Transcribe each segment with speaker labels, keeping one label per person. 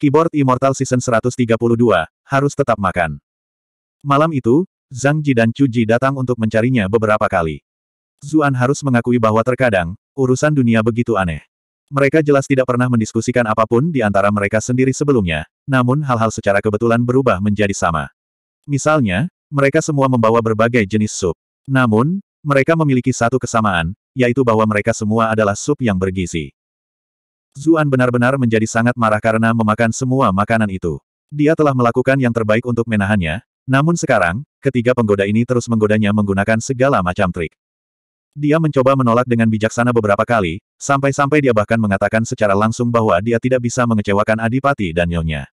Speaker 1: Keyboard Immortal Season 132, harus tetap makan. Malam itu, Zhang Ji dan Chu Ji datang untuk mencarinya beberapa kali. Zuan harus mengakui bahwa terkadang, urusan dunia begitu aneh. Mereka jelas tidak pernah mendiskusikan apapun di antara mereka sendiri sebelumnya, namun hal-hal secara kebetulan berubah menjadi sama. Misalnya, mereka semua membawa berbagai jenis sup. Namun, mereka memiliki satu kesamaan, yaitu bahwa mereka semua adalah sup yang bergizi. Zuan benar-benar menjadi sangat marah karena memakan semua makanan itu. Dia telah melakukan yang terbaik untuk menahannya, namun sekarang, ketiga penggoda ini terus menggodanya menggunakan segala macam trik. Dia mencoba menolak dengan bijaksana beberapa kali, sampai-sampai dia bahkan mengatakan secara langsung bahwa dia tidak bisa mengecewakan Adipati dan Nyonya.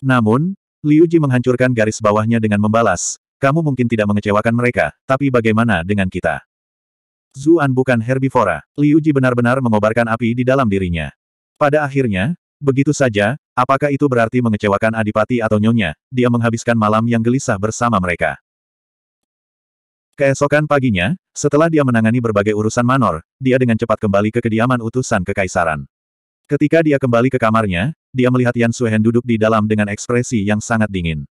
Speaker 1: Namun, Liu Ji menghancurkan garis bawahnya dengan membalas, kamu mungkin tidak mengecewakan mereka, tapi bagaimana dengan kita? Zuan bukan herbivora. Liu Ji benar-benar mengobarkan api di dalam dirinya. Pada akhirnya, begitu saja, apakah itu berarti mengecewakan adipati atau nyonya, dia menghabiskan malam yang gelisah bersama mereka. Keesokan paginya, setelah dia menangani berbagai urusan Manor, dia dengan cepat kembali ke kediaman utusan kekaisaran. Ketika dia kembali ke kamarnya, dia melihat Yan Suhen duduk di dalam dengan ekspresi yang sangat dingin.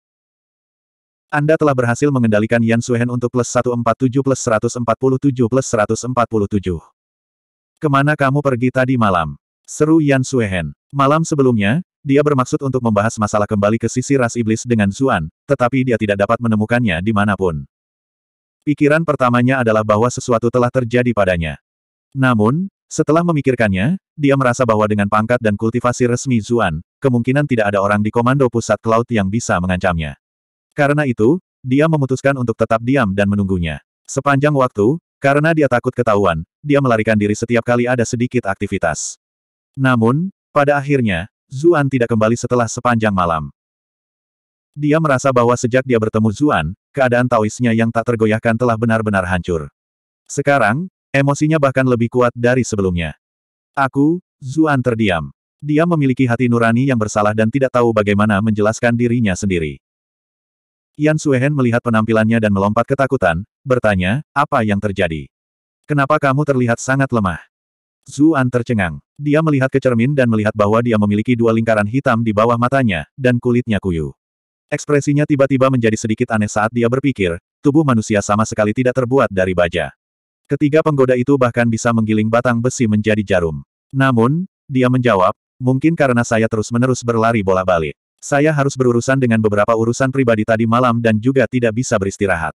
Speaker 1: Anda telah berhasil mengendalikan Yan Suhen untuk plus 147 plus 147 plus 147. Kemana kamu pergi tadi malam? Seru Yan Suhen. Malam sebelumnya, dia bermaksud untuk membahas masalah kembali ke sisi ras iblis dengan Zuan, tetapi dia tidak dapat menemukannya dimanapun. Pikiran pertamanya adalah bahwa sesuatu telah terjadi padanya. Namun, setelah memikirkannya, dia merasa bahwa dengan pangkat dan kultivasi resmi Zuan, kemungkinan tidak ada orang di komando pusat Cloud yang bisa mengancamnya. Karena itu, dia memutuskan untuk tetap diam dan menunggunya. Sepanjang waktu, karena dia takut ketahuan, dia melarikan diri setiap kali ada sedikit aktivitas. Namun, pada akhirnya, Zuan tidak kembali setelah sepanjang malam. Dia merasa bahwa sejak dia bertemu Zuan, keadaan Taoisnya yang tak tergoyahkan telah benar-benar hancur. Sekarang, emosinya bahkan lebih kuat dari sebelumnya. Aku, Zuan terdiam. Dia memiliki hati nurani yang bersalah dan tidak tahu bagaimana menjelaskan dirinya sendiri. Yan Suehen melihat penampilannya dan melompat ketakutan, bertanya, apa yang terjadi? Kenapa kamu terlihat sangat lemah? Zuan tercengang. Dia melihat ke cermin dan melihat bahwa dia memiliki dua lingkaran hitam di bawah matanya, dan kulitnya kuyu. Ekspresinya tiba-tiba menjadi sedikit aneh saat dia berpikir, tubuh manusia sama sekali tidak terbuat dari baja. Ketiga penggoda itu bahkan bisa menggiling batang besi menjadi jarum. Namun, dia menjawab, mungkin karena saya terus-menerus berlari bola balik. Saya harus berurusan dengan beberapa urusan pribadi tadi malam dan juga tidak bisa beristirahat.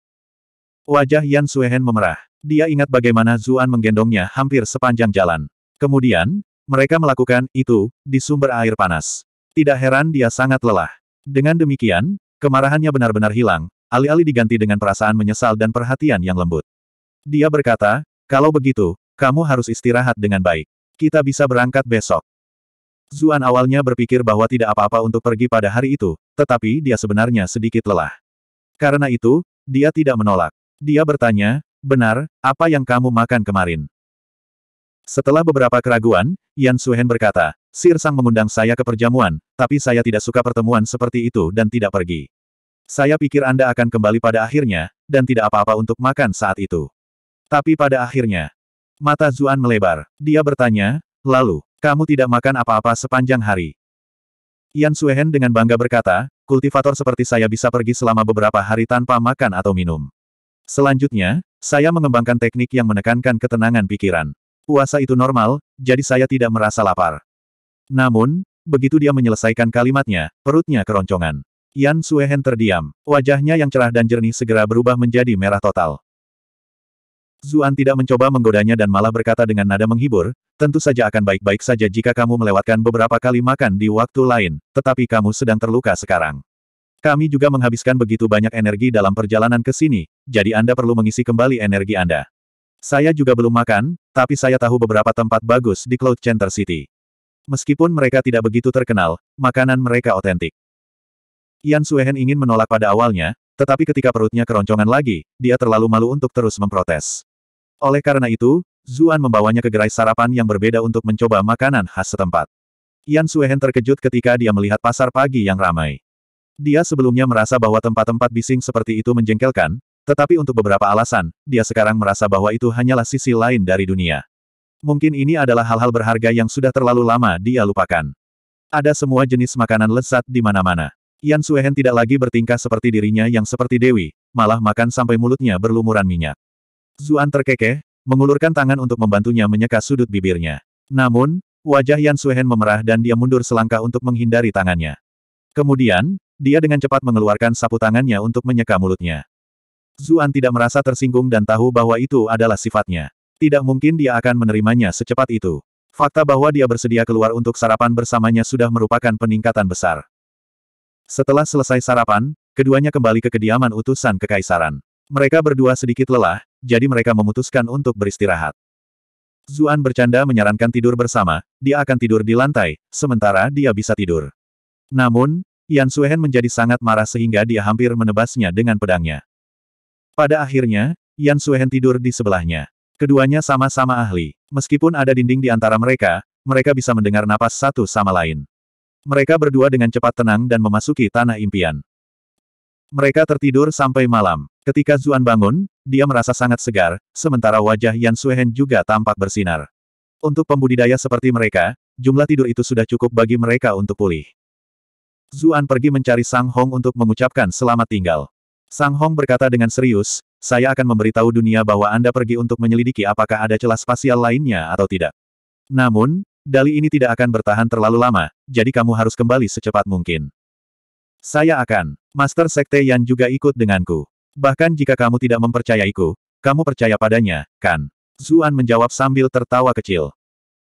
Speaker 1: Wajah Yan Suehen memerah. Dia ingat bagaimana Zuan menggendongnya hampir sepanjang jalan. Kemudian, mereka melakukan itu di sumber air panas. Tidak heran dia sangat lelah. Dengan demikian, kemarahannya benar-benar hilang, alih-alih diganti dengan perasaan menyesal dan perhatian yang lembut. Dia berkata, kalau begitu, kamu harus istirahat dengan baik. Kita bisa berangkat besok. Zuan awalnya berpikir bahwa tidak apa-apa untuk pergi pada hari itu, tetapi dia sebenarnya sedikit lelah. Karena itu, dia tidak menolak. Dia bertanya, benar, apa yang kamu makan kemarin? Setelah beberapa keraguan, Yan Suhen berkata, Sir Sang mengundang saya ke perjamuan, tapi saya tidak suka pertemuan seperti itu dan tidak pergi. Saya pikir Anda akan kembali pada akhirnya, dan tidak apa-apa untuk makan saat itu. Tapi pada akhirnya, mata Zuan melebar. Dia bertanya, lalu, kamu tidak makan apa-apa sepanjang hari. Yan Suehen dengan bangga berkata, kultivator seperti saya bisa pergi selama beberapa hari tanpa makan atau minum. Selanjutnya, saya mengembangkan teknik yang menekankan ketenangan pikiran. Puasa itu normal, jadi saya tidak merasa lapar. Namun, begitu dia menyelesaikan kalimatnya, perutnya keroncongan. Yan Suehen terdiam. Wajahnya yang cerah dan jernih segera berubah menjadi merah total. Zuan tidak mencoba menggodanya dan malah berkata dengan nada menghibur, tentu saja akan baik-baik saja jika kamu melewatkan beberapa kali makan di waktu lain, tetapi kamu sedang terluka sekarang. Kami juga menghabiskan begitu banyak energi dalam perjalanan ke sini, jadi Anda perlu mengisi kembali energi Anda. Saya juga belum makan, tapi saya tahu beberapa tempat bagus di Cloud Center City. Meskipun mereka tidak begitu terkenal, makanan mereka otentik. Yan Suehen ingin menolak pada awalnya, tetapi ketika perutnya keroncongan lagi, dia terlalu malu untuk terus memprotes. Oleh karena itu, Zuan membawanya ke gerai sarapan yang berbeda untuk mencoba makanan khas setempat. Yan Suehen terkejut ketika dia melihat pasar pagi yang ramai. Dia sebelumnya merasa bahwa tempat-tempat bising seperti itu menjengkelkan, tetapi untuk beberapa alasan, dia sekarang merasa bahwa itu hanyalah sisi lain dari dunia. Mungkin ini adalah hal-hal berharga yang sudah terlalu lama dia lupakan. Ada semua jenis makanan lezat di mana-mana. Yan Suehen tidak lagi bertingkah seperti dirinya yang seperti Dewi, malah makan sampai mulutnya berlumuran minyak. Zuan terkekeh, mengulurkan tangan untuk membantunya menyeka sudut bibirnya. Namun, wajah Yan Suhen memerah dan dia mundur selangkah untuk menghindari tangannya. Kemudian, dia dengan cepat mengeluarkan sapu tangannya untuk menyeka mulutnya. Zuan tidak merasa tersinggung dan tahu bahwa itu adalah sifatnya. Tidak mungkin dia akan menerimanya secepat itu. Fakta bahwa dia bersedia keluar untuk sarapan bersamanya sudah merupakan peningkatan besar. Setelah selesai sarapan, keduanya kembali ke kediaman utusan kekaisaran. Mereka berdua sedikit lelah, jadi mereka memutuskan untuk beristirahat. Zuan bercanda menyarankan tidur bersama, dia akan tidur di lantai, sementara dia bisa tidur. Namun, Yan Suhen menjadi sangat marah sehingga dia hampir menebasnya dengan pedangnya. Pada akhirnya, Yan Suhen tidur di sebelahnya. Keduanya sama-sama ahli. Meskipun ada dinding di antara mereka, mereka bisa mendengar napas satu sama lain. Mereka berdua dengan cepat tenang dan memasuki tanah impian. Mereka tertidur sampai malam. Ketika Zuan bangun, dia merasa sangat segar, sementara wajah Yan Suhen juga tampak bersinar. Untuk pembudidaya seperti mereka, jumlah tidur itu sudah cukup bagi mereka untuk pulih. Zuan pergi mencari Sang Hong untuk mengucapkan selamat tinggal. Sang Hong berkata dengan serius, saya akan memberitahu dunia bahwa Anda pergi untuk menyelidiki apakah ada celah spasial lainnya atau tidak. Namun, dali ini tidak akan bertahan terlalu lama, jadi kamu harus kembali secepat mungkin. Saya akan. Master Sekte Yan juga ikut denganku. Bahkan jika kamu tidak mempercayaiku, kamu percaya padanya, kan? Zuan menjawab sambil tertawa kecil.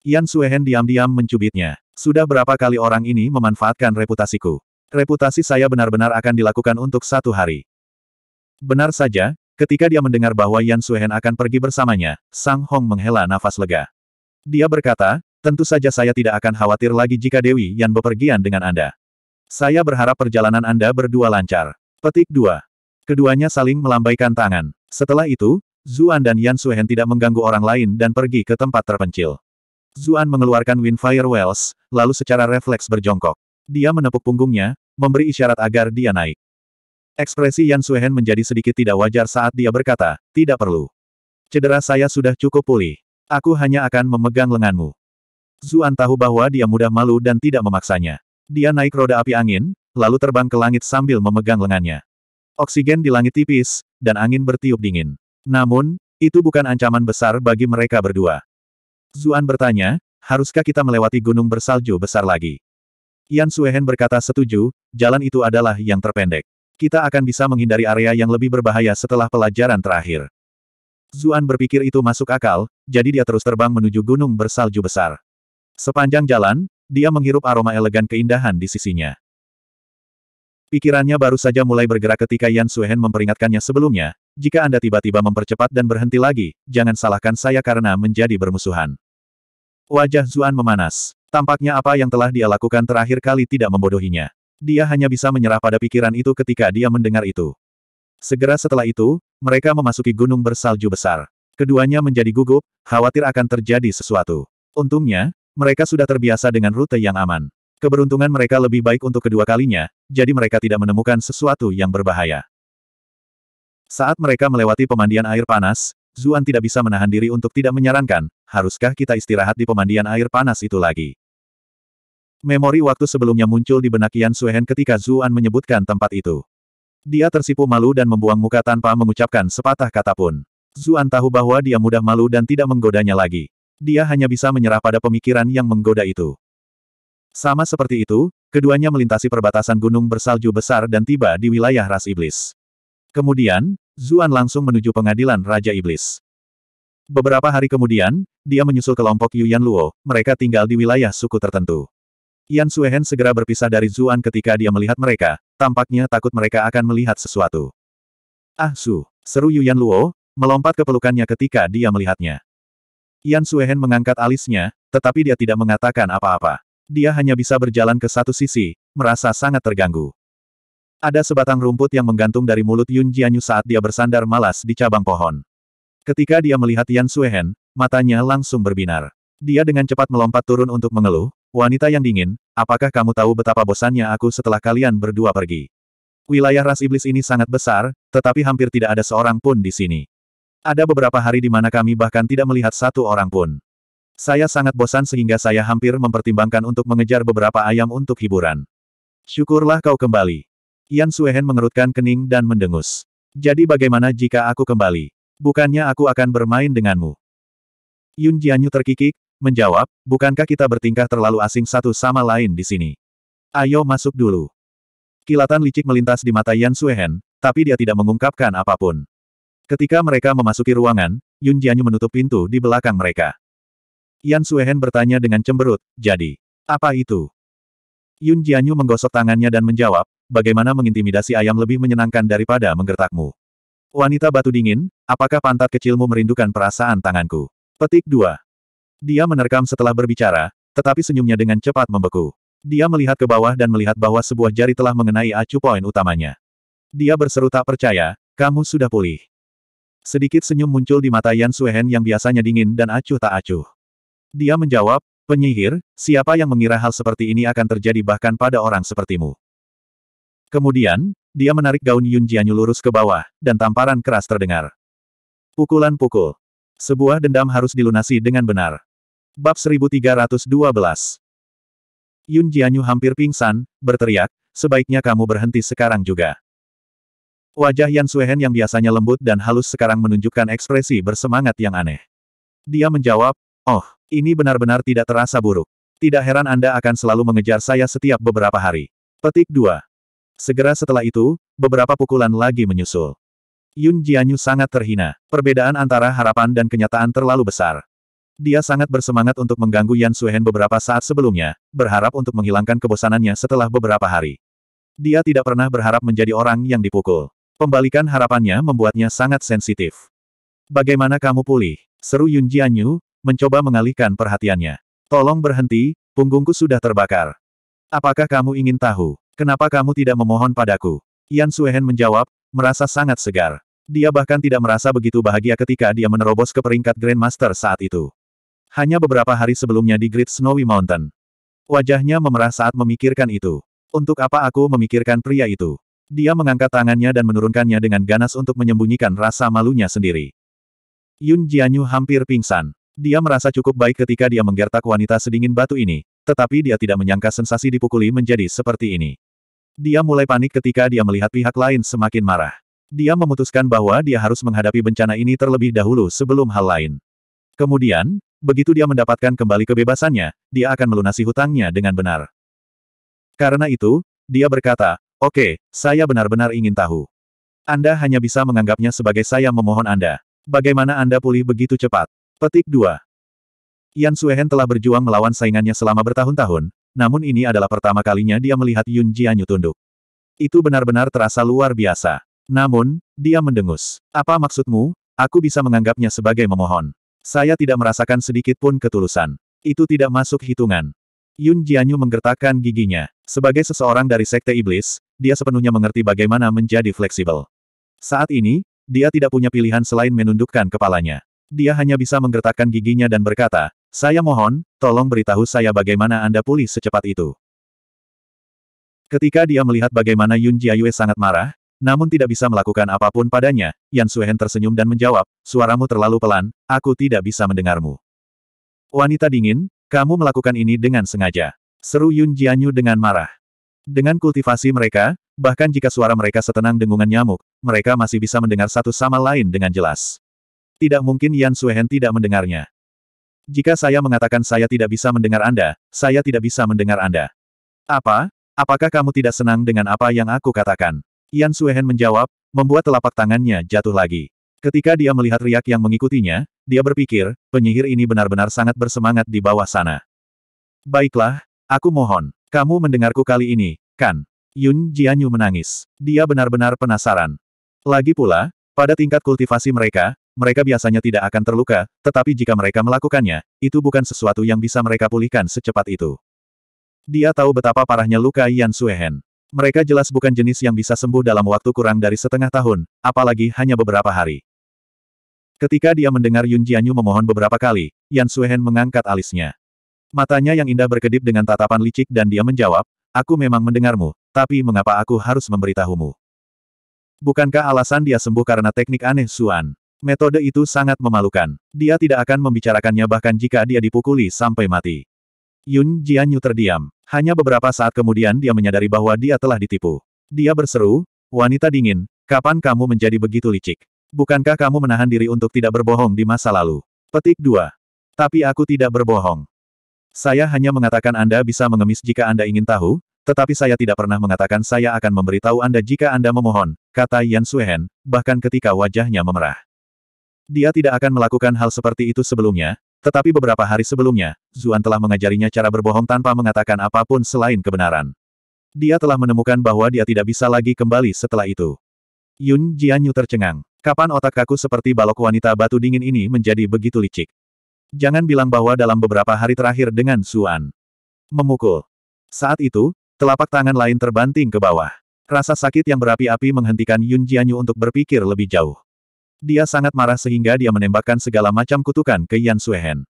Speaker 1: Yan Suehen diam-diam mencubitnya. Sudah berapa kali orang ini memanfaatkan reputasiku? Reputasi saya benar-benar akan dilakukan untuk satu hari. Benar saja, ketika dia mendengar bahwa Yan Suehen akan pergi bersamanya, Sang Hong menghela nafas lega. Dia berkata, tentu saja saya tidak akan khawatir lagi jika Dewi Yan bepergian dengan Anda. Saya berharap perjalanan Anda berdua lancar. Petik 2. Keduanya saling melambaikan tangan. Setelah itu, Zuan dan Yan Suhen tidak mengganggu orang lain dan pergi ke tempat terpencil. Zuan mengeluarkan Windfire Wells, lalu secara refleks berjongkok. Dia menepuk punggungnya, memberi isyarat agar dia naik. Ekspresi Yan Suhen menjadi sedikit tidak wajar saat dia berkata, tidak perlu. Cedera saya sudah cukup pulih. Aku hanya akan memegang lenganmu. Zuan tahu bahwa dia mudah malu dan tidak memaksanya. Dia naik roda api angin, lalu terbang ke langit sambil memegang lengannya. Oksigen di langit tipis, dan angin bertiup dingin. Namun, itu bukan ancaman besar bagi mereka berdua. Zuan bertanya, haruskah kita melewati gunung bersalju besar lagi? Yan Suehen berkata setuju, jalan itu adalah yang terpendek. Kita akan bisa menghindari area yang lebih berbahaya setelah pelajaran terakhir. Zuan berpikir itu masuk akal, jadi dia terus terbang menuju gunung bersalju besar. Sepanjang jalan, dia menghirup aroma elegan keindahan di sisinya. Pikirannya baru saja mulai bergerak ketika Yan Suhen memperingatkannya sebelumnya, jika Anda tiba-tiba mempercepat dan berhenti lagi, jangan salahkan saya karena menjadi bermusuhan. Wajah Zuan memanas. Tampaknya apa yang telah dia lakukan terakhir kali tidak membodohinya. Dia hanya bisa menyerah pada pikiran itu ketika dia mendengar itu. Segera setelah itu, mereka memasuki gunung bersalju besar. Keduanya menjadi gugup, khawatir akan terjadi sesuatu. Untungnya, mereka sudah terbiasa dengan rute yang aman. Keberuntungan mereka lebih baik untuk kedua kalinya, jadi mereka tidak menemukan sesuatu yang berbahaya. Saat mereka melewati pemandian air panas, Zuan tidak bisa menahan diri untuk tidak menyarankan, haruskah kita istirahat di pemandian air panas itu lagi. Memori waktu sebelumnya muncul di benak Yan Suhen ketika Zuan menyebutkan tempat itu. Dia tersipu malu dan membuang muka tanpa mengucapkan sepatah kata pun. Zuan tahu bahwa dia mudah malu dan tidak menggodanya lagi. Dia hanya bisa menyerah pada pemikiran yang menggoda itu. Sama seperti itu, keduanya melintasi perbatasan gunung bersalju besar dan tiba di wilayah ras iblis. Kemudian, Zuan langsung menuju pengadilan Raja Iblis. Beberapa hari kemudian, dia menyusul kelompok Yuan Luo, mereka tinggal di wilayah suku tertentu. Yan Suehen segera berpisah dari Zuan ketika dia melihat mereka, tampaknya takut mereka akan melihat sesuatu. Ah Su, seru Yuan Luo, melompat ke pelukannya ketika dia melihatnya. Yan Suehen mengangkat alisnya, tetapi dia tidak mengatakan apa-apa. Dia hanya bisa berjalan ke satu sisi, merasa sangat terganggu. Ada sebatang rumput yang menggantung dari mulut Yun Jianyu saat dia bersandar malas di cabang pohon. Ketika dia melihat Yan Suehen, matanya langsung berbinar. Dia dengan cepat melompat turun untuk mengeluh, wanita yang dingin, apakah kamu tahu betapa bosannya aku setelah kalian berdua pergi? Wilayah ras iblis ini sangat besar, tetapi hampir tidak ada seorang pun di sini. Ada beberapa hari di mana kami bahkan tidak melihat satu orang pun. Saya sangat bosan sehingga saya hampir mempertimbangkan untuk mengejar beberapa ayam untuk hiburan. Syukurlah kau kembali. Yan Suehen mengerutkan kening dan mendengus. Jadi bagaimana jika aku kembali? Bukannya aku akan bermain denganmu. Yun Jianyu terkikik, menjawab, bukankah kita bertingkah terlalu asing satu sama lain di sini? Ayo masuk dulu. Kilatan licik melintas di mata Yan Suehen, tapi dia tidak mengungkapkan apapun. Ketika mereka memasuki ruangan, Yun Jianyu menutup pintu di belakang mereka. Yan Suehen bertanya dengan cemberut, jadi, apa itu? Yun Jianyu menggosok tangannya dan menjawab, bagaimana mengintimidasi ayam lebih menyenangkan daripada menggertakmu? Wanita batu dingin, apakah pantat kecilmu merindukan perasaan tanganku? Petik 2. Dia menerkam setelah berbicara, tetapi senyumnya dengan cepat membeku. Dia melihat ke bawah dan melihat bahwa sebuah jari telah mengenai acu poin utamanya. Dia berseru tak percaya, kamu sudah pulih. Sedikit senyum muncul di mata Yan Suehen yang biasanya dingin dan acuh tak acuh. Dia menjawab, penyihir, siapa yang mengira hal seperti ini akan terjadi bahkan pada orang sepertimu. Kemudian, dia menarik gaun Yun Jianyu lurus ke bawah, dan tamparan keras terdengar. Pukulan pukul. Sebuah dendam harus dilunasi dengan benar. Bab 1312 Yun Jianyu hampir pingsan, berteriak, sebaiknya kamu berhenti sekarang juga. Wajah Yan Suehen yang biasanya lembut dan halus sekarang menunjukkan ekspresi bersemangat yang aneh. Dia menjawab, Oh, ini benar-benar tidak terasa buruk. Tidak heran Anda akan selalu mengejar saya setiap beberapa hari. Petik 2. Segera setelah itu, beberapa pukulan lagi menyusul. Yun Jianyu sangat terhina. Perbedaan antara harapan dan kenyataan terlalu besar. Dia sangat bersemangat untuk mengganggu Yan Suhen beberapa saat sebelumnya, berharap untuk menghilangkan kebosanannya setelah beberapa hari. Dia tidak pernah berharap menjadi orang yang dipukul. Pembalikan harapannya membuatnya sangat sensitif. Bagaimana kamu pulih? Seru Yun Jianyu, mencoba mengalihkan perhatiannya. Tolong berhenti, punggungku sudah terbakar. Apakah kamu ingin tahu, kenapa kamu tidak memohon padaku? Yan Suehen menjawab, merasa sangat segar. Dia bahkan tidak merasa begitu bahagia ketika dia menerobos ke peringkat Grandmaster saat itu. Hanya beberapa hari sebelumnya di Great Snowy Mountain. Wajahnya memerah saat memikirkan itu. Untuk apa aku memikirkan pria itu? Dia mengangkat tangannya dan menurunkannya dengan ganas untuk menyembunyikan rasa malunya sendiri. Yun Jianyu hampir pingsan. Dia merasa cukup baik ketika dia menggertak wanita sedingin batu ini, tetapi dia tidak menyangka sensasi dipukuli menjadi seperti ini. Dia mulai panik ketika dia melihat pihak lain semakin marah. Dia memutuskan bahwa dia harus menghadapi bencana ini terlebih dahulu sebelum hal lain. Kemudian, begitu dia mendapatkan kembali kebebasannya, dia akan melunasi hutangnya dengan benar. Karena itu, dia berkata, Oke, saya benar-benar ingin tahu. Anda hanya bisa menganggapnya sebagai saya memohon Anda. Bagaimana Anda pulih begitu cepat? Petik 2. Yan Suehen telah berjuang melawan saingannya selama bertahun-tahun, namun ini adalah pertama kalinya dia melihat Yun Jianyu tunduk. Itu benar-benar terasa luar biasa. Namun, dia mendengus. Apa maksudmu? Aku bisa menganggapnya sebagai memohon. Saya tidak merasakan sedikit pun ketulusan. Itu tidak masuk hitungan. Yun Jianyu menggertakkan giginya. Sebagai seseorang dari Sekte Iblis, dia sepenuhnya mengerti bagaimana menjadi fleksibel. Saat ini, dia tidak punya pilihan selain menundukkan kepalanya. Dia hanya bisa menggertakkan giginya dan berkata, saya mohon, tolong beritahu saya bagaimana Anda pulih secepat itu. Ketika dia melihat bagaimana Yun Jiayue sangat marah, namun tidak bisa melakukan apapun padanya, Yan Suhen tersenyum dan menjawab, suaramu terlalu pelan, aku tidak bisa mendengarmu. Wanita dingin, kamu melakukan ini dengan sengaja. Seru Yun Jianyu dengan marah. Dengan kultivasi mereka, bahkan jika suara mereka setenang dengungan nyamuk, mereka masih bisa mendengar satu sama lain dengan jelas. Tidak mungkin Yan Suehen tidak mendengarnya. Jika saya mengatakan saya tidak bisa mendengar Anda, saya tidak bisa mendengar Anda. Apa? Apakah kamu tidak senang dengan apa yang aku katakan? Yan Suehen menjawab, membuat telapak tangannya jatuh lagi. Ketika dia melihat riak yang mengikutinya, dia berpikir, penyihir ini benar-benar sangat bersemangat di bawah sana. Baiklah, Aku mohon, kamu mendengarku kali ini, kan? Yun Jianyu menangis. Dia benar-benar penasaran. Lagi pula, pada tingkat kultivasi mereka, mereka biasanya tidak akan terluka, tetapi jika mereka melakukannya, itu bukan sesuatu yang bisa mereka pulihkan secepat itu. Dia tahu betapa parahnya luka Yan Suehen. Mereka jelas bukan jenis yang bisa sembuh dalam waktu kurang dari setengah tahun, apalagi hanya beberapa hari. Ketika dia mendengar Yun Jianyu memohon beberapa kali, Yan Suehen mengangkat alisnya. Matanya yang indah berkedip dengan tatapan licik dan dia menjawab, aku memang mendengarmu, tapi mengapa aku harus memberitahumu? Bukankah alasan dia sembuh karena teknik aneh Suan? Metode itu sangat memalukan. Dia tidak akan membicarakannya bahkan jika dia dipukuli sampai mati. Yun Jianyu terdiam. Hanya beberapa saat kemudian dia menyadari bahwa dia telah ditipu. Dia berseru, wanita dingin, kapan kamu menjadi begitu licik? Bukankah kamu menahan diri untuk tidak berbohong di masa lalu? Petik 2. Tapi aku tidak berbohong. Saya hanya mengatakan Anda bisa mengemis jika Anda ingin tahu, tetapi saya tidak pernah mengatakan saya akan memberitahu Anda jika Anda memohon, kata Yan Suehen, bahkan ketika wajahnya memerah. Dia tidak akan melakukan hal seperti itu sebelumnya, tetapi beberapa hari sebelumnya, Zuan telah mengajarinya cara berbohong tanpa mengatakan apapun selain kebenaran. Dia telah menemukan bahwa dia tidak bisa lagi kembali setelah itu. Yun Jianyu tercengang. Kapan otak kaku seperti balok wanita batu dingin ini menjadi begitu licik? Jangan bilang bahwa dalam beberapa hari terakhir dengan Suan. Memukul. Saat itu, telapak tangan lain terbanting ke bawah. Rasa sakit yang berapi-api menghentikan Yun Jianyu untuk berpikir lebih jauh. Dia sangat marah sehingga dia menembakkan segala macam kutukan ke Yan Suehen.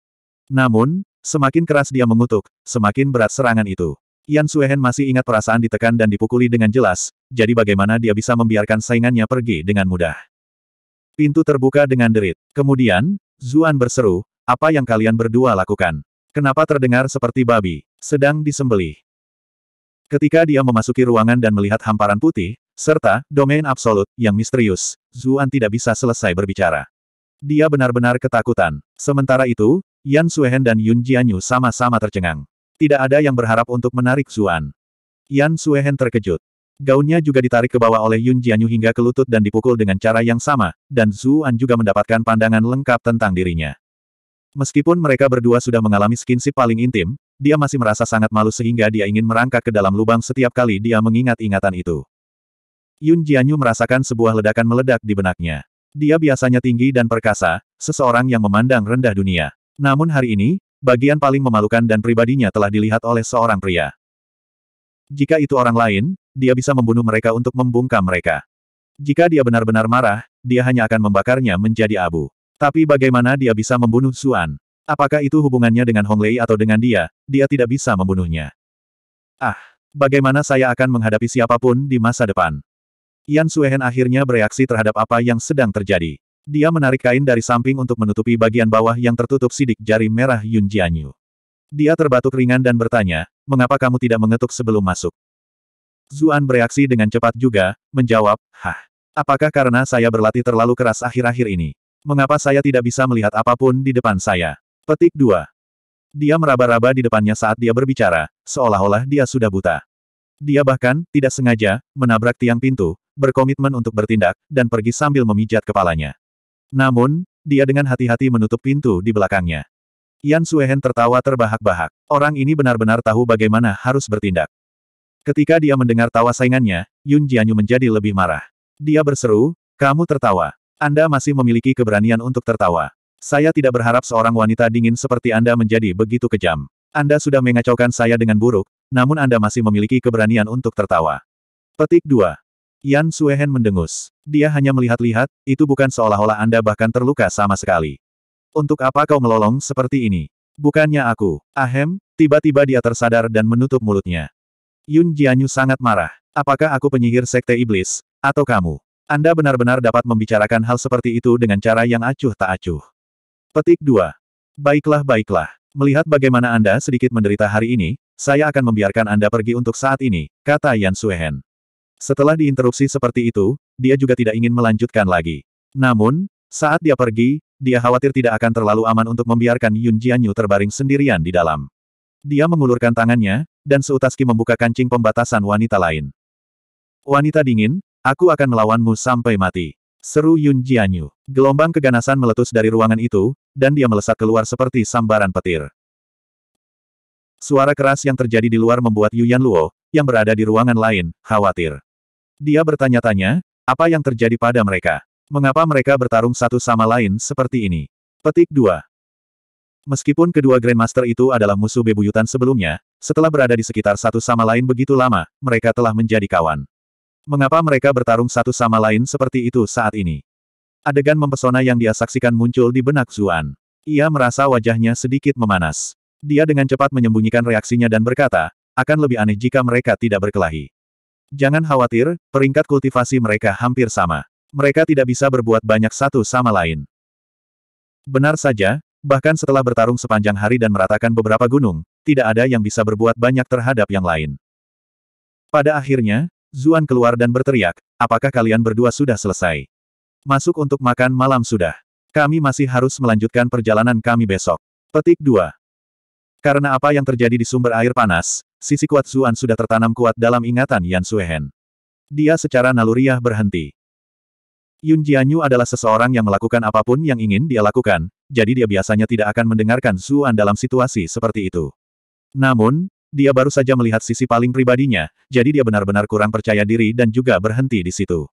Speaker 1: Namun, semakin keras dia mengutuk, semakin berat serangan itu. Yan Suehen masih ingat perasaan ditekan dan dipukuli dengan jelas, jadi bagaimana dia bisa membiarkan saingannya pergi dengan mudah. Pintu terbuka dengan derit. Kemudian, Zuan berseru, apa yang kalian berdua lakukan? Kenapa terdengar seperti babi, sedang disembelih? Ketika dia memasuki ruangan dan melihat hamparan putih, serta domain absolut yang misterius, Zuan tidak bisa selesai berbicara. Dia benar-benar ketakutan. Sementara itu, Yan Suehen dan Yun Jianyu sama-sama tercengang. Tidak ada yang berharap untuk menarik Zuan. Yan Suehen terkejut. Gaunnya juga ditarik ke bawah oleh Yun Jianyu hingga ke lutut dan dipukul dengan cara yang sama, dan Zuan juga mendapatkan pandangan lengkap tentang dirinya. Meskipun mereka berdua sudah mengalami skinship paling intim, dia masih merasa sangat malu sehingga dia ingin merangkak ke dalam lubang setiap kali dia mengingat ingatan itu. Yun Jianyu merasakan sebuah ledakan meledak di benaknya. Dia biasanya tinggi dan perkasa, seseorang yang memandang rendah dunia. Namun hari ini, bagian paling memalukan dan pribadinya telah dilihat oleh seorang pria. Jika itu orang lain, dia bisa membunuh mereka untuk membungkam mereka. Jika dia benar-benar marah, dia hanya akan membakarnya menjadi abu. Tapi bagaimana dia bisa membunuh Xuan? Apakah itu hubungannya dengan Hong Lei atau dengan dia, dia tidak bisa membunuhnya. Ah, bagaimana saya akan menghadapi siapapun di masa depan? Yan Suehen akhirnya bereaksi terhadap apa yang sedang terjadi. Dia menarik kain dari samping untuk menutupi bagian bawah yang tertutup sidik jari merah Yun Jianyu. Dia terbatuk ringan dan bertanya, mengapa kamu tidak mengetuk sebelum masuk? Zuan bereaksi dengan cepat juga, menjawab, Hah, apakah karena saya berlatih terlalu keras akhir-akhir ini? Mengapa saya tidak bisa melihat apapun di depan saya? Petik 2. Dia meraba-raba di depannya saat dia berbicara, seolah-olah dia sudah buta. Dia bahkan, tidak sengaja, menabrak tiang pintu, berkomitmen untuk bertindak, dan pergi sambil memijat kepalanya. Namun, dia dengan hati-hati menutup pintu di belakangnya. Yan Suehen tertawa terbahak-bahak. Orang ini benar-benar tahu bagaimana harus bertindak. Ketika dia mendengar tawa saingannya, Yun Jianyu menjadi lebih marah. Dia berseru, kamu tertawa. Anda masih memiliki keberanian untuk tertawa. Saya tidak berharap seorang wanita dingin seperti Anda menjadi begitu kejam. Anda sudah mengacaukan saya dengan buruk, namun Anda masih memiliki keberanian untuk tertawa. Petik 2. Yan Suehen mendengus. Dia hanya melihat-lihat, itu bukan seolah-olah Anda bahkan terluka sama sekali. Untuk apa kau melolong seperti ini? Bukannya aku. Ahem, tiba-tiba dia tersadar dan menutup mulutnya. Yun Jianyu sangat marah. Apakah aku penyihir sekte iblis, atau kamu? Anda benar-benar dapat membicarakan hal seperti itu dengan cara yang acuh tak acuh. Petik 2. Baiklah baiklah. Melihat bagaimana Anda sedikit menderita hari ini, saya akan membiarkan Anda pergi untuk saat ini, kata Yan Suehen. Setelah diinterupsi seperti itu, dia juga tidak ingin melanjutkan lagi. Namun, saat dia pergi, dia khawatir tidak akan terlalu aman untuk membiarkan Yun Jianyu terbaring sendirian di dalam. Dia mengulurkan tangannya, dan seutas Ki membuka kancing pembatasan wanita lain. Wanita dingin, Aku akan melawanmu sampai mati. Seru Yun Jianyu. Gelombang keganasan meletus dari ruangan itu, dan dia melesat keluar seperti sambaran petir. Suara keras yang terjadi di luar membuat Yuyan Luo, yang berada di ruangan lain, khawatir. Dia bertanya-tanya, apa yang terjadi pada mereka? Mengapa mereka bertarung satu sama lain seperti ini? Petik 2. Meskipun kedua Grandmaster itu adalah musuh bebuyutan sebelumnya, setelah berada di sekitar satu sama lain begitu lama, mereka telah menjadi kawan. Mengapa mereka bertarung satu sama lain seperti itu saat ini? Adegan mempesona yang dia saksikan muncul di benak Zuan. Ia merasa wajahnya sedikit memanas. Dia dengan cepat menyembunyikan reaksinya dan berkata, akan lebih aneh jika mereka tidak berkelahi. Jangan khawatir, peringkat kultivasi mereka hampir sama. Mereka tidak bisa berbuat banyak satu sama lain. Benar saja, bahkan setelah bertarung sepanjang hari dan meratakan beberapa gunung, tidak ada yang bisa berbuat banyak terhadap yang lain. Pada akhirnya, Zuan keluar dan berteriak, apakah kalian berdua sudah selesai? Masuk untuk makan malam sudah. Kami masih harus melanjutkan perjalanan kami besok. Petik 2. Karena apa yang terjadi di sumber air panas, sisi kuat Zuan sudah tertanam kuat dalam ingatan Yan Suehen. Dia secara naluriah berhenti. Yun Jianyu adalah seseorang yang melakukan apapun yang ingin dia lakukan, jadi dia biasanya tidak akan mendengarkan Zuan dalam situasi seperti itu. Namun, dia baru saja melihat sisi paling pribadinya, jadi dia benar-benar kurang percaya diri dan juga berhenti di situ.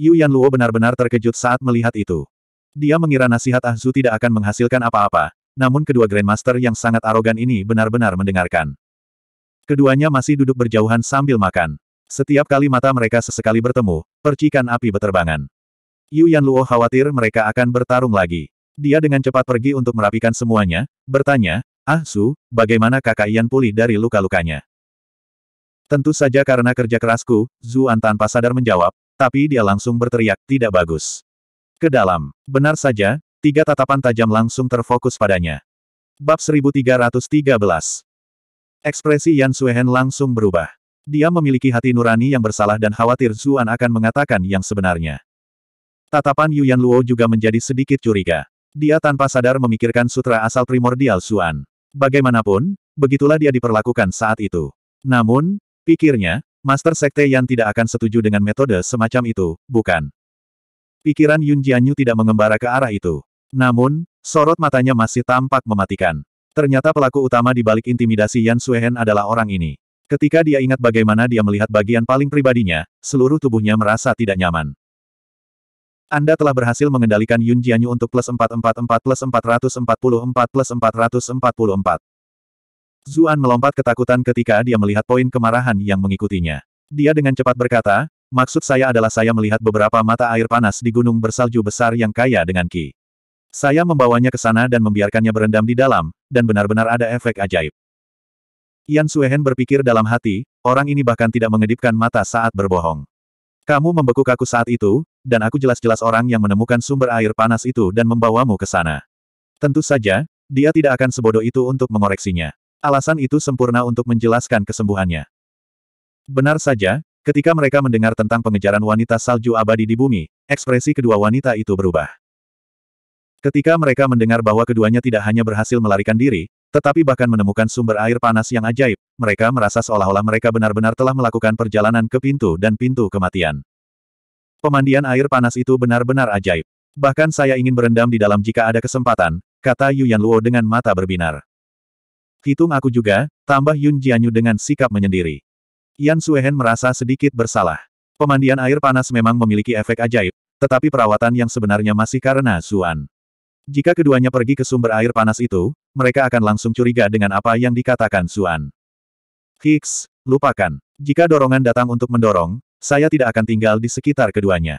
Speaker 1: Yu Yan Luo benar-benar terkejut saat melihat itu. Dia mengira nasihat Ahzu tidak akan menghasilkan apa-apa, namun kedua Grandmaster yang sangat arogan ini benar-benar mendengarkan. Keduanya masih duduk berjauhan sambil makan. Setiap kali mata mereka sesekali bertemu, percikan api beterbangan. Yu Yan Luo khawatir mereka akan bertarung lagi. Dia dengan cepat pergi untuk merapikan semuanya, bertanya, Ah Su, bagaimana kakak Ian pulih dari luka-lukanya? Tentu saja karena kerja kerasku, Zuan tanpa sadar menjawab, tapi dia langsung berteriak, tidak bagus. Ke dalam. Benar saja, tiga tatapan tajam langsung terfokus padanya. Bab 1313 Ekspresi Yan Suehen langsung berubah. Dia memiliki hati nurani yang bersalah dan khawatir Zuan akan mengatakan yang sebenarnya. Tatapan Yuan Luo juga menjadi sedikit curiga. Dia tanpa sadar memikirkan sutra asal primordial Zuan. Bagaimanapun, begitulah dia diperlakukan saat itu. Namun, pikirnya, Master Sekte Yan tidak akan setuju dengan metode semacam itu, bukan? Pikiran Yun Jianyu tidak mengembara ke arah itu. Namun, sorot matanya masih tampak mematikan. Ternyata pelaku utama di balik intimidasi Yan Suehen adalah orang ini. Ketika dia ingat bagaimana dia melihat bagian paling pribadinya, seluruh tubuhnya merasa tidak nyaman. Anda telah berhasil mengendalikan Yun Jianyu untuk plus 444 plus 444 plus 444. Zuan melompat ketakutan ketika dia melihat poin kemarahan yang mengikutinya. Dia dengan cepat berkata, maksud saya adalah saya melihat beberapa mata air panas di gunung bersalju besar yang kaya dengan ki. Saya membawanya ke sana dan membiarkannya berendam di dalam, dan benar-benar ada efek ajaib. Yan Suehen berpikir dalam hati, orang ini bahkan tidak mengedipkan mata saat berbohong. Kamu membekuk aku saat itu, dan aku jelas-jelas orang yang menemukan sumber air panas itu dan membawamu ke sana. Tentu saja, dia tidak akan sebodoh itu untuk mengoreksinya. Alasan itu sempurna untuk menjelaskan kesembuhannya. Benar saja, ketika mereka mendengar tentang pengejaran wanita salju abadi di bumi, ekspresi kedua wanita itu berubah. Ketika mereka mendengar bahwa keduanya tidak hanya berhasil melarikan diri, tetapi bahkan menemukan sumber air panas yang ajaib, mereka merasa seolah-olah mereka benar-benar telah melakukan perjalanan ke pintu dan pintu kematian. Pemandian air panas itu benar-benar ajaib. Bahkan saya ingin berendam di dalam jika ada kesempatan, kata Yu Luo dengan mata berbinar. Hitung aku juga, tambah Yun Jianyu dengan sikap menyendiri. Yan Suehen merasa sedikit bersalah. Pemandian air panas memang memiliki efek ajaib, tetapi perawatan yang sebenarnya masih karena Suan. Jika keduanya pergi ke sumber air panas itu, mereka akan langsung curiga dengan apa yang dikatakan Suan. Hicks, lupakan. Jika dorongan datang untuk mendorong, saya tidak akan tinggal di sekitar keduanya.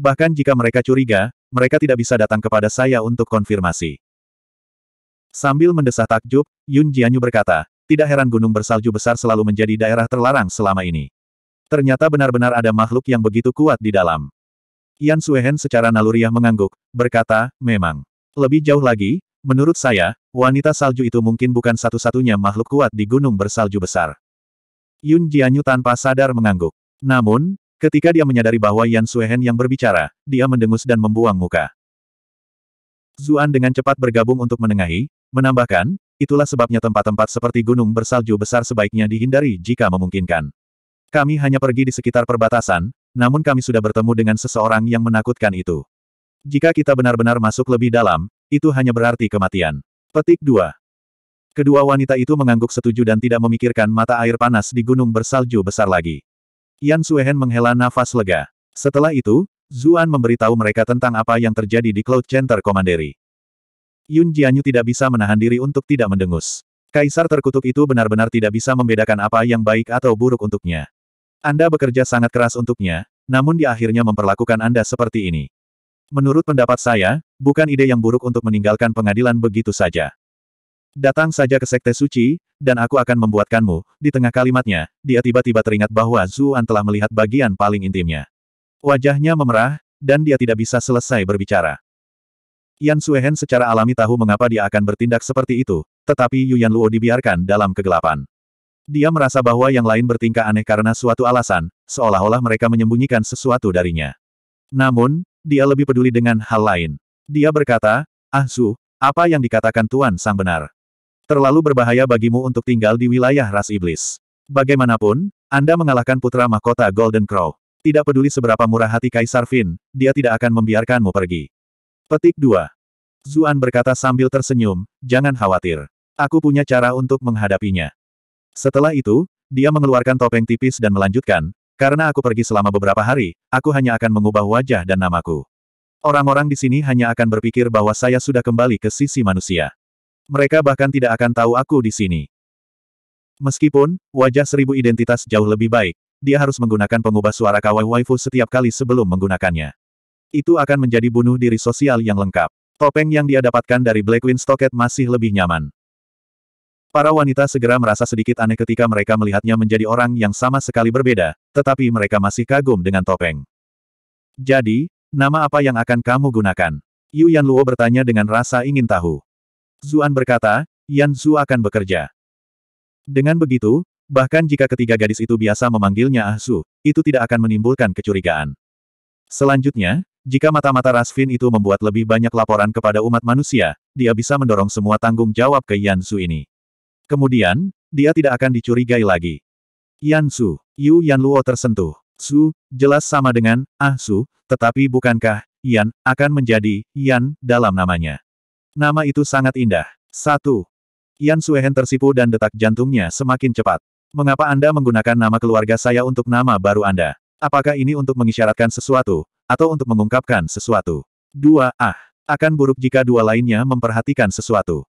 Speaker 1: Bahkan jika mereka curiga, mereka tidak bisa datang kepada saya untuk konfirmasi. Sambil mendesah takjub, Yun Jianyu berkata, tidak heran gunung bersalju besar selalu menjadi daerah terlarang selama ini. Ternyata benar-benar ada makhluk yang begitu kuat di dalam. Yan Suehen secara naluriah mengangguk, berkata, memang. Lebih jauh lagi, menurut saya, wanita salju itu mungkin bukan satu-satunya makhluk kuat di gunung bersalju besar. Yun Jianyu tanpa sadar mengangguk. Namun, ketika dia menyadari bahwa Yan Suehen yang berbicara, dia mendengus dan membuang muka. Zuan dengan cepat bergabung untuk menengahi, menambahkan, itulah sebabnya tempat-tempat seperti gunung bersalju besar sebaiknya dihindari jika memungkinkan. Kami hanya pergi di sekitar perbatasan, namun kami sudah bertemu dengan seseorang yang menakutkan itu. Jika kita benar-benar masuk lebih dalam, itu hanya berarti kematian. Petik 2. Kedua wanita itu mengangguk setuju dan tidak memikirkan mata air panas di gunung bersalju besar lagi. Yan Suehen menghela nafas lega. Setelah itu, Zuan memberitahu mereka tentang apa yang terjadi di Cloud Center Komandiri. Yun Jianyu tidak bisa menahan diri untuk tidak mendengus. Kaisar terkutuk itu benar-benar tidak bisa membedakan apa yang baik atau buruk untuknya. Anda bekerja sangat keras untuknya, namun di akhirnya memperlakukan Anda seperti ini. Menurut pendapat saya, bukan ide yang buruk untuk meninggalkan pengadilan begitu saja. Datang saja ke Sekte Suci, dan aku akan membuatkanmu, di tengah kalimatnya, dia tiba-tiba teringat bahwa Zuan telah melihat bagian paling intimnya. Wajahnya memerah, dan dia tidak bisa selesai berbicara. Yan Suehen secara alami tahu mengapa dia akan bertindak seperti itu, tetapi Yuan Luo dibiarkan dalam kegelapan. Dia merasa bahwa yang lain bertingkah aneh karena suatu alasan, seolah-olah mereka menyembunyikan sesuatu darinya. Namun, dia lebih peduli dengan hal lain. Dia berkata, Ah Zu, apa yang dikatakan Tuan Sang benar? Terlalu berbahaya bagimu untuk tinggal di wilayah ras iblis. Bagaimanapun, Anda mengalahkan putra mahkota Golden Crow. Tidak peduli seberapa murah hati Kaisar Fin, dia tidak akan membiarkanmu pergi. Petik 2. Zuan berkata sambil tersenyum, jangan khawatir. Aku punya cara untuk menghadapinya. Setelah itu, dia mengeluarkan topeng tipis dan melanjutkan, karena aku pergi selama beberapa hari, aku hanya akan mengubah wajah dan namaku. Orang-orang di sini hanya akan berpikir bahwa saya sudah kembali ke sisi manusia. Mereka bahkan tidak akan tahu aku di sini. Meskipun, wajah seribu identitas jauh lebih baik, dia harus menggunakan pengubah suara kawaii waifu setiap kali sebelum menggunakannya. Itu akan menjadi bunuh diri sosial yang lengkap. Topeng yang dia dapatkan dari Black Stocket masih lebih nyaman. Para wanita segera merasa sedikit aneh ketika mereka melihatnya menjadi orang yang sama sekali berbeda, tetapi mereka masih kagum dengan topeng. Jadi, nama apa yang akan kamu gunakan? Yu Yan Luo bertanya dengan rasa ingin tahu. Zuan berkata, Yan Zhu akan bekerja. Dengan begitu, bahkan jika ketiga gadis itu biasa memanggilnya Ah Zhu, itu tidak akan menimbulkan kecurigaan. Selanjutnya, jika mata-mata Rasfin itu membuat lebih banyak laporan kepada umat manusia, dia bisa mendorong semua tanggung jawab ke Yan Zhu ini. Kemudian, dia tidak akan dicurigai lagi. Yan Su, Yu Yan Luo tersentuh. Su, jelas sama dengan, Ah Su, tetapi bukankah, Yan, akan menjadi, Yan, dalam namanya. Nama itu sangat indah. Satu. Yan Suehen tersipu dan detak jantungnya semakin cepat. Mengapa Anda menggunakan nama keluarga saya untuk nama baru Anda? Apakah ini untuk mengisyaratkan sesuatu, atau untuk mengungkapkan sesuatu? Dua, Ah, akan buruk jika dua lainnya memperhatikan sesuatu.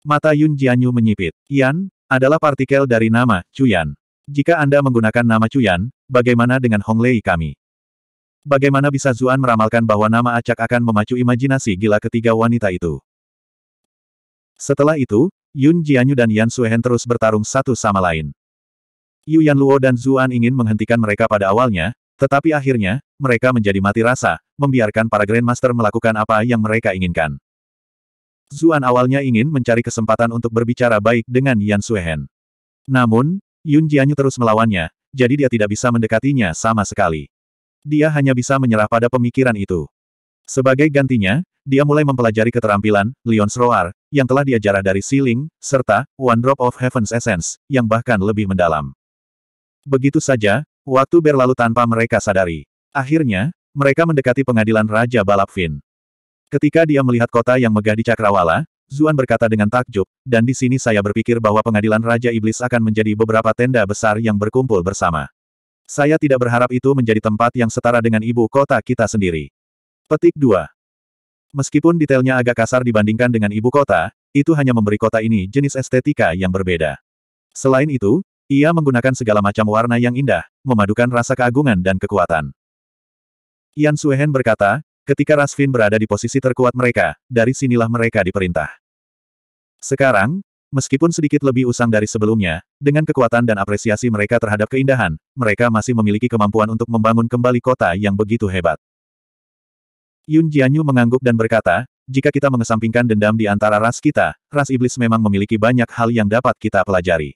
Speaker 1: Mata Yun Jianyu menyipit. Yan, adalah partikel dari nama, Cuyan. Jika Anda menggunakan nama Cuyan, bagaimana dengan Hong Lei kami? Bagaimana bisa Zuan meramalkan bahwa nama acak akan memacu imajinasi gila ketiga wanita itu? Setelah itu, Yun Jianyu dan Yan Suhen terus bertarung satu sama lain. Yu Yan Luo dan Zuan ingin menghentikan mereka pada awalnya, tetapi akhirnya, mereka menjadi mati rasa, membiarkan para Grandmaster melakukan apa yang mereka inginkan. Zuan awalnya ingin mencari kesempatan untuk berbicara baik dengan Yan Suehen. Namun, Yun Jianyu terus melawannya, jadi dia tidak bisa mendekatinya sama sekali. Dia hanya bisa menyerah pada pemikiran itu. Sebagai gantinya, dia mulai mempelajari keterampilan Leon's Roar, yang telah dia jarah dari Siling, serta One Drop of Heaven's Essence, yang bahkan lebih mendalam. Begitu saja, waktu berlalu tanpa mereka sadari. Akhirnya, mereka mendekati pengadilan Raja Balapfin. Ketika dia melihat kota yang megah di Cakrawala, Zuan berkata dengan takjub, dan di sini saya berpikir bahwa pengadilan Raja Iblis akan menjadi beberapa tenda besar yang berkumpul bersama. Saya tidak berharap itu menjadi tempat yang setara dengan ibu kota kita sendiri. Petik 2. Meskipun detailnya agak kasar dibandingkan dengan ibu kota, itu hanya memberi kota ini jenis estetika yang berbeda. Selain itu, ia menggunakan segala macam warna yang indah, memadukan rasa keagungan dan kekuatan. Yan Suehen berkata, Ketika Rasvin berada di posisi terkuat mereka, dari sinilah mereka diperintah. Sekarang, meskipun sedikit lebih usang dari sebelumnya, dengan kekuatan dan apresiasi mereka terhadap keindahan, mereka masih memiliki kemampuan untuk membangun kembali kota yang begitu hebat. Yun Jianyu mengangguk dan berkata, jika kita mengesampingkan dendam di antara ras kita, ras iblis memang memiliki banyak hal yang dapat kita pelajari.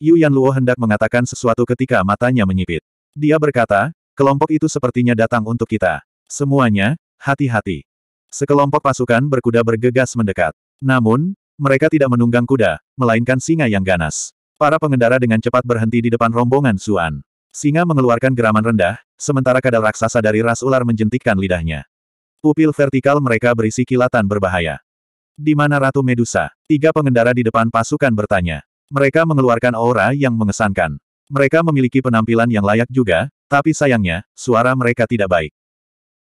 Speaker 1: Yu Yanluo hendak mengatakan sesuatu ketika matanya menyipit. Dia berkata, kelompok itu sepertinya datang untuk kita. Semuanya, hati-hati. Sekelompok pasukan berkuda bergegas mendekat. Namun, mereka tidak menunggang kuda, melainkan singa yang ganas. Para pengendara dengan cepat berhenti di depan rombongan Suan. Singa mengeluarkan geraman rendah, sementara kadal raksasa dari ras ular menjentikkan lidahnya. Pupil vertikal mereka berisi kilatan berbahaya. Di mana Ratu Medusa? Tiga pengendara di depan pasukan bertanya. Mereka mengeluarkan aura yang mengesankan. Mereka memiliki penampilan yang layak juga, tapi sayangnya, suara mereka tidak baik.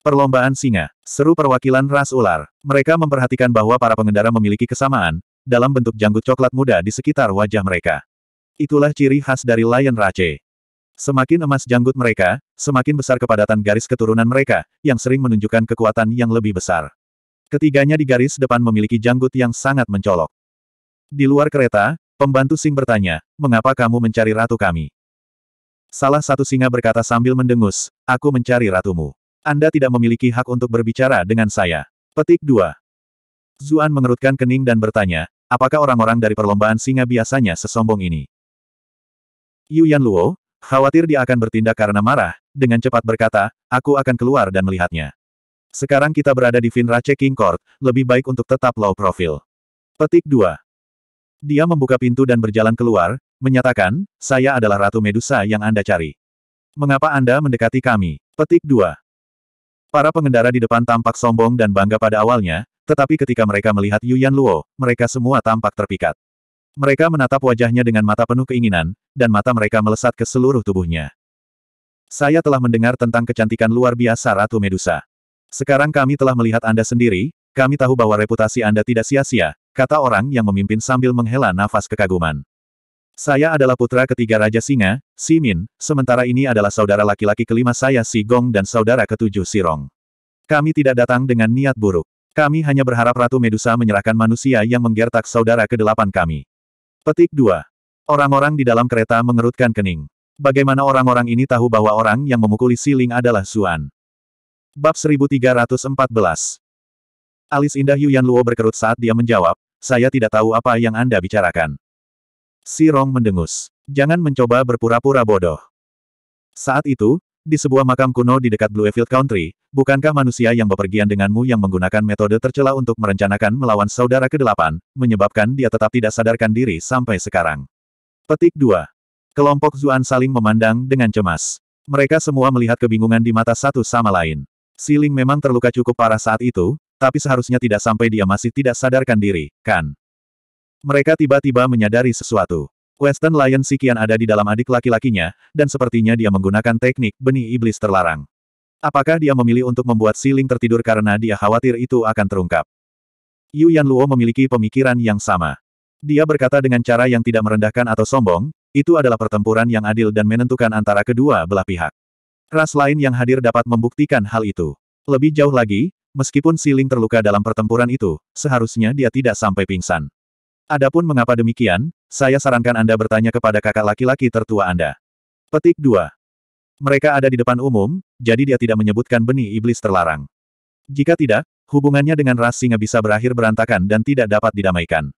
Speaker 1: Perlombaan singa. Seru perwakilan ras ular. Mereka memperhatikan bahwa para pengendara memiliki kesamaan, dalam bentuk janggut coklat muda di sekitar wajah mereka. Itulah ciri khas dari Lion Rache. Semakin emas janggut mereka, semakin besar kepadatan garis keturunan mereka, yang sering menunjukkan kekuatan yang lebih besar. Ketiganya di garis depan memiliki janggut yang sangat mencolok. Di luar kereta, pembantu Sing bertanya, mengapa kamu mencari ratu kami? Salah satu singa berkata sambil mendengus, aku mencari ratumu. Anda tidak memiliki hak untuk berbicara dengan saya. Petik 2. Zuan mengerutkan kening dan bertanya, apakah orang-orang dari perlombaan singa biasanya sesombong ini? Yu Yan Luo, khawatir dia akan bertindak karena marah, dengan cepat berkata, aku akan keluar dan melihatnya. Sekarang kita berada di Finra Checking Court, lebih baik untuk tetap low profile. Petik 2. Dia membuka pintu dan berjalan keluar, menyatakan, saya adalah Ratu Medusa yang Anda cari. Mengapa Anda mendekati kami? Petik 2. Para pengendara di depan tampak sombong dan bangga pada awalnya, tetapi ketika mereka melihat Yuan Luo, mereka semua tampak terpikat. Mereka menatap wajahnya dengan mata penuh keinginan, dan mata mereka melesat ke seluruh tubuhnya. Saya telah mendengar tentang kecantikan luar biasa Ratu Medusa. Sekarang kami telah melihat Anda sendiri, kami tahu bahwa reputasi Anda tidak sia-sia, kata orang yang memimpin sambil menghela nafas kekaguman. Saya adalah putra ketiga Raja Singa, Si Min, sementara ini adalah saudara laki-laki kelima saya Si Gong dan saudara ketujuh Si Rong. Kami tidak datang dengan niat buruk. Kami hanya berharap Ratu Medusa menyerahkan manusia yang menggertak saudara kedelapan kami. Petik 2. Orang-orang di dalam kereta mengerutkan kening. Bagaimana orang-orang ini tahu bahwa orang yang memukuli siling adalah Zuan? Bab 1314 Alis indah Yuan Luo berkerut saat dia menjawab, saya tidak tahu apa yang Anda bicarakan. Si Rong mendengus. Jangan mencoba berpura-pura bodoh. Saat itu, di sebuah makam kuno di dekat Bluefield Country, bukankah manusia yang bepergian denganmu yang menggunakan metode tercela untuk merencanakan melawan saudara ke-8, menyebabkan dia tetap tidak sadarkan diri sampai sekarang. Petik 2. Kelompok Zuan saling memandang dengan cemas. Mereka semua melihat kebingungan di mata satu sama lain. Siling memang terluka cukup parah saat itu, tapi seharusnya tidak sampai dia masih tidak sadarkan diri, kan? Mereka tiba-tiba menyadari sesuatu. Western Lion Sikian ada di dalam adik laki-lakinya, dan sepertinya dia menggunakan teknik benih iblis terlarang. Apakah dia memilih untuk membuat Siling tertidur karena dia khawatir itu akan terungkap? Yu Yan Luo memiliki pemikiran yang sama. Dia berkata dengan cara yang tidak merendahkan atau sombong, itu adalah pertempuran yang adil dan menentukan antara kedua belah pihak. Ras lain yang hadir dapat membuktikan hal itu. Lebih jauh lagi, meskipun Siling terluka dalam pertempuran itu, seharusnya dia tidak sampai pingsan. Adapun mengapa demikian, saya sarankan Anda bertanya kepada kakak laki-laki tertua Anda. Petik 2. Mereka ada di depan umum, jadi dia tidak menyebutkan benih iblis terlarang. Jika tidak, hubungannya dengan ras singa bisa berakhir berantakan dan tidak dapat didamaikan.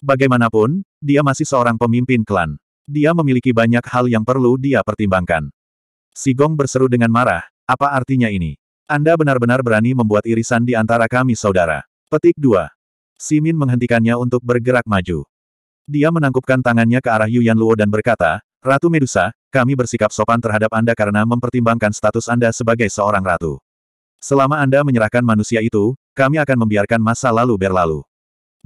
Speaker 1: Bagaimanapun, dia masih seorang pemimpin klan. Dia memiliki banyak hal yang perlu dia pertimbangkan. Si Gong berseru dengan marah, apa artinya ini? Anda benar-benar berani membuat irisan di antara kami saudara. Petik 2. Simin menghentikannya untuk bergerak maju. Dia menangkupkan tangannya ke arah Yuan Luo dan berkata, Ratu Medusa, kami bersikap sopan terhadap Anda karena mempertimbangkan status Anda sebagai seorang ratu. Selama Anda menyerahkan manusia itu, kami akan membiarkan masa lalu berlalu.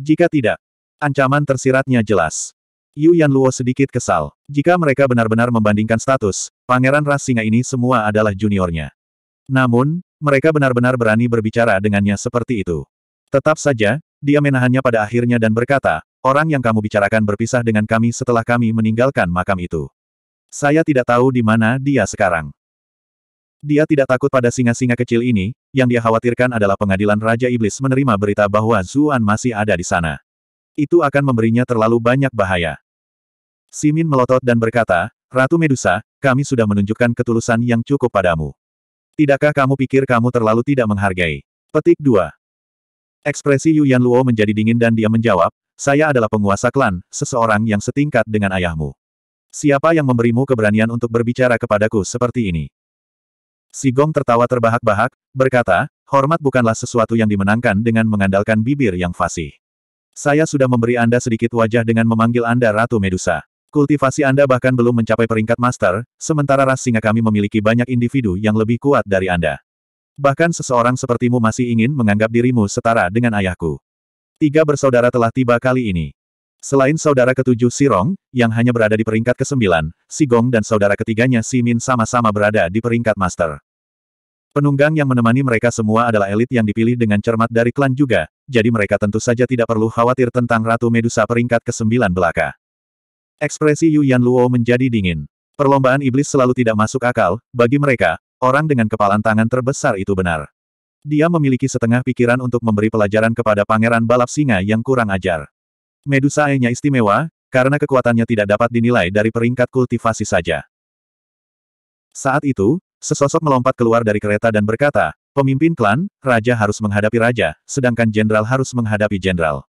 Speaker 1: Jika tidak, ancaman tersiratnya jelas. Yu Yan Luo sedikit kesal. Jika mereka benar-benar membandingkan status, pangeran ras singa ini semua adalah juniornya. Namun, mereka benar-benar berani berbicara dengannya seperti itu. Tetap saja, dia menahannya pada akhirnya dan berkata, orang yang kamu bicarakan berpisah dengan kami setelah kami meninggalkan makam itu. Saya tidak tahu di mana dia sekarang. Dia tidak takut pada singa-singa kecil ini, yang dia khawatirkan adalah pengadilan Raja Iblis menerima berita bahwa Zuan masih ada di sana. Itu akan memberinya terlalu banyak bahaya. Simin melotot dan berkata, Ratu Medusa, kami sudah menunjukkan ketulusan yang cukup padamu. Tidakkah kamu pikir kamu terlalu tidak menghargai? Petik 2. Ekspresi Yuan Luo menjadi dingin dan dia menjawab, saya adalah penguasa klan, seseorang yang setingkat dengan ayahmu. Siapa yang memberimu keberanian untuk berbicara kepadaku seperti ini? Si Gong tertawa terbahak-bahak, berkata, hormat bukanlah sesuatu yang dimenangkan dengan mengandalkan bibir yang fasih. Saya sudah memberi Anda sedikit wajah dengan memanggil Anda Ratu Medusa. Kultivasi Anda bahkan belum mencapai peringkat master, sementara ras singa kami memiliki banyak individu yang lebih kuat dari Anda. Bahkan seseorang sepertimu masih ingin menganggap dirimu setara dengan ayahku. Tiga bersaudara telah tiba kali ini. Selain saudara ketujuh Si Rong, yang hanya berada di peringkat kesembilan, Si Gong dan saudara ketiganya Si Min sama-sama berada di peringkat master. Penunggang yang menemani mereka semua adalah elit yang dipilih dengan cermat dari klan juga, jadi mereka tentu saja tidak perlu khawatir tentang Ratu Medusa peringkat ke-9 belaka. Ekspresi Yu Yan Luo menjadi dingin. Perlombaan iblis selalu tidak masuk akal, bagi mereka, Orang dengan kepalan tangan terbesar itu benar. Dia memiliki setengah pikiran untuk memberi pelajaran kepada pangeran balap singa yang kurang ajar. Medusa E-nya istimewa, karena kekuatannya tidak dapat dinilai dari peringkat kultivasi saja. Saat itu, sesosok melompat keluar dari kereta dan berkata, pemimpin klan, raja harus menghadapi raja, sedangkan jenderal harus menghadapi jenderal.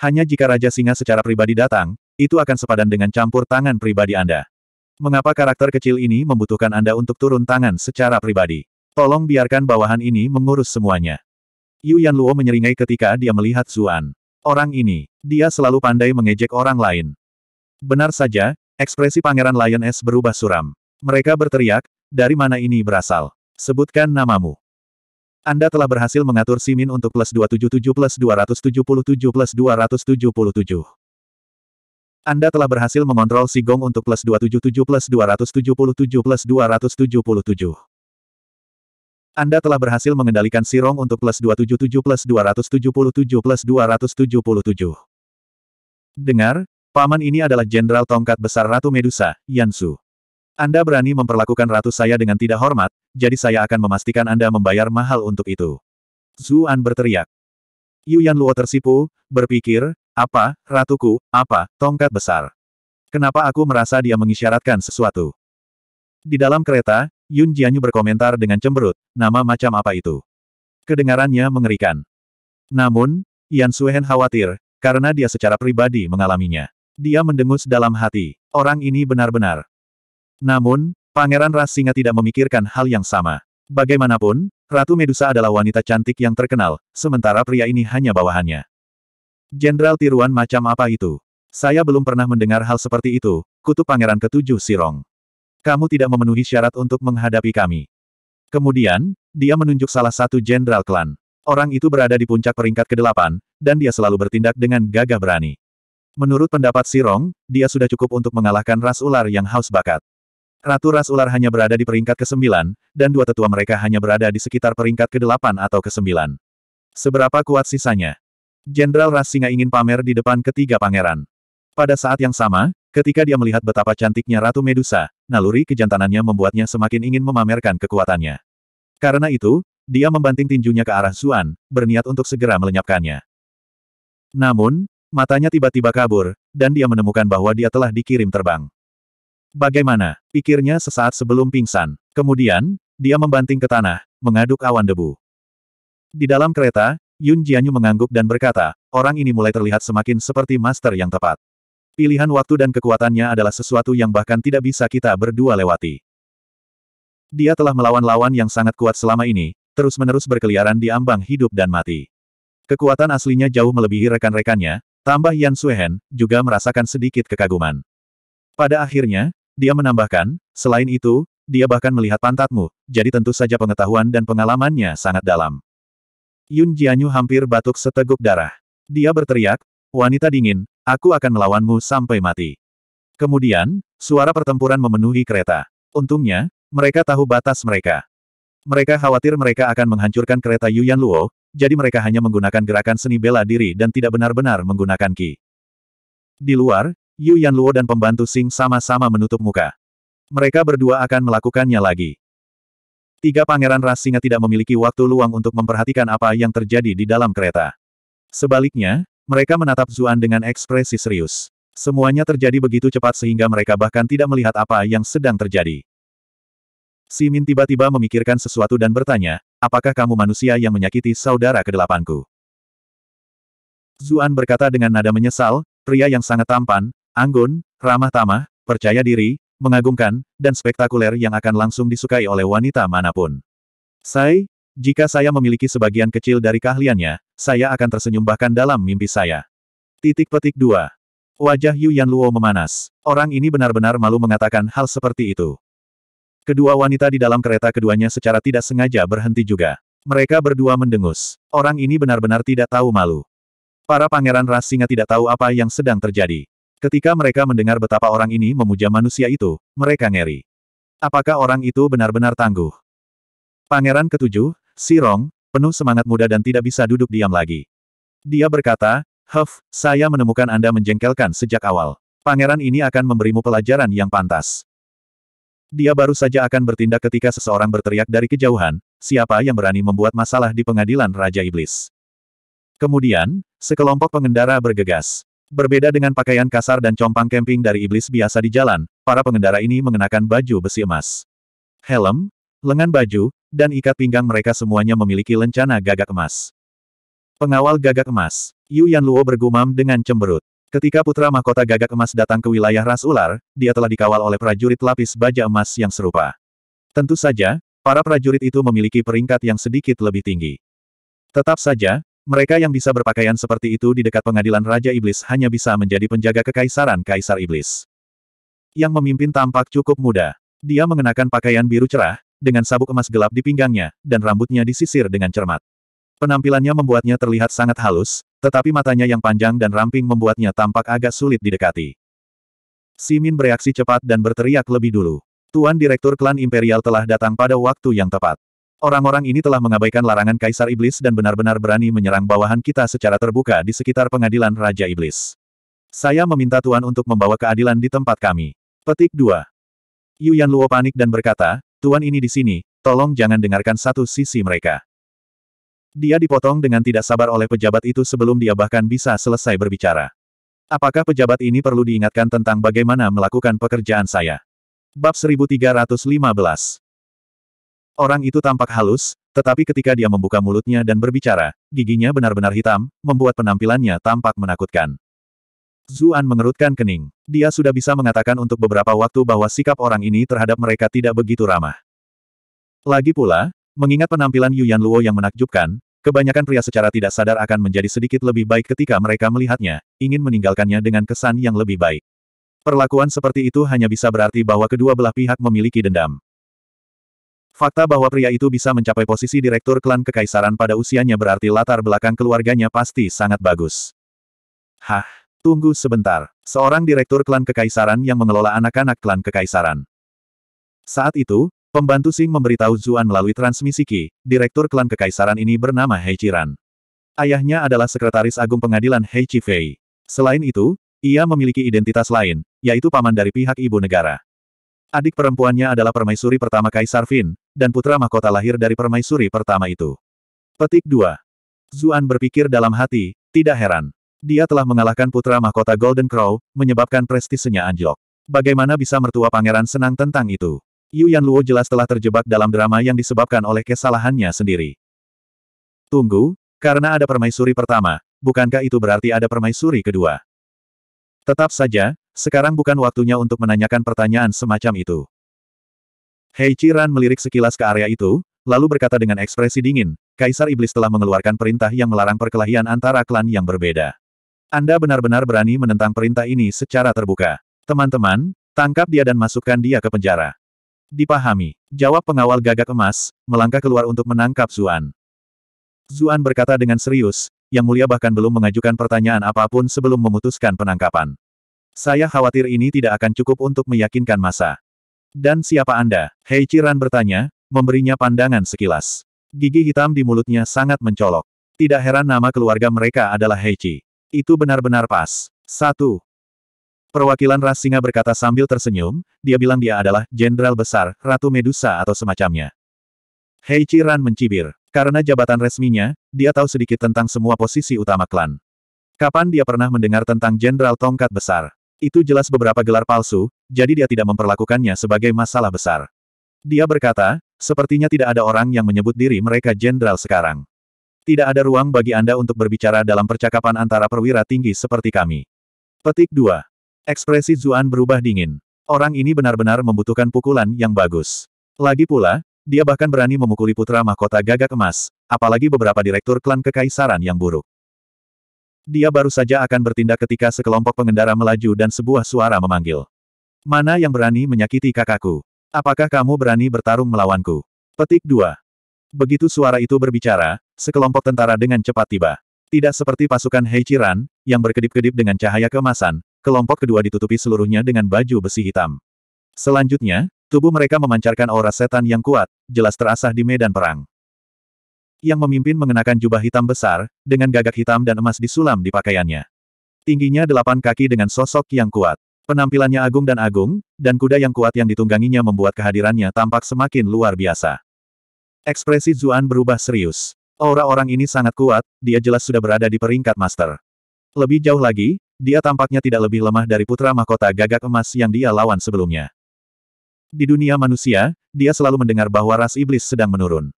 Speaker 1: Hanya jika Raja Singa secara pribadi datang, itu akan sepadan dengan campur tangan pribadi Anda. Mengapa karakter kecil ini membutuhkan Anda untuk turun tangan secara pribadi? Tolong biarkan bawahan ini mengurus semuanya. Yu Yan Luo menyeringai ketika dia melihat Zuan. Orang ini, dia selalu pandai mengejek orang lain. Benar saja, ekspresi Pangeran Lion S berubah suram. Mereka berteriak, dari mana ini berasal? Sebutkan namamu. Anda telah berhasil mengatur Simin untuk plus 277 plus 277 plus 277. Anda telah berhasil mengontrol si Gong untuk plus 277 plus 277 plus 277. Anda telah berhasil mengendalikan si Rong untuk plus 277 plus 277 plus 277. Dengar, paman ini adalah jenderal tongkat besar Ratu Medusa, Yansu. Anda berani memperlakukan ratu saya dengan tidak hormat, jadi saya akan memastikan Anda membayar mahal untuk itu. Zuan berteriak. Yu Luo tersipu, berpikir, apa, ratuku, apa, tongkat besar? Kenapa aku merasa dia mengisyaratkan sesuatu? Di dalam kereta, Yun Jianyu berkomentar dengan cemberut, nama macam apa itu? Kedengarannya mengerikan. Namun, Yan Suhen khawatir, karena dia secara pribadi mengalaminya. Dia mendengus dalam hati, orang ini benar-benar. Namun, Pangeran Ras Singa tidak memikirkan hal yang sama. Bagaimanapun, Ratu Medusa adalah wanita cantik yang terkenal, sementara pria ini hanya bawahannya. Jenderal tiruan macam apa itu? Saya belum pernah mendengar hal seperti itu, kutu pangeran ketujuh Sirong. Kamu tidak memenuhi syarat untuk menghadapi kami. Kemudian, dia menunjuk salah satu jenderal klan. Orang itu berada di puncak peringkat ke-8, dan dia selalu bertindak dengan gagah berani. Menurut pendapat Sirong, dia sudah cukup untuk mengalahkan ras ular yang haus bakat. Ratu Ras Ular hanya berada di peringkat ke-9, dan dua tetua mereka hanya berada di sekitar peringkat ke-8 atau ke-9. Seberapa kuat sisanya? Jenderal Ras singa ingin pamer di depan ketiga pangeran. Pada saat yang sama, ketika dia melihat betapa cantiknya Ratu Medusa, naluri kejantanannya membuatnya semakin ingin memamerkan kekuatannya. Karena itu, dia membanting tinjunya ke arah Zuan, berniat untuk segera melenyapkannya. Namun, matanya tiba-tiba kabur, dan dia menemukan bahwa dia telah dikirim terbang. Bagaimana? Pikirnya sesaat sebelum pingsan. Kemudian, dia membanting ke tanah, mengaduk awan debu. Di dalam kereta, Yun Jianyu mengangguk dan berkata, orang ini mulai terlihat semakin seperti master yang tepat. Pilihan waktu dan kekuatannya adalah sesuatu yang bahkan tidak bisa kita berdua lewati. Dia telah melawan lawan yang sangat kuat selama ini, terus-menerus berkeliaran di ambang hidup dan mati. Kekuatan aslinya jauh melebihi rekan-rekannya, tambah Yan Suehen, juga merasakan sedikit kekaguman. Pada akhirnya, dia menambahkan, selain itu, dia bahkan melihat pantatmu, jadi tentu saja pengetahuan dan pengalamannya sangat dalam. Yun Jianyu hampir batuk seteguk darah. Dia berteriak, wanita dingin, aku akan melawanmu sampai mati. Kemudian, suara pertempuran memenuhi kereta. Untungnya, mereka tahu batas mereka. Mereka khawatir mereka akan menghancurkan kereta Yuan Luo, jadi mereka hanya menggunakan gerakan seni bela diri dan tidak benar-benar menggunakan Qi. Di luar, Yuan Luo dan pembantu Sing sama-sama menutup muka. Mereka berdua akan melakukannya lagi. Tiga pangeran ras singa tidak memiliki waktu luang untuk memperhatikan apa yang terjadi di dalam kereta. Sebaliknya, mereka menatap Zuan dengan ekspresi serius. Semuanya terjadi begitu cepat sehingga mereka bahkan tidak melihat apa yang sedang terjadi. Si Min tiba-tiba memikirkan sesuatu dan bertanya, apakah kamu manusia yang menyakiti saudara kedelapanku? Zuan berkata dengan nada menyesal, pria yang sangat tampan, anggun, ramah tamah, percaya diri, mengagumkan, dan spektakuler yang akan langsung disukai oleh wanita manapun. Sai, jika saya memiliki sebagian kecil dari keahliannya, saya akan tersenyum bahkan dalam mimpi saya. Titik petik 2. Wajah Yu Yan Luo memanas. Orang ini benar-benar malu mengatakan hal seperti itu. Kedua wanita di dalam kereta keduanya secara tidak sengaja berhenti juga. Mereka berdua mendengus. Orang ini benar-benar tidak tahu malu. Para pangeran ras singa tidak tahu apa yang sedang terjadi. Ketika mereka mendengar betapa orang ini memuja manusia itu, mereka ngeri. Apakah orang itu benar-benar tangguh? Pangeran ketujuh, Si Rong, penuh semangat muda dan tidak bisa duduk diam lagi. Dia berkata, Huff, saya menemukan Anda menjengkelkan sejak awal. Pangeran ini akan memberimu pelajaran yang pantas. Dia baru saja akan bertindak ketika seseorang berteriak dari kejauhan, siapa yang berani membuat masalah di pengadilan Raja Iblis. Kemudian, sekelompok pengendara bergegas. Berbeda dengan pakaian kasar dan compang camping dari iblis biasa di jalan, para pengendara ini mengenakan baju besi emas. Helm, lengan baju, dan ikat pinggang mereka semuanya memiliki lencana gagak emas. Pengawal gagak emas, Yu Yan Luo bergumam dengan cemberut. Ketika putra mahkota gagak emas datang ke wilayah ras ular, dia telah dikawal oleh prajurit lapis baja emas yang serupa. Tentu saja, para prajurit itu memiliki peringkat yang sedikit lebih tinggi. Tetap saja, mereka yang bisa berpakaian seperti itu di dekat pengadilan Raja Iblis hanya bisa menjadi penjaga kekaisaran Kaisar Iblis. Yang memimpin tampak cukup muda. Dia mengenakan pakaian biru cerah, dengan sabuk emas gelap di pinggangnya, dan rambutnya disisir dengan cermat. Penampilannya membuatnya terlihat sangat halus, tetapi matanya yang panjang dan ramping membuatnya tampak agak sulit didekati. Simin bereaksi cepat dan berteriak lebih dulu. Tuan Direktur Klan Imperial telah datang pada waktu yang tepat. Orang-orang ini telah mengabaikan larangan Kaisar Iblis dan benar-benar berani menyerang bawahan kita secara terbuka di sekitar pengadilan Raja Iblis. Saya meminta Tuan untuk membawa keadilan di tempat kami. Petik 2. Yuan Luo panik dan berkata, Tuan ini di sini, tolong jangan dengarkan satu sisi mereka. Dia dipotong dengan tidak sabar oleh pejabat itu sebelum dia bahkan bisa selesai berbicara. Apakah pejabat ini perlu diingatkan tentang bagaimana melakukan pekerjaan saya? Bab 1315 Orang itu tampak halus, tetapi ketika dia membuka mulutnya dan berbicara, giginya benar-benar hitam, membuat penampilannya tampak menakutkan. Zuan mengerutkan kening. Dia sudah bisa mengatakan untuk beberapa waktu bahwa sikap orang ini terhadap mereka tidak begitu ramah. Lagi pula, mengingat penampilan Yuan Luo yang menakjubkan, kebanyakan pria secara tidak sadar akan menjadi sedikit lebih baik ketika mereka melihatnya, ingin meninggalkannya dengan kesan yang lebih baik. Perlakuan seperti itu hanya bisa berarti bahwa kedua belah pihak memiliki dendam. Fakta bahwa pria itu bisa mencapai posisi direktur klan kekaisaran pada usianya berarti latar belakang keluarganya pasti sangat bagus. Hah, tunggu sebentar. Seorang direktur klan kekaisaran yang mengelola anak-anak klan kekaisaran. Saat itu, pembantu Sing memberitahu Zuan melalui transmisi ki, direktur klan kekaisaran ini bernama Hei Chiran. Ayahnya adalah sekretaris agung pengadilan Hei Fei. Selain itu, ia memiliki identitas lain, yaitu paman dari pihak ibu negara. Adik perempuannya adalah permaisuri pertama Kaisar Fin, dan putra mahkota lahir dari permaisuri pertama itu. Petik 2. Zuan berpikir dalam hati, tidak heran. Dia telah mengalahkan putra mahkota Golden Crow, menyebabkan prestisenya anjlok. Bagaimana bisa mertua pangeran senang tentang itu? Yu Yan Luo jelas telah terjebak dalam drama yang disebabkan oleh kesalahannya sendiri. Tunggu, karena ada permaisuri pertama, bukankah itu berarti ada permaisuri kedua? Tetap saja, sekarang bukan waktunya untuk menanyakan pertanyaan semacam itu. Hei Ciran melirik sekilas ke area itu, lalu berkata dengan ekspresi dingin, Kaisar Iblis telah mengeluarkan perintah yang melarang perkelahian antara klan yang berbeda. Anda benar-benar berani menentang perintah ini secara terbuka. Teman-teman, tangkap dia dan masukkan dia ke penjara. Dipahami, jawab pengawal gagak emas, melangkah keluar untuk menangkap Zuan. Zuan berkata dengan serius, yang mulia bahkan belum mengajukan pertanyaan apapun sebelum memutuskan penangkapan. Saya khawatir ini tidak akan cukup untuk meyakinkan masa. Dan siapa Anda? Hei Ciran bertanya, memberinya pandangan sekilas. Gigi hitam di mulutnya sangat mencolok. Tidak heran nama keluarga mereka adalah Hei Heichi. Itu benar-benar pas. Satu. Perwakilan ras singa berkata sambil tersenyum, dia bilang dia adalah jenderal besar, ratu Medusa atau semacamnya. Heichi Ran mencibir. Karena jabatan resminya, dia tahu sedikit tentang semua posisi utama klan. Kapan dia pernah mendengar tentang jenderal tongkat besar? Itu jelas beberapa gelar palsu, jadi dia tidak memperlakukannya sebagai masalah besar. Dia berkata, sepertinya tidak ada orang yang menyebut diri mereka jenderal sekarang. Tidak ada ruang bagi Anda untuk berbicara dalam percakapan antara perwira tinggi seperti kami. Petik 2. Ekspresi Zuan berubah dingin. Orang ini benar-benar membutuhkan pukulan yang bagus. Lagi pula, dia bahkan berani memukuli putra mahkota gagak emas, apalagi beberapa direktur klan kekaisaran yang buruk. Dia baru saja akan bertindak ketika sekelompok pengendara melaju dan sebuah suara memanggil. Mana yang berani menyakiti kakakku? Apakah kamu berani bertarung melawanku? Petik 2. Begitu suara itu berbicara, sekelompok tentara dengan cepat tiba. Tidak seperti pasukan Heichiran, yang berkedip-kedip dengan cahaya kemasan, kelompok kedua ditutupi seluruhnya dengan baju besi hitam. Selanjutnya, tubuh mereka memancarkan aura setan yang kuat, jelas terasah di medan perang yang memimpin mengenakan jubah hitam besar, dengan gagak hitam dan emas disulam di pakaiannya. Tingginya delapan kaki dengan sosok yang kuat. Penampilannya agung dan agung, dan kuda yang kuat yang ditungganginya membuat kehadirannya tampak semakin luar biasa. Ekspresi Zuan berubah serius. Aura orang ini sangat kuat, dia jelas sudah berada di peringkat master. Lebih jauh lagi, dia tampaknya tidak lebih lemah dari putra mahkota gagak emas yang dia lawan sebelumnya. Di dunia manusia, dia selalu mendengar bahwa ras iblis sedang menurun.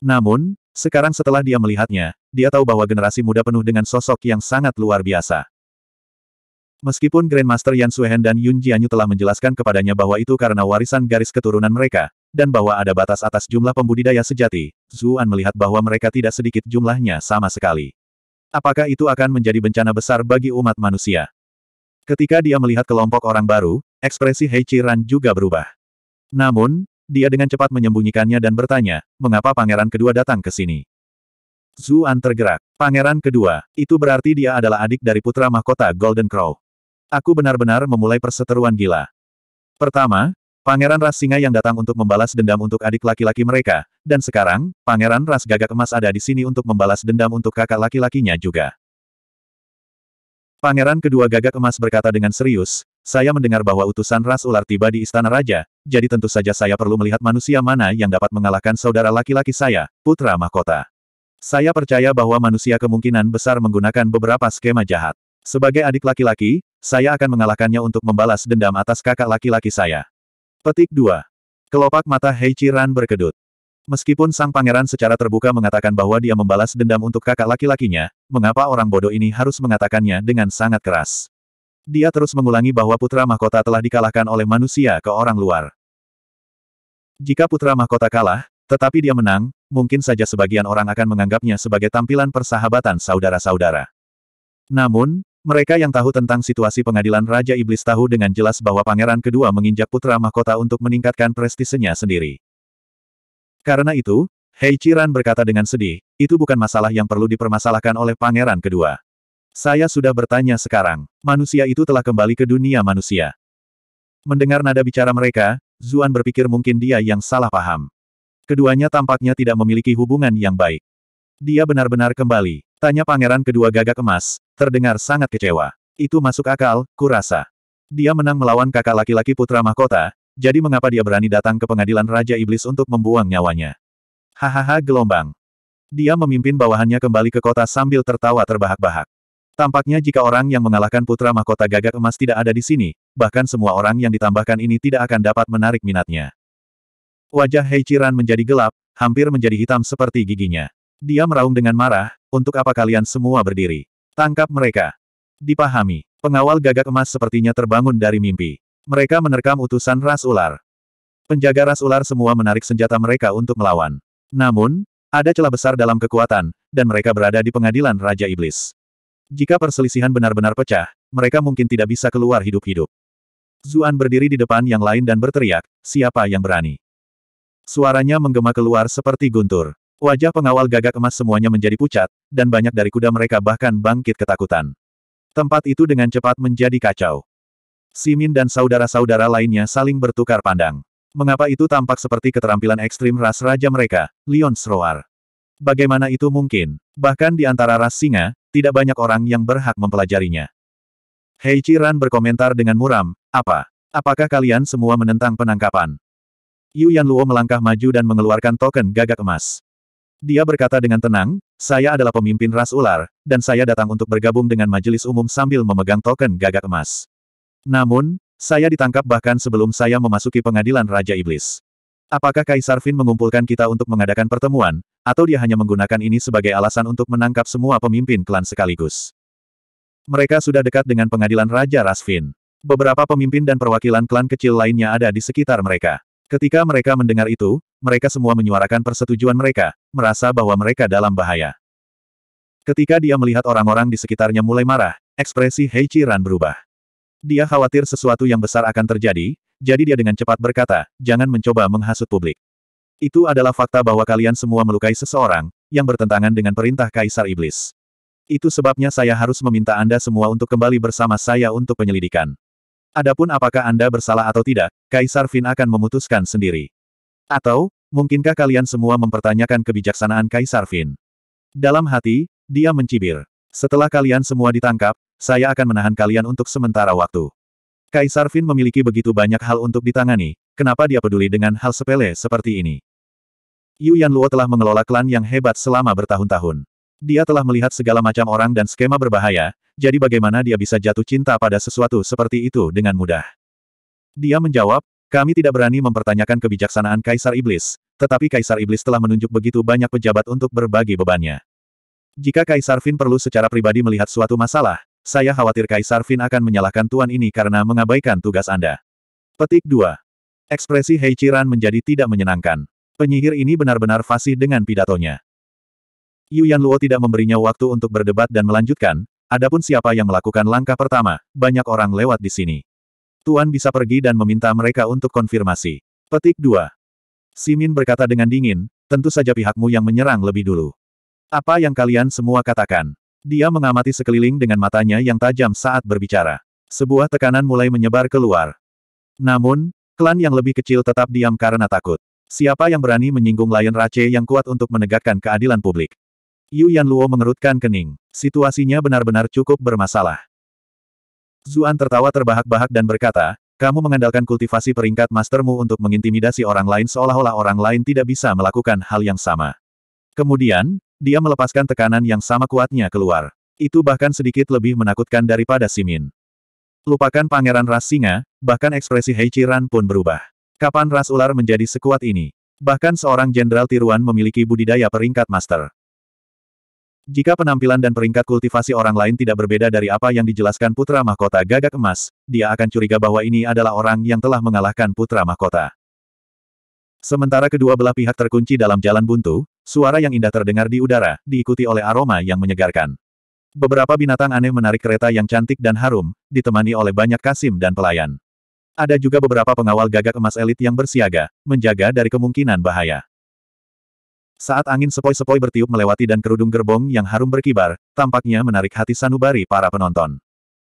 Speaker 1: Namun, sekarang setelah dia melihatnya, dia tahu bahwa generasi muda penuh dengan sosok yang sangat luar biasa. Meskipun Grandmaster Yan Suehen dan Yun Jianyu telah menjelaskan kepadanya bahwa itu karena warisan garis keturunan mereka, dan bahwa ada batas atas jumlah pembudidaya sejati, Zuan melihat bahwa mereka tidak sedikit jumlahnya sama sekali. Apakah itu akan menjadi bencana besar bagi umat manusia? Ketika dia melihat kelompok orang baru, ekspresi Hei Chiran juga berubah. Namun, dia dengan cepat menyembunyikannya dan bertanya, mengapa pangeran kedua datang ke sini? Zuan tergerak. Pangeran kedua, itu berarti dia adalah adik dari putra mahkota Golden Crow. Aku benar-benar memulai perseteruan gila. Pertama, Pangeran Ras Singa yang datang untuk membalas dendam untuk adik laki-laki mereka, dan sekarang, Pangeran Ras Gagak Emas ada di sini untuk membalas dendam untuk kakak laki-lakinya juga. Pangeran kedua Gagak Emas berkata dengan serius, saya mendengar bahwa utusan ras ular tiba di istana raja, jadi tentu saja saya perlu melihat manusia mana yang dapat mengalahkan saudara laki-laki saya, putra mahkota. Saya percaya bahwa manusia kemungkinan besar menggunakan beberapa skema jahat. Sebagai adik laki-laki, saya akan mengalahkannya untuk membalas dendam atas kakak laki-laki saya. Petik 2. Kelopak mata Heichi Ran berkedut. Meskipun sang pangeran secara terbuka mengatakan bahwa dia membalas dendam untuk kakak laki-lakinya, mengapa orang bodoh ini harus mengatakannya dengan sangat keras? Dia terus mengulangi bahwa putra mahkota telah dikalahkan oleh manusia ke orang luar. Jika putra mahkota kalah, tetapi dia menang, mungkin saja sebagian orang akan menganggapnya sebagai tampilan persahabatan saudara-saudara. Namun, mereka yang tahu tentang situasi pengadilan Raja Iblis tahu dengan jelas bahwa pangeran kedua menginjak putra mahkota untuk meningkatkan prestisenya sendiri. Karena itu, Hei Chiran berkata dengan sedih, itu bukan masalah yang perlu dipermasalahkan oleh pangeran kedua. Saya sudah bertanya sekarang, manusia itu telah kembali ke dunia manusia. Mendengar nada bicara mereka, Zuan berpikir mungkin dia yang salah paham. Keduanya tampaknya tidak memiliki hubungan yang baik. Dia benar-benar kembali, tanya pangeran kedua gagak emas, terdengar sangat kecewa. Itu masuk akal, kurasa. Dia menang melawan kakak laki-laki putra mahkota, jadi mengapa dia berani datang ke pengadilan Raja Iblis untuk membuang nyawanya? Hahaha gelombang. Dia memimpin bawahannya kembali ke kota sambil tertawa terbahak-bahak. Tampaknya jika orang yang mengalahkan putra mahkota gagak emas tidak ada di sini, bahkan semua orang yang ditambahkan ini tidak akan dapat menarik minatnya. Wajah Heichiran menjadi gelap, hampir menjadi hitam seperti giginya. Dia meraung dengan marah, untuk apa kalian semua berdiri? Tangkap mereka. Dipahami, pengawal gagak emas sepertinya terbangun dari mimpi. Mereka menerkam utusan ras ular. Penjaga ras ular semua menarik senjata mereka untuk melawan. Namun, ada celah besar dalam kekuatan, dan mereka berada di pengadilan Raja Iblis. Jika perselisihan benar-benar pecah, mereka mungkin tidak bisa keluar hidup-hidup. Zuan berdiri di depan yang lain dan berteriak, siapa yang berani? Suaranya menggema keluar seperti guntur. Wajah pengawal gagak emas semuanya menjadi pucat, dan banyak dari kuda mereka bahkan bangkit ketakutan. Tempat itu dengan cepat menjadi kacau. Simin dan saudara-saudara lainnya saling bertukar pandang. Mengapa itu tampak seperti keterampilan ekstrim ras raja mereka, Leon Sroar? Bagaimana itu mungkin? Bahkan di antara ras singa, tidak banyak orang yang berhak mempelajarinya. Hei Chiran berkomentar dengan muram, apa? Apakah kalian semua menentang penangkapan? Yu Yan Luo melangkah maju dan mengeluarkan token gagak emas. Dia berkata dengan tenang, saya adalah pemimpin ras ular, dan saya datang untuk bergabung dengan majelis umum sambil memegang token gagak emas. Namun, saya ditangkap bahkan sebelum saya memasuki pengadilan Raja Iblis. Apakah Kaisar Fin mengumpulkan kita untuk mengadakan pertemuan, atau dia hanya menggunakan ini sebagai alasan untuk menangkap semua pemimpin klan sekaligus? Mereka sudah dekat dengan pengadilan Raja Rasvin. Beberapa pemimpin dan perwakilan klan kecil lainnya ada di sekitar mereka. Ketika mereka mendengar itu, mereka semua menyuarakan persetujuan mereka, merasa bahwa mereka dalam bahaya. Ketika dia melihat orang-orang di sekitarnya mulai marah, ekspresi Hei Ran berubah. Dia khawatir sesuatu yang besar akan terjadi, jadi dia dengan cepat berkata, jangan mencoba menghasut publik. Itu adalah fakta bahwa kalian semua melukai seseorang, yang bertentangan dengan perintah Kaisar Iblis. Itu sebabnya saya harus meminta Anda semua untuk kembali bersama saya untuk penyelidikan. Adapun apakah Anda bersalah atau tidak, Kaisar Fin akan memutuskan sendiri. Atau, mungkinkah kalian semua mempertanyakan kebijaksanaan Kaisar Fin? Dalam hati, dia mencibir. Setelah kalian semua ditangkap, saya akan menahan kalian untuk sementara waktu. Kaisar Vin memiliki begitu banyak hal untuk ditangani, kenapa dia peduli dengan hal sepele seperti ini? Yu Luo telah mengelola klan yang hebat selama bertahun-tahun. Dia telah melihat segala macam orang dan skema berbahaya, jadi bagaimana dia bisa jatuh cinta pada sesuatu seperti itu dengan mudah? Dia menjawab, kami tidak berani mempertanyakan kebijaksanaan Kaisar Iblis, tetapi Kaisar Iblis telah menunjuk begitu banyak pejabat untuk berbagi bebannya. Jika Kaisar Vin perlu secara pribadi melihat suatu masalah, saya khawatir Kaisar Vin akan menyalahkan Tuan ini karena mengabaikan tugas Anda. Petik 2. Ekspresi Hei Chiran menjadi tidak menyenangkan. Penyihir ini benar-benar fasih dengan pidatonya. Yuan Luo tidak memberinya waktu untuk berdebat dan melanjutkan, adapun siapa yang melakukan langkah pertama, banyak orang lewat di sini. Tuan bisa pergi dan meminta mereka untuk konfirmasi. Petik 2. Simin berkata dengan dingin, tentu saja pihakmu yang menyerang lebih dulu. Apa yang kalian semua katakan? Dia mengamati sekeliling dengan matanya yang tajam saat berbicara. Sebuah tekanan mulai menyebar keluar. Namun, klan yang lebih kecil tetap diam karena takut. Siapa yang berani menyinggung Lion Rache yang kuat untuk menegakkan keadilan publik? Yu Yan Luo mengerutkan kening. Situasinya benar-benar cukup bermasalah. Zuan tertawa terbahak-bahak dan berkata, kamu mengandalkan kultivasi peringkat mastermu untuk mengintimidasi orang lain seolah-olah orang lain tidak bisa melakukan hal yang sama. Kemudian, dia melepaskan tekanan yang sama kuatnya keluar. Itu bahkan sedikit lebih menakutkan daripada Simin. Lupakan pangeran ras singa, bahkan ekspresi Hei Ran pun berubah. Kapan ras ular menjadi sekuat ini? Bahkan seorang jenderal tiruan memiliki budidaya peringkat master. Jika penampilan dan peringkat kultivasi orang lain tidak berbeda dari apa yang dijelaskan putra mahkota gagak emas, dia akan curiga bahwa ini adalah orang yang telah mengalahkan putra mahkota. Sementara kedua belah pihak terkunci dalam jalan buntu, Suara yang indah terdengar di udara, diikuti oleh aroma yang menyegarkan. Beberapa binatang aneh menarik kereta yang cantik dan harum, ditemani oleh banyak kasim dan pelayan. Ada juga beberapa pengawal gagak emas elit yang bersiaga, menjaga dari kemungkinan bahaya. Saat angin sepoi-sepoi bertiup melewati dan kerudung gerbong yang harum berkibar, tampaknya menarik hati sanubari para penonton.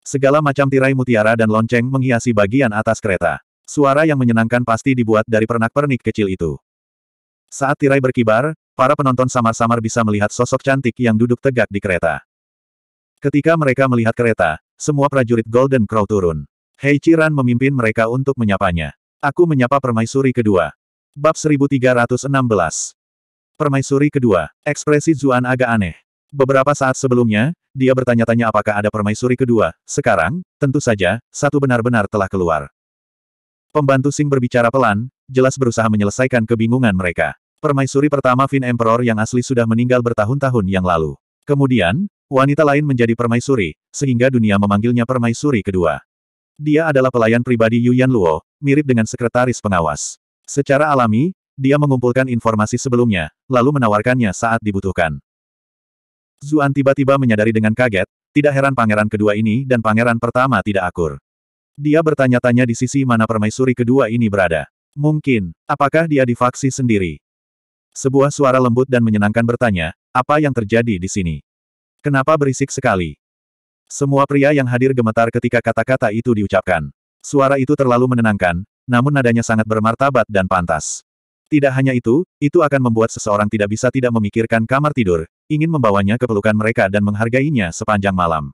Speaker 1: Segala macam tirai mutiara dan lonceng menghiasi bagian atas kereta. Suara yang menyenangkan pasti dibuat dari pernak-pernik kecil itu. Saat tirai berkibar, Para penonton samar-samar bisa melihat sosok cantik yang duduk tegak di kereta. Ketika mereka melihat kereta, semua prajurit Golden Crow turun. Hei Chiran memimpin mereka untuk menyapanya. Aku menyapa permaisuri kedua. Bab 1316 Permaisuri kedua, ekspresi Zuan agak aneh. Beberapa saat sebelumnya, dia bertanya-tanya apakah ada permaisuri kedua. Sekarang, tentu saja, satu benar-benar telah keluar. Pembantu Sing berbicara pelan, jelas berusaha menyelesaikan kebingungan mereka. Permaisuri pertama Vin Emperor yang asli sudah meninggal bertahun-tahun yang lalu. Kemudian, wanita lain menjadi permaisuri, sehingga dunia memanggilnya permaisuri kedua. Dia adalah pelayan pribadi Yuan Luo, mirip dengan sekretaris pengawas. Secara alami, dia mengumpulkan informasi sebelumnya, lalu menawarkannya saat dibutuhkan. Zuan tiba-tiba menyadari dengan kaget, tidak heran pangeran kedua ini dan pangeran pertama tidak akur. Dia bertanya-tanya di sisi mana permaisuri kedua ini berada. Mungkin, apakah dia divaksi sendiri? Sebuah suara lembut dan menyenangkan bertanya, apa yang terjadi di sini? Kenapa berisik sekali? Semua pria yang hadir gemetar ketika kata-kata itu diucapkan. Suara itu terlalu menenangkan, namun nadanya sangat bermartabat dan pantas. Tidak hanya itu, itu akan membuat seseorang tidak bisa tidak memikirkan kamar tidur, ingin membawanya ke pelukan mereka dan menghargainya sepanjang malam.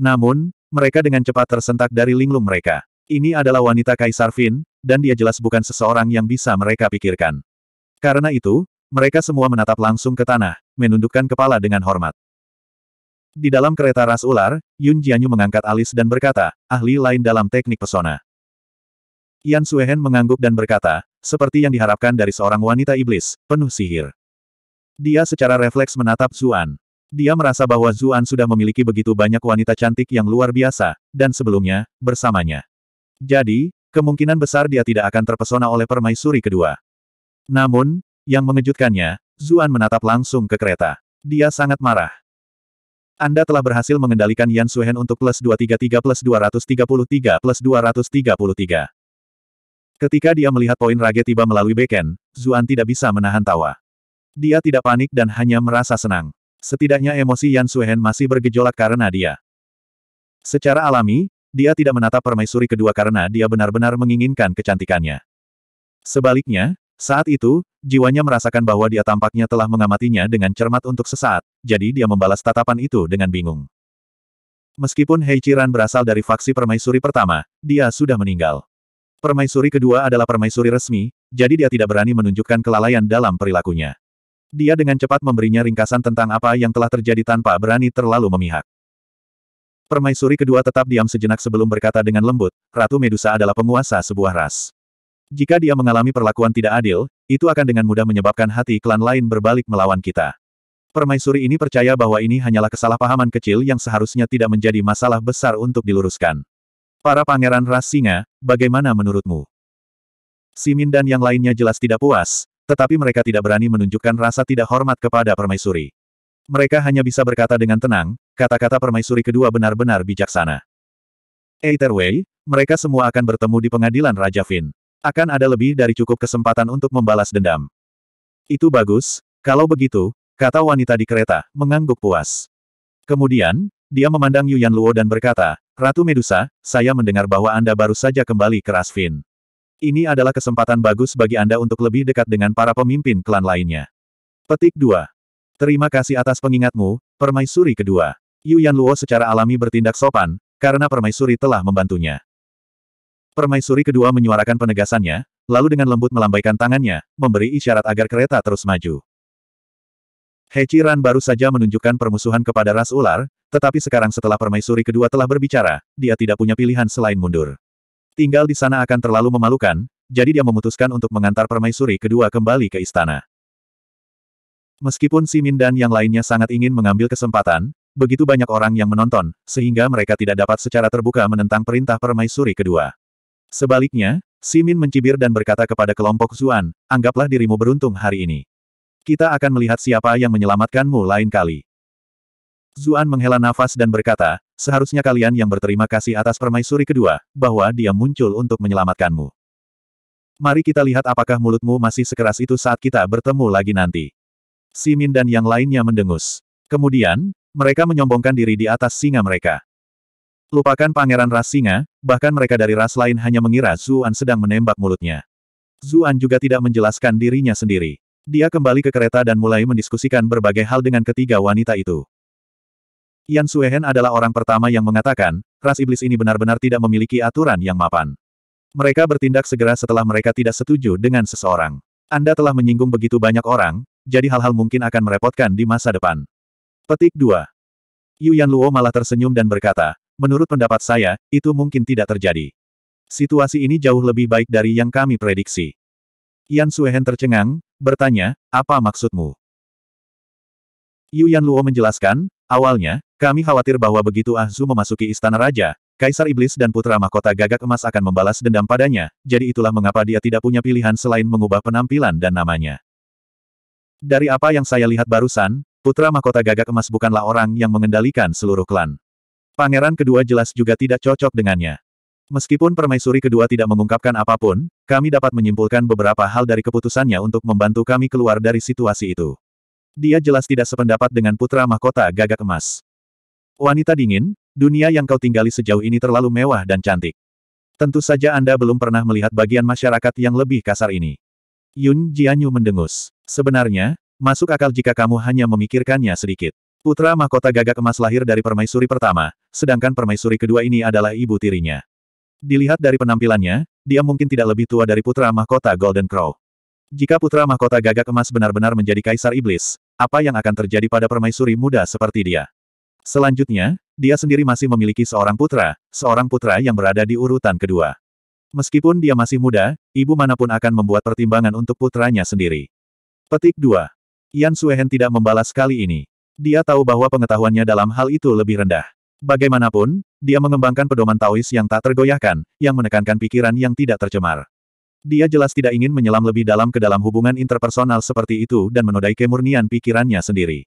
Speaker 1: Namun, mereka dengan cepat tersentak dari linglung mereka. Ini adalah wanita Kaisar Fin, dan dia jelas bukan seseorang yang bisa mereka pikirkan. Karena itu, mereka semua menatap langsung ke tanah, menundukkan kepala dengan hormat. Di dalam kereta ras ular, Yun Jianyu mengangkat alis dan berkata, ahli lain dalam teknik pesona. Yan Suehen mengangguk dan berkata, seperti yang diharapkan dari seorang wanita iblis, penuh sihir. Dia secara refleks menatap Zuan. Dia merasa bahwa Zuan sudah memiliki begitu banyak wanita cantik yang luar biasa, dan sebelumnya, bersamanya. Jadi, kemungkinan besar dia tidak akan terpesona oleh permaisuri kedua. Namun, yang mengejutkannya, Zuan menatap langsung ke kereta. Dia sangat marah. Anda telah berhasil mengendalikan Yan Suhen untuk plus 233 plus 233 plus 233. Ketika dia melihat poin rage tiba melalui beken, Zuan tidak bisa menahan tawa. Dia tidak panik dan hanya merasa senang. Setidaknya emosi Yan Suhen masih bergejolak karena dia. Secara alami, dia tidak menatap permaisuri kedua karena dia benar-benar menginginkan kecantikannya. Sebaliknya, saat itu, jiwanya merasakan bahwa dia tampaknya telah mengamatinya dengan cermat untuk sesaat, jadi dia membalas tatapan itu dengan bingung. Meskipun Heichiran berasal dari faksi permaisuri pertama, dia sudah meninggal. Permaisuri kedua adalah permaisuri resmi, jadi dia tidak berani menunjukkan kelalaian dalam perilakunya. Dia dengan cepat memberinya ringkasan tentang apa yang telah terjadi tanpa berani terlalu memihak. Permaisuri kedua tetap diam sejenak sebelum berkata dengan lembut, Ratu Medusa adalah penguasa sebuah ras. Jika dia mengalami perlakuan tidak adil, itu akan dengan mudah menyebabkan hati klan lain berbalik melawan kita. Permaisuri ini percaya bahwa ini hanyalah kesalahpahaman kecil yang seharusnya tidak menjadi masalah besar untuk diluruskan. Para pangeran ras singa, bagaimana menurutmu? Simin dan yang lainnya jelas tidak puas, tetapi mereka tidak berani menunjukkan rasa tidak hormat kepada permaisuri. Mereka hanya bisa berkata dengan tenang, kata-kata permaisuri kedua benar-benar bijaksana. Either way, mereka semua akan bertemu di pengadilan Raja Finn. Akan ada lebih dari cukup kesempatan untuk membalas dendam. Itu bagus, kalau begitu, kata wanita di kereta, mengangguk puas. Kemudian, dia memandang Yuan Luo dan berkata, Ratu Medusa, saya mendengar bahwa Anda baru saja kembali ke Rasfin. Ini adalah kesempatan bagus bagi Anda untuk lebih dekat dengan para pemimpin klan lainnya. Petik 2. Terima kasih atas pengingatmu, permaisuri kedua. Yuan Luo secara alami bertindak sopan, karena permaisuri telah membantunya. Permaisuri kedua menyuarakan penegasannya, lalu dengan lembut melambaikan tangannya, memberi isyarat agar kereta terus maju. Heciran baru saja menunjukkan permusuhan kepada ras ular, tetapi sekarang setelah permaisuri kedua telah berbicara, dia tidak punya pilihan selain mundur. Tinggal di sana akan terlalu memalukan, jadi dia memutuskan untuk mengantar permaisuri kedua kembali ke istana. Meskipun Simin dan yang lainnya sangat ingin mengambil kesempatan, begitu banyak orang yang menonton, sehingga mereka tidak dapat secara terbuka menentang perintah permaisuri kedua. Sebaliknya, Simin mencibir dan berkata kepada kelompok Zuan, anggaplah dirimu beruntung hari ini. Kita akan melihat siapa yang menyelamatkanmu lain kali. Zuan menghela nafas dan berkata, seharusnya kalian yang berterima kasih atas permaisuri kedua, bahwa dia muncul untuk menyelamatkanmu. Mari kita lihat apakah mulutmu masih sekeras itu saat kita bertemu lagi nanti. Simin dan yang lainnya mendengus. Kemudian, mereka menyombongkan diri di atas singa mereka. Lupakan pangeran ras singa, bahkan mereka dari ras lain hanya mengira Zuan sedang menembak mulutnya. Zuan juga tidak menjelaskan dirinya sendiri. Dia kembali ke kereta dan mulai mendiskusikan berbagai hal dengan ketiga wanita itu. Yan Suehen adalah orang pertama yang mengatakan, ras iblis ini benar-benar tidak memiliki aturan yang mapan. Mereka bertindak segera setelah mereka tidak setuju dengan seseorang. Anda telah menyinggung begitu banyak orang, jadi hal-hal mungkin akan merepotkan di masa depan. Petik 2. Yu Yan Luo malah tersenyum dan berkata, Menurut pendapat saya, itu mungkin tidak terjadi. Situasi ini jauh lebih baik dari yang kami prediksi. Yan Suehen tercengang, bertanya, apa maksudmu? Yu Yan Luo menjelaskan, awalnya, kami khawatir bahwa begitu Ahzu memasuki istana raja, Kaisar Iblis dan Putra Mahkota Gagak Emas akan membalas dendam padanya, jadi itulah mengapa dia tidak punya pilihan selain mengubah penampilan dan namanya. Dari apa yang saya lihat barusan, Putra Mahkota Gagak Emas bukanlah orang yang mengendalikan seluruh klan. Pangeran kedua jelas juga tidak cocok dengannya. Meskipun permaisuri kedua tidak mengungkapkan apapun, kami dapat menyimpulkan beberapa hal dari keputusannya untuk membantu kami keluar dari situasi itu. Dia jelas tidak sependapat dengan putra mahkota gagak emas. Wanita dingin, dunia yang kau tinggali sejauh ini terlalu mewah dan cantik. Tentu saja Anda belum pernah melihat bagian masyarakat yang lebih kasar ini. Yun Jianyu mendengus. Sebenarnya, masuk akal jika kamu hanya memikirkannya sedikit. Putra mahkota gagak emas lahir dari permaisuri pertama, sedangkan permaisuri kedua ini adalah ibu tirinya. Dilihat dari penampilannya, dia mungkin tidak lebih tua dari putra mahkota Golden Crow. Jika putra mahkota gagak emas benar-benar menjadi kaisar iblis, apa yang akan terjadi pada permaisuri muda seperti dia? Selanjutnya, dia sendiri masih memiliki seorang putra, seorang putra yang berada di urutan kedua. Meskipun dia masih muda, ibu manapun akan membuat pertimbangan untuk putranya sendiri. Petik 2. Yan Suehen tidak membalas kali ini. Dia tahu bahwa pengetahuannya dalam hal itu lebih rendah. Bagaimanapun, dia mengembangkan pedoman Taois yang tak tergoyahkan, yang menekankan pikiran yang tidak tercemar. Dia jelas tidak ingin menyelam lebih dalam ke dalam hubungan interpersonal seperti itu dan menodai kemurnian pikirannya sendiri.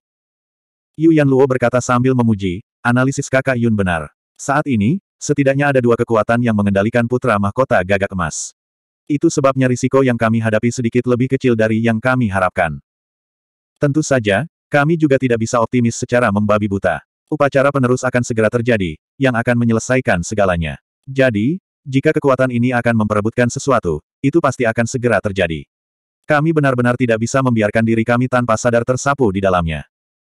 Speaker 1: Yu Yan Luo berkata sambil memuji, analisis kakak Yun benar. Saat ini, setidaknya ada dua kekuatan yang mengendalikan putra mahkota gagak emas. Itu sebabnya risiko yang kami hadapi sedikit lebih kecil dari yang kami harapkan. Tentu saja, kami juga tidak bisa optimis secara membabi buta. Upacara penerus akan segera terjadi, yang akan menyelesaikan segalanya. Jadi, jika kekuatan ini akan memperebutkan sesuatu, itu pasti akan segera terjadi. Kami benar-benar tidak bisa membiarkan diri kami tanpa sadar tersapu di dalamnya.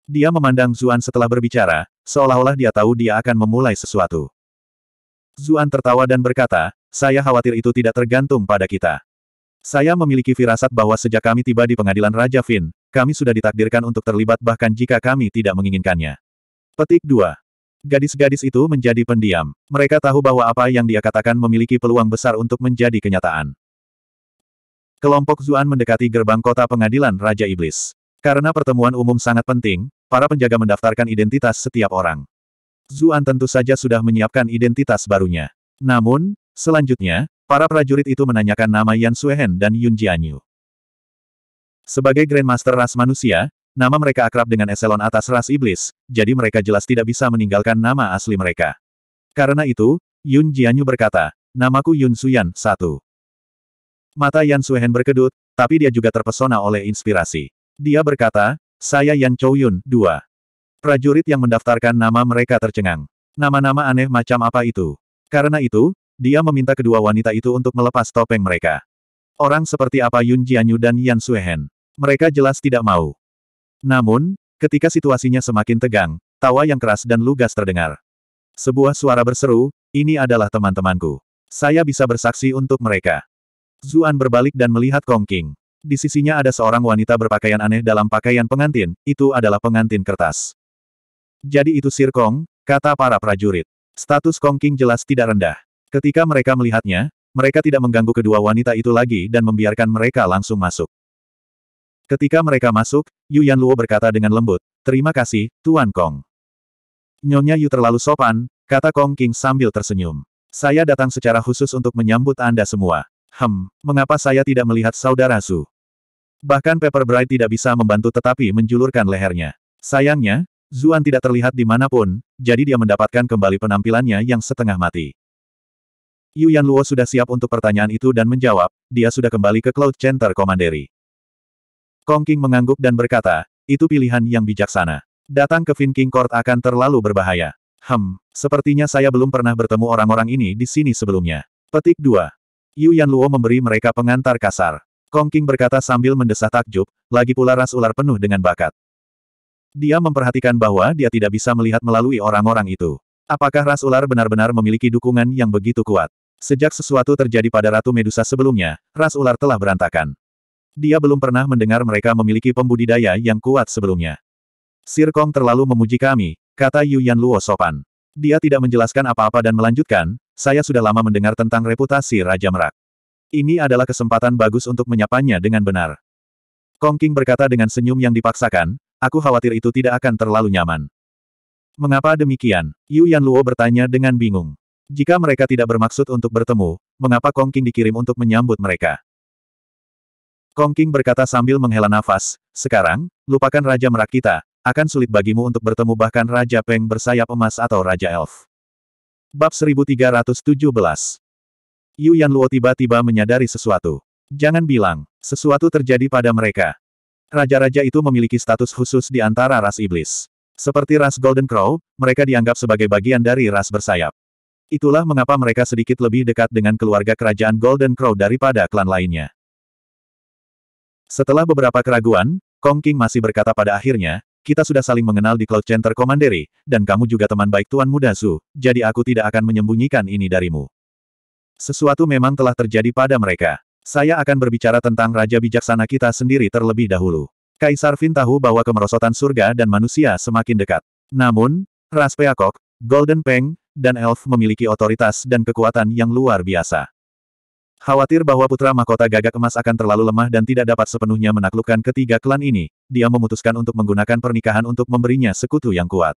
Speaker 1: Dia memandang Zuan setelah berbicara, seolah-olah dia tahu dia akan memulai sesuatu. Zuan tertawa dan berkata, saya khawatir itu tidak tergantung pada kita. Saya memiliki firasat bahwa sejak kami tiba di pengadilan Raja Finn, kami sudah ditakdirkan untuk terlibat bahkan jika kami tidak menginginkannya. Petik 2. Gadis-gadis itu menjadi pendiam. Mereka tahu bahwa apa yang dia katakan memiliki peluang besar untuk menjadi kenyataan. Kelompok Zuan mendekati gerbang kota pengadilan Raja Iblis. Karena pertemuan umum sangat penting, para penjaga mendaftarkan identitas setiap orang. Zuan tentu saja sudah menyiapkan identitas barunya. Namun, selanjutnya, para prajurit itu menanyakan nama Yan Suehen dan Yun Jianyu. Sebagai Grandmaster ras manusia, nama mereka akrab dengan eselon atas ras iblis, jadi mereka jelas tidak bisa meninggalkan nama asli mereka. Karena itu, Yun Jianyu berkata, namaku Yun Suyan, satu. Mata Yan Suheng berkedut, tapi dia juga terpesona oleh inspirasi. Dia berkata, saya Yan Chou Yun, dua. Prajurit yang mendaftarkan nama mereka tercengang. Nama-nama aneh macam apa itu? Karena itu, dia meminta kedua wanita itu untuk melepas topeng mereka. Orang seperti apa Yun Jianyu dan Yan Suheng? Mereka jelas tidak mau. Namun, ketika situasinya semakin tegang, tawa yang keras dan lugas terdengar. Sebuah suara berseru, ini adalah teman-temanku. Saya bisa bersaksi untuk mereka. Zuan berbalik dan melihat Kong King. Di sisinya ada seorang wanita berpakaian aneh dalam pakaian pengantin, itu adalah pengantin kertas. Jadi itu Sir Kong, kata para prajurit. Status Kong King jelas tidak rendah. Ketika mereka melihatnya, mereka tidak mengganggu kedua wanita itu lagi dan membiarkan mereka langsung masuk. Ketika mereka masuk, Yu Luo berkata dengan lembut, Terima kasih, Tuan Kong. Nyonya Yu terlalu sopan, kata Kong King sambil tersenyum. Saya datang secara khusus untuk menyambut Anda semua. Hem, mengapa saya tidak melihat saudara Su? Bahkan Pepper Bright tidak bisa membantu tetapi menjulurkan lehernya. Sayangnya, Zuan tidak terlihat di dimanapun, jadi dia mendapatkan kembali penampilannya yang setengah mati. Yu Luo sudah siap untuk pertanyaan itu dan menjawab, dia sudah kembali ke Cloud Center Komanderi." Kong King mengangguk dan berkata, itu pilihan yang bijaksana. Datang ke Vinking Court akan terlalu berbahaya. Hem, sepertinya saya belum pernah bertemu orang-orang ini di sini sebelumnya. Petik 2. Yu Yan Luo memberi mereka pengantar kasar. Kong King berkata sambil mendesah takjub, lagi pula ras ular penuh dengan bakat. Dia memperhatikan bahwa dia tidak bisa melihat melalui orang-orang itu. Apakah ras ular benar-benar memiliki dukungan yang begitu kuat? Sejak sesuatu terjadi pada Ratu Medusa sebelumnya, ras ular telah berantakan dia belum pernah mendengar mereka memiliki pembudidaya yang kuat sebelumnya. Sirkong terlalu memuji kami, kata Yan Luo sopan. Dia tidak menjelaskan apa-apa dan melanjutkan, saya sudah lama mendengar tentang reputasi Raja Merak. Ini adalah kesempatan bagus untuk menyapanya dengan benar. Kong King berkata dengan senyum yang dipaksakan, aku khawatir itu tidak akan terlalu nyaman. Mengapa demikian? Yu Yan Luo bertanya dengan bingung. Jika mereka tidak bermaksud untuk bertemu, mengapa Kong King dikirim untuk menyambut mereka? Kong King berkata sambil menghela nafas, sekarang, lupakan Raja Merak kita, akan sulit bagimu untuk bertemu bahkan Raja Peng bersayap emas atau Raja Elf. Bab 1317 Yu Yan Luo tiba-tiba menyadari sesuatu. Jangan bilang, sesuatu terjadi pada mereka. Raja-raja itu memiliki status khusus di antara ras iblis. Seperti ras Golden Crow, mereka dianggap sebagai bagian dari ras bersayap. Itulah mengapa mereka sedikit lebih dekat dengan keluarga kerajaan Golden Crow daripada klan lainnya. Setelah beberapa keraguan, Kong King masih berkata pada akhirnya, kita sudah saling mengenal di Cloud Center Commandery, dan kamu juga teman baik Tuan Muda Su, jadi aku tidak akan menyembunyikan ini darimu. Sesuatu memang telah terjadi pada mereka. Saya akan berbicara tentang Raja Bijaksana kita sendiri terlebih dahulu. Kaisar Fin tahu bahwa kemerosotan surga dan manusia semakin dekat. Namun, Ras Peacock, Golden Peng, dan Elf memiliki otoritas dan kekuatan yang luar biasa. Khawatir bahwa putra mahkota gagak emas akan terlalu lemah dan tidak dapat sepenuhnya menaklukkan ketiga klan ini, dia memutuskan untuk menggunakan pernikahan untuk memberinya sekutu yang kuat.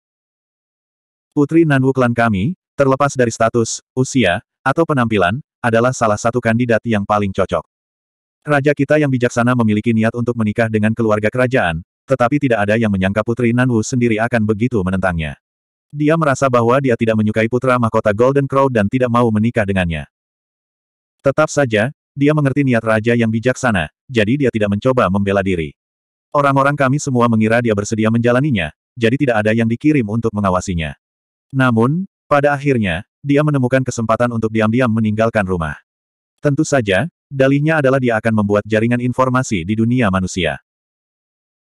Speaker 1: Putri Nanwu klan kami, terlepas dari status, usia, atau penampilan, adalah salah satu kandidat yang paling cocok. Raja kita yang bijaksana memiliki niat untuk menikah dengan keluarga kerajaan, tetapi tidak ada yang menyangka Putri Nanwu sendiri akan begitu menentangnya. Dia merasa bahwa dia tidak menyukai putra mahkota Golden Crow dan tidak mau menikah dengannya. Tetap saja, dia mengerti niat raja yang bijaksana, jadi dia tidak mencoba membela diri. Orang-orang kami semua mengira dia bersedia menjalaninya, jadi tidak ada yang dikirim untuk mengawasinya. Namun, pada akhirnya, dia menemukan kesempatan untuk diam-diam meninggalkan rumah. Tentu saja, dalihnya adalah dia akan membuat jaringan informasi di dunia manusia.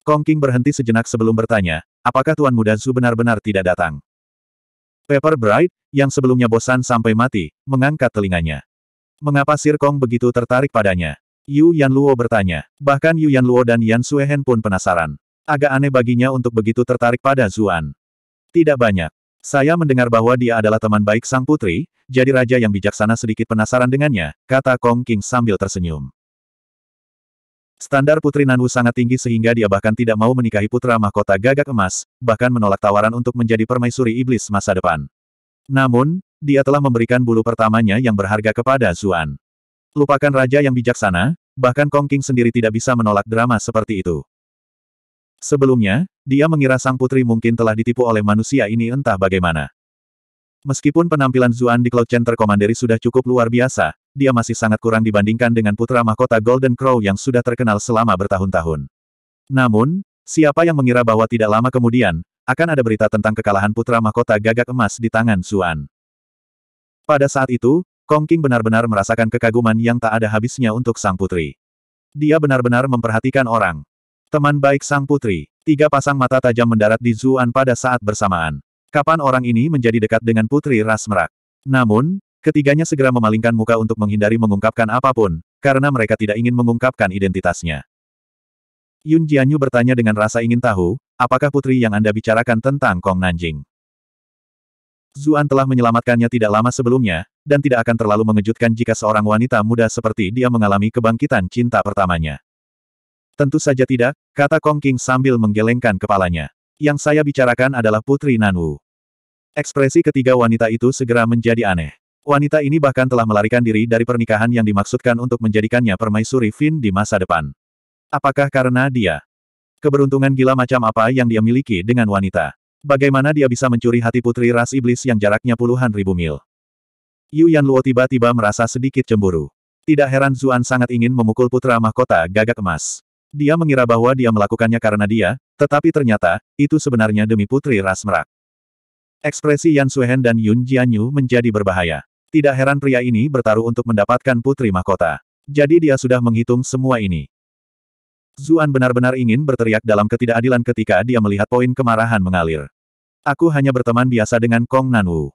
Speaker 1: Kong King berhenti sejenak sebelum bertanya, apakah Tuan Muda Zhu benar-benar tidak datang? Pepper Bright, yang sebelumnya bosan sampai mati, mengangkat telinganya. Mengapa Sir Kong begitu tertarik padanya? Yu Yan Luo bertanya. Bahkan Yu Yan Luo dan Yan Suehen pun penasaran. Agak aneh baginya untuk begitu tertarik pada Zuan. Tidak banyak. Saya mendengar bahwa dia adalah teman baik sang putri, jadi raja yang bijaksana sedikit penasaran dengannya, kata Kong King sambil tersenyum. Standar putri Nanwu sangat tinggi sehingga dia bahkan tidak mau menikahi putra mahkota gagak emas, bahkan menolak tawaran untuk menjadi permaisuri iblis masa depan. Namun, dia telah memberikan bulu pertamanya yang berharga kepada Zuan. Lupakan raja yang bijaksana, bahkan Kong King sendiri tidak bisa menolak drama seperti itu. Sebelumnya, dia mengira sang putri mungkin telah ditipu oleh manusia ini entah bagaimana. Meskipun penampilan Zuan di Cloud Center Commandery sudah cukup luar biasa, dia masih sangat kurang dibandingkan dengan putra mahkota Golden Crow yang sudah terkenal selama bertahun-tahun. Namun, siapa yang mengira bahwa tidak lama kemudian, akan ada berita tentang kekalahan putra mahkota gagak emas di tangan Zuan. Pada saat itu, Kong King benar-benar merasakan kekaguman yang tak ada habisnya untuk sang putri. Dia benar-benar memperhatikan orang. Teman baik sang putri, tiga pasang mata tajam mendarat di Zuan pada saat bersamaan. Kapan orang ini menjadi dekat dengan putri ras merak? Namun, ketiganya segera memalingkan muka untuk menghindari mengungkapkan apapun, karena mereka tidak ingin mengungkapkan identitasnya. Yun Jianyu bertanya dengan rasa ingin tahu, apakah putri yang Anda bicarakan tentang Kong Nanjing? Zuan telah menyelamatkannya tidak lama sebelumnya, dan tidak akan terlalu mengejutkan jika seorang wanita muda seperti dia mengalami kebangkitan cinta pertamanya. Tentu saja tidak, kata Kong King sambil menggelengkan kepalanya. Yang saya bicarakan adalah Putri Nanwu. Ekspresi ketiga wanita itu segera menjadi aneh. Wanita ini bahkan telah melarikan diri dari pernikahan yang dimaksudkan untuk menjadikannya permaisuri Finn di masa depan. Apakah karena dia? Keberuntungan gila macam apa yang dia miliki dengan wanita? Bagaimana dia bisa mencuri hati putri ras iblis yang jaraknya puluhan ribu mil? Yu Yan Luo tiba-tiba merasa sedikit cemburu. Tidak heran Zuan sangat ingin memukul putra mahkota gagak emas. Dia mengira bahwa dia melakukannya karena dia, tetapi ternyata, itu sebenarnya demi putri ras merak. Ekspresi Yan Suhen dan Yun Jianyu menjadi berbahaya. Tidak heran pria ini bertaruh untuk mendapatkan putri mahkota. Jadi dia sudah menghitung semua ini. Zuan benar-benar ingin berteriak dalam ketidakadilan ketika dia melihat poin kemarahan mengalir. Aku hanya berteman biasa dengan Kong Nanwu.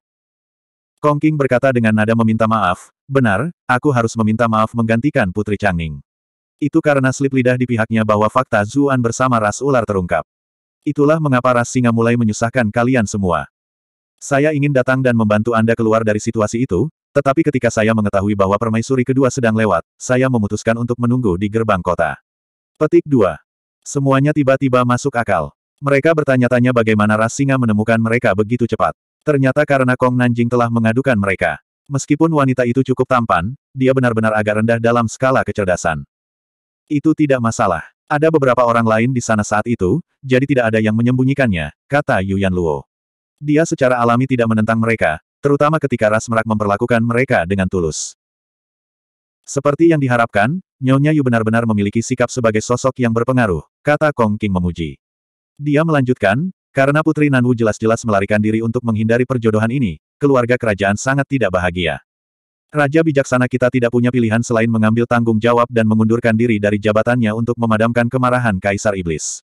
Speaker 1: Kong King berkata dengan nada meminta maaf, benar, aku harus meminta maaf menggantikan Putri Changning. Itu karena slip lidah di pihaknya bahwa fakta Zuan bersama ras ular terungkap. Itulah mengapa ras singa mulai menyusahkan kalian semua. Saya ingin datang dan membantu Anda keluar dari situasi itu, tetapi ketika saya mengetahui bahwa permaisuri kedua sedang lewat, saya memutuskan untuk menunggu di gerbang kota. Petik 2. Semuanya tiba-tiba masuk akal. Mereka bertanya-tanya bagaimana ras singa menemukan mereka begitu cepat. Ternyata karena Kong Nanjing telah mengadukan mereka. Meskipun wanita itu cukup tampan, dia benar-benar agak rendah dalam skala kecerdasan. Itu tidak masalah. Ada beberapa orang lain di sana saat itu, jadi tidak ada yang menyembunyikannya, kata Yuan Luo. Dia secara alami tidak menentang mereka, terutama ketika ras merak memperlakukan mereka dengan tulus. Seperti yang diharapkan, Nyonya Yu benar-benar memiliki sikap sebagai sosok yang berpengaruh, kata Kong King memuji. Dia melanjutkan, karena Putri Nanwu jelas-jelas melarikan diri untuk menghindari perjodohan ini, keluarga kerajaan sangat tidak bahagia. Raja bijaksana kita tidak punya pilihan selain mengambil tanggung jawab dan mengundurkan diri dari jabatannya untuk memadamkan kemarahan Kaisar Iblis.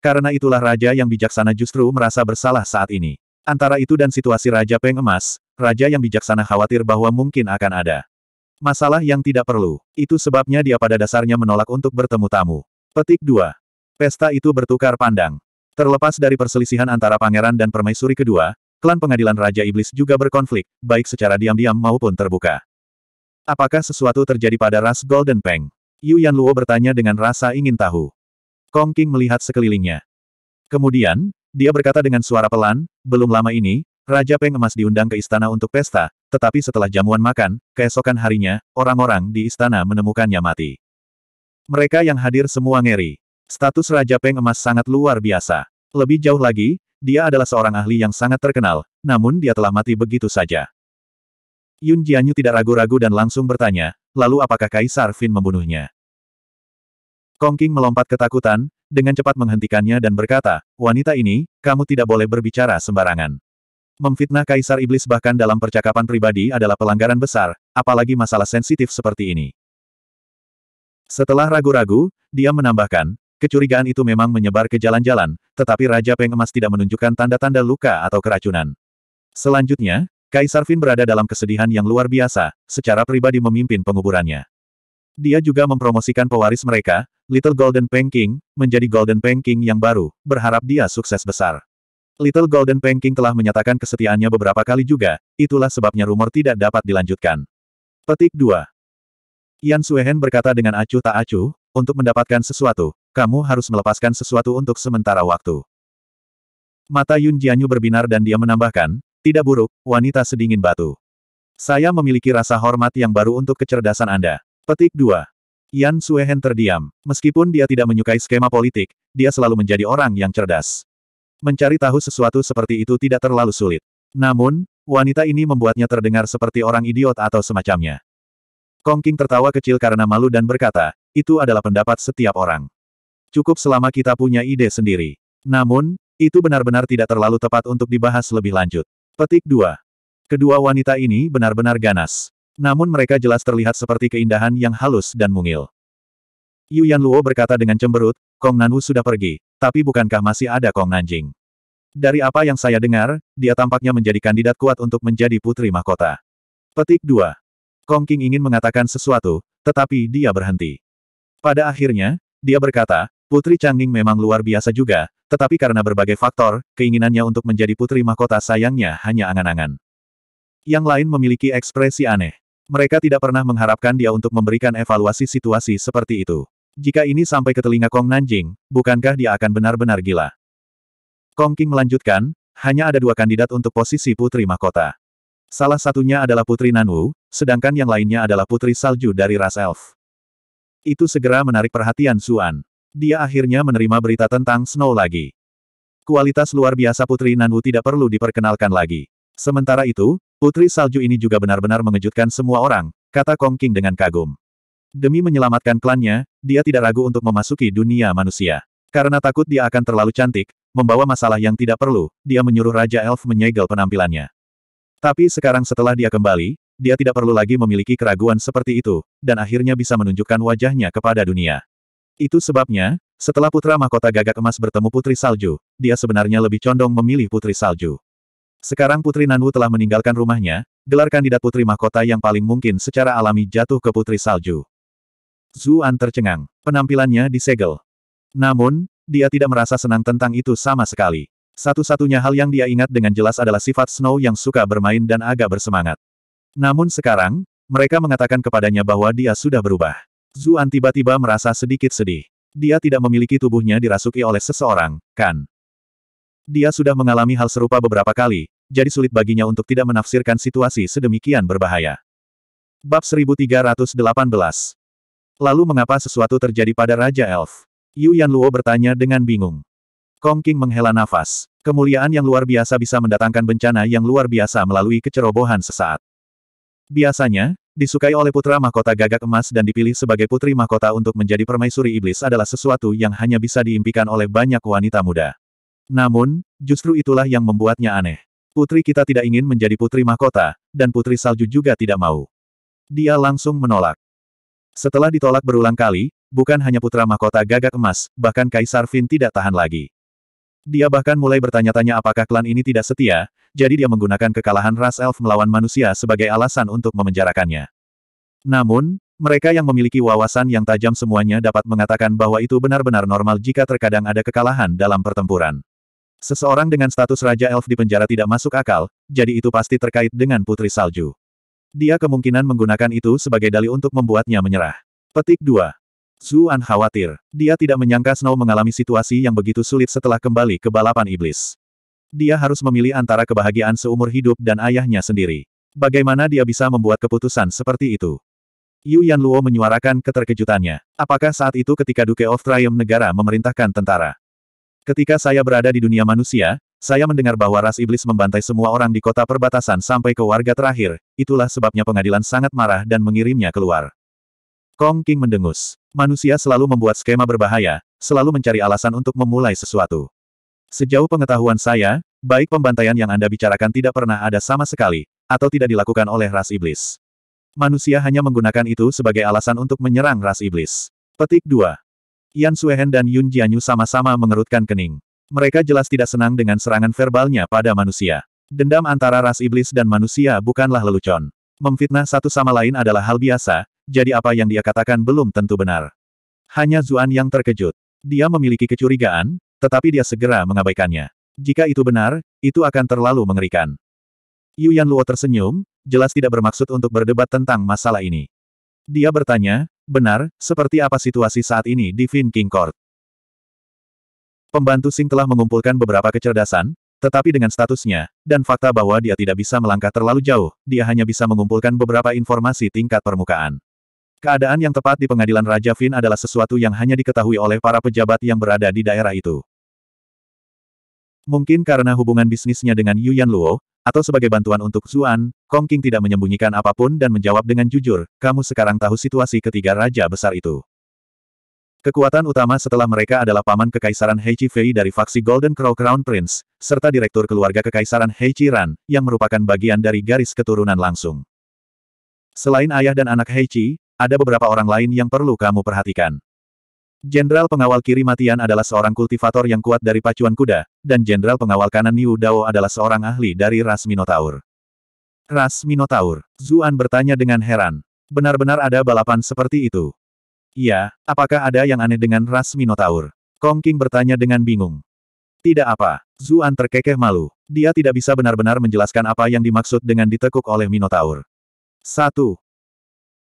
Speaker 1: Karena itulah raja yang bijaksana justru merasa bersalah saat ini. Antara itu dan situasi Raja Peng Emas, raja yang bijaksana khawatir bahwa mungkin akan ada Masalah yang tidak perlu. Itu sebabnya dia pada dasarnya menolak untuk bertemu tamu. Petik 2. Pesta itu bertukar pandang. Terlepas dari perselisihan antara pangeran dan permaisuri kedua, klan pengadilan Raja Iblis juga berkonflik, baik secara diam-diam maupun terbuka. Apakah sesuatu terjadi pada ras Golden Peng? Yu Yan Luo bertanya dengan rasa ingin tahu. Kong King melihat sekelilingnya. Kemudian, dia berkata dengan suara pelan, belum lama ini, Raja Peng Emas diundang ke istana untuk pesta, tetapi setelah jamuan makan, keesokan harinya, orang-orang di istana menemukannya mati. Mereka yang hadir semua ngeri. Status Raja Peng Emas sangat luar biasa. Lebih jauh lagi, dia adalah seorang ahli yang sangat terkenal, namun dia telah mati begitu saja. Yun Jianyu tidak ragu-ragu dan langsung bertanya, lalu apakah Kaisar Fin membunuhnya? Kong King melompat ketakutan, dengan cepat menghentikannya dan berkata, wanita ini, kamu tidak boleh berbicara sembarangan. Memfitnah Kaisar Iblis bahkan dalam percakapan pribadi adalah pelanggaran besar, apalagi masalah sensitif seperti ini. Setelah ragu-ragu, dia menambahkan, kecurigaan itu memang menyebar ke jalan-jalan, tetapi Raja Peng Emas tidak menunjukkan tanda-tanda luka atau keracunan. Selanjutnya, Kaisar Fin berada dalam kesedihan yang luar biasa, secara pribadi memimpin penguburannya. Dia juga mempromosikan pewaris mereka, Little Golden Peng King, menjadi Golden Peng King yang baru, berharap dia sukses besar. Little Golden Panking telah menyatakan kesetiaannya beberapa kali juga, itulah sebabnya rumor tidak dapat dilanjutkan. Petik 2. Yan Suehen berkata dengan acuh tak acuh, untuk mendapatkan sesuatu, kamu harus melepaskan sesuatu untuk sementara waktu. Mata Yun Jianyu berbinar dan dia menambahkan, tidak buruk, wanita sedingin batu. Saya memiliki rasa hormat yang baru untuk kecerdasan Anda. Petik 2. Yan Suehen terdiam. Meskipun dia tidak menyukai skema politik, dia selalu menjadi orang yang cerdas. Mencari tahu sesuatu seperti itu tidak terlalu sulit. Namun, wanita ini membuatnya terdengar seperti orang idiot atau semacamnya. Kong King tertawa kecil karena malu dan berkata, itu adalah pendapat setiap orang. Cukup selama kita punya ide sendiri. Namun, itu benar-benar tidak terlalu tepat untuk dibahas lebih lanjut. Petik 2. Kedua wanita ini benar-benar ganas. Namun mereka jelas terlihat seperti keindahan yang halus dan mungil. Yu Yan Luo berkata dengan cemberut, Kong Nanwu sudah pergi, tapi bukankah masih ada Kong Nanjing? Dari apa yang saya dengar, dia tampaknya menjadi kandidat kuat untuk menjadi putri mahkota. Petik 2. Kong King ingin mengatakan sesuatu, tetapi dia berhenti. Pada akhirnya, dia berkata, Putri Changning memang luar biasa juga, tetapi karena berbagai faktor, keinginannya untuk menjadi putri mahkota sayangnya hanya angan-angan. Yang lain memiliki ekspresi aneh. Mereka tidak pernah mengharapkan dia untuk memberikan evaluasi situasi seperti itu. Jika ini sampai ke telinga Kong Nanjing, bukankah dia akan benar-benar gila? Kong King melanjutkan, hanya ada dua kandidat untuk posisi Putri Mahkota. Salah satunya adalah Putri Nanwu, sedangkan yang lainnya adalah Putri Salju dari ras elf. Itu segera menarik perhatian Suan. Dia akhirnya menerima berita tentang Snow lagi. Kualitas luar biasa Putri Nanwu tidak perlu diperkenalkan lagi. Sementara itu, Putri Salju ini juga benar-benar mengejutkan semua orang, kata Kong King dengan kagum. Demi menyelamatkan klannya, dia tidak ragu untuk memasuki dunia manusia. Karena takut dia akan terlalu cantik, membawa masalah yang tidak perlu, dia menyuruh Raja Elf menyegel penampilannya. Tapi sekarang setelah dia kembali, dia tidak perlu lagi memiliki keraguan seperti itu, dan akhirnya bisa menunjukkan wajahnya kepada dunia. Itu sebabnya, setelah putra mahkota gagak emas bertemu putri salju, dia sebenarnya lebih condong memilih putri salju. Sekarang Putri Nanwu telah meninggalkan rumahnya, gelar kandidat Putri Mahkota yang paling mungkin secara alami jatuh ke Putri Salju. Zuan tercengang. Penampilannya disegel. Namun, dia tidak merasa senang tentang itu sama sekali. Satu-satunya hal yang dia ingat dengan jelas adalah sifat Snow yang suka bermain dan agak bersemangat. Namun sekarang, mereka mengatakan kepadanya bahwa dia sudah berubah. Zuan tiba-tiba merasa sedikit sedih. Dia tidak memiliki tubuhnya dirasuki oleh seseorang, kan? Dia sudah mengalami hal serupa beberapa kali, jadi sulit baginya untuk tidak menafsirkan situasi sedemikian berbahaya. Bab 1318 Lalu mengapa sesuatu terjadi pada Raja Elf? Yu Luo bertanya dengan bingung. Kong King menghela nafas. Kemuliaan yang luar biasa bisa mendatangkan bencana yang luar biasa melalui kecerobohan sesaat. Biasanya, disukai oleh putra mahkota gagak emas dan dipilih sebagai putri mahkota untuk menjadi permaisuri iblis adalah sesuatu yang hanya bisa diimpikan oleh banyak wanita muda. Namun, justru itulah yang membuatnya aneh. Putri kita tidak ingin menjadi putri mahkota, dan putri salju juga tidak mau. Dia langsung menolak. Setelah ditolak berulang kali, bukan hanya putra mahkota gagak emas, bahkan Kaisar Fin tidak tahan lagi. Dia bahkan mulai bertanya-tanya apakah klan ini tidak setia, jadi dia menggunakan kekalahan ras elf melawan manusia sebagai alasan untuk memenjarakannya. Namun, mereka yang memiliki wawasan yang tajam semuanya dapat mengatakan bahwa itu benar-benar normal jika terkadang ada kekalahan dalam pertempuran. Seseorang dengan status Raja Elf di penjara tidak masuk akal, jadi itu pasti terkait dengan Putri Salju. Dia kemungkinan menggunakan itu sebagai dalih untuk membuatnya menyerah. Petik 2. Zuan khawatir. Dia tidak menyangka Snow mengalami situasi yang begitu sulit setelah kembali ke balapan iblis. Dia harus memilih antara kebahagiaan seumur hidup dan ayahnya sendiri. Bagaimana dia bisa membuat keputusan seperti itu? Yu Yan Luo menyuarakan keterkejutannya. Apakah saat itu ketika Duke of Triumph negara memerintahkan tentara? Ketika saya berada di dunia manusia, saya mendengar bahwa ras iblis membantai semua orang di kota perbatasan sampai ke warga terakhir, itulah sebabnya pengadilan sangat marah dan mengirimnya keluar. Kong King mendengus. Manusia selalu membuat skema berbahaya, selalu mencari alasan untuk memulai sesuatu. Sejauh pengetahuan saya, baik pembantaian yang Anda bicarakan tidak pernah ada sama sekali, atau tidak dilakukan oleh ras iblis. Manusia hanya menggunakan itu sebagai alasan untuk menyerang ras iblis. Petik 2. Yan Suehen dan Yun Jianyu sama-sama mengerutkan kening. Mereka jelas tidak senang dengan serangan verbalnya pada manusia. Dendam antara ras iblis dan manusia bukanlah lelucon. Memfitnah satu sama lain adalah hal biasa, jadi apa yang dia katakan belum tentu benar. Hanya Zuan yang terkejut. Dia memiliki kecurigaan, tetapi dia segera mengabaikannya. Jika itu benar, itu akan terlalu mengerikan. Yu Yan Luo tersenyum, jelas tidak bermaksud untuk berdebat tentang masalah ini. Dia bertanya, benar, seperti apa situasi saat ini di Fin King Court? Pembantu Sing telah mengumpulkan beberapa kecerdasan, tetapi dengan statusnya, dan fakta bahwa dia tidak bisa melangkah terlalu jauh, dia hanya bisa mengumpulkan beberapa informasi tingkat permukaan. Keadaan yang tepat di pengadilan Raja Fin adalah sesuatu yang hanya diketahui oleh para pejabat yang berada di daerah itu. Mungkin karena hubungan bisnisnya dengan Yu Yan Luo, atau sebagai bantuan untuk Zuan, Kong King tidak menyembunyikan apapun dan menjawab dengan jujur, kamu sekarang tahu situasi ketiga raja besar itu. Kekuatan utama setelah mereka adalah paman Kekaisaran Heiji Fei dari faksi Golden Crow Crown Prince, serta Direktur Keluarga Kekaisaran Heiji Ran, yang merupakan bagian dari garis keturunan langsung. Selain ayah dan anak Heiji, ada beberapa orang lain yang perlu kamu perhatikan. Jenderal pengawal kiri Matian adalah seorang kultivator yang kuat dari pacuan kuda, dan jenderal pengawal kanan Niu Dao adalah seorang ahli dari ras Minotaur. Ras Minotaur, Zuan bertanya dengan heran. Benar-benar ada balapan seperti itu. Iya, apakah ada yang aneh dengan ras Minotaur? Kong King bertanya dengan bingung. Tidak apa, Zuan terkekeh malu. Dia tidak bisa benar-benar menjelaskan apa yang dimaksud dengan ditekuk oleh Minotaur. Satu.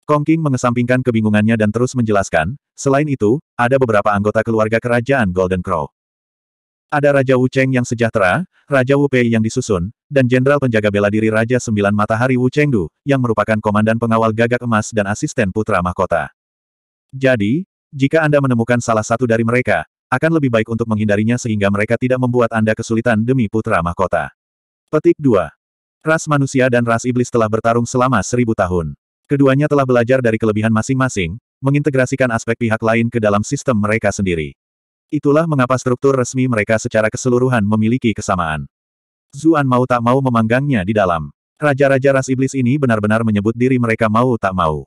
Speaker 1: Kong King mengesampingkan kebingungannya dan terus menjelaskan, selain itu, ada beberapa anggota keluarga kerajaan Golden Crow. Ada Raja Wu Cheng yang sejahtera, Raja Wu Pei yang disusun, dan Jenderal Penjaga Bela Diri Raja Sembilan Matahari Wu Chengdu, yang merupakan komandan pengawal gagak emas dan asisten putra mahkota. Jadi, jika Anda menemukan salah satu dari mereka, akan lebih baik untuk menghindarinya sehingga mereka tidak membuat Anda kesulitan demi putra mahkota. Petik 2. Ras manusia dan ras iblis telah bertarung selama seribu tahun. Keduanya telah belajar dari kelebihan masing-masing, mengintegrasikan aspek pihak lain ke dalam sistem mereka sendiri. Itulah mengapa struktur resmi mereka secara keseluruhan memiliki kesamaan. Zuan mau tak mau memanggangnya di dalam. Raja-raja ras iblis ini benar-benar menyebut diri mereka mau tak mau.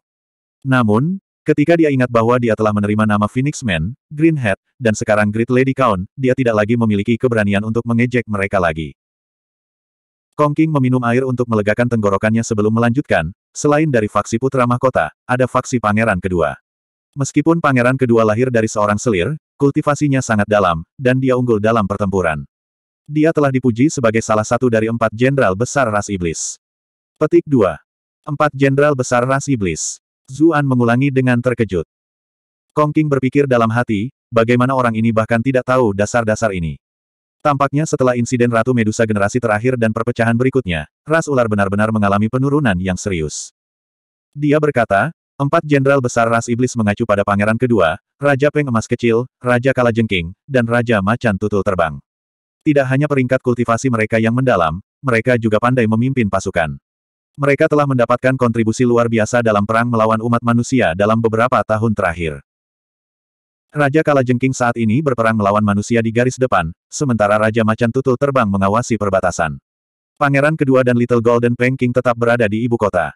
Speaker 1: Namun, Ketika dia ingat bahwa dia telah menerima nama Phoenix Man, Green Hat, dan sekarang Great Lady Count, dia tidak lagi memiliki keberanian untuk mengejek mereka lagi. Kong King meminum air untuk melegakan tenggorokannya sebelum melanjutkan, selain dari faksi putra mahkota, ada faksi pangeran kedua. Meskipun pangeran kedua lahir dari seorang selir, kultivasinya sangat dalam, dan dia unggul dalam pertempuran. Dia telah dipuji sebagai salah satu dari empat jenderal besar ras iblis. Petik 2. Empat jenderal besar ras iblis. Zuan mengulangi dengan terkejut. Kong King berpikir dalam hati, bagaimana orang ini bahkan tidak tahu dasar-dasar ini. Tampaknya setelah insiden Ratu Medusa generasi terakhir dan perpecahan berikutnya, ras ular benar-benar mengalami penurunan yang serius. Dia berkata, Empat jenderal besar ras iblis mengacu pada pangeran kedua, Raja Peng Emas Kecil, Raja Kalajengking, dan Raja Macan Tutul Terbang. Tidak hanya peringkat kultivasi mereka yang mendalam, mereka juga pandai memimpin pasukan. Mereka telah mendapatkan kontribusi luar biasa dalam perang melawan umat manusia dalam beberapa tahun terakhir. Raja Kalajengking saat ini berperang melawan manusia di garis depan, sementara Raja Macan Tutul terbang mengawasi perbatasan. Pangeran kedua dan Little Golden Pengking tetap berada di ibu kota.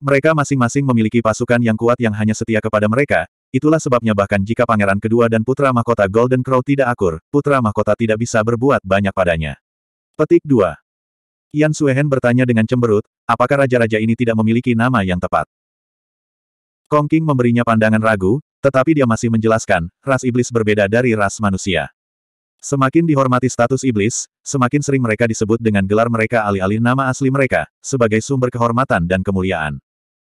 Speaker 1: Mereka masing-masing memiliki pasukan yang kuat yang hanya setia kepada mereka, itulah sebabnya bahkan jika pangeran kedua dan putra mahkota Golden Crow tidak akur, putra mahkota tidak bisa berbuat banyak padanya. Petik 2. Yan Suehen bertanya dengan cemberut, apakah raja-raja ini tidak memiliki nama yang tepat? Kong King memberinya pandangan ragu, tetapi dia masih menjelaskan, ras iblis berbeda dari ras manusia. Semakin dihormati status iblis, semakin sering mereka disebut dengan gelar mereka alih-alih nama asli mereka, sebagai sumber kehormatan dan kemuliaan.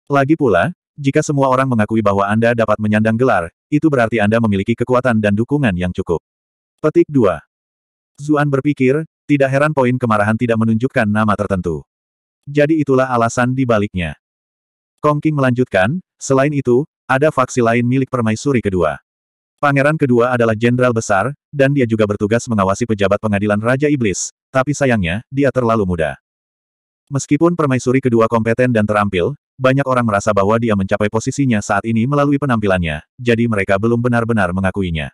Speaker 1: Lagi pula, jika semua orang mengakui bahwa Anda dapat menyandang gelar, itu berarti Anda memiliki kekuatan dan dukungan yang cukup. Petik 2. Zuan berpikir, tidak heran poin kemarahan tidak menunjukkan nama tertentu. Jadi itulah alasan dibaliknya. Kong King melanjutkan, selain itu, ada faksi lain milik permaisuri kedua. Pangeran kedua adalah jenderal besar, dan dia juga bertugas mengawasi pejabat pengadilan Raja Iblis, tapi sayangnya, dia terlalu muda. Meskipun permaisuri kedua kompeten dan terampil, banyak orang merasa bahwa dia mencapai posisinya saat ini melalui penampilannya, jadi mereka belum benar-benar mengakuinya.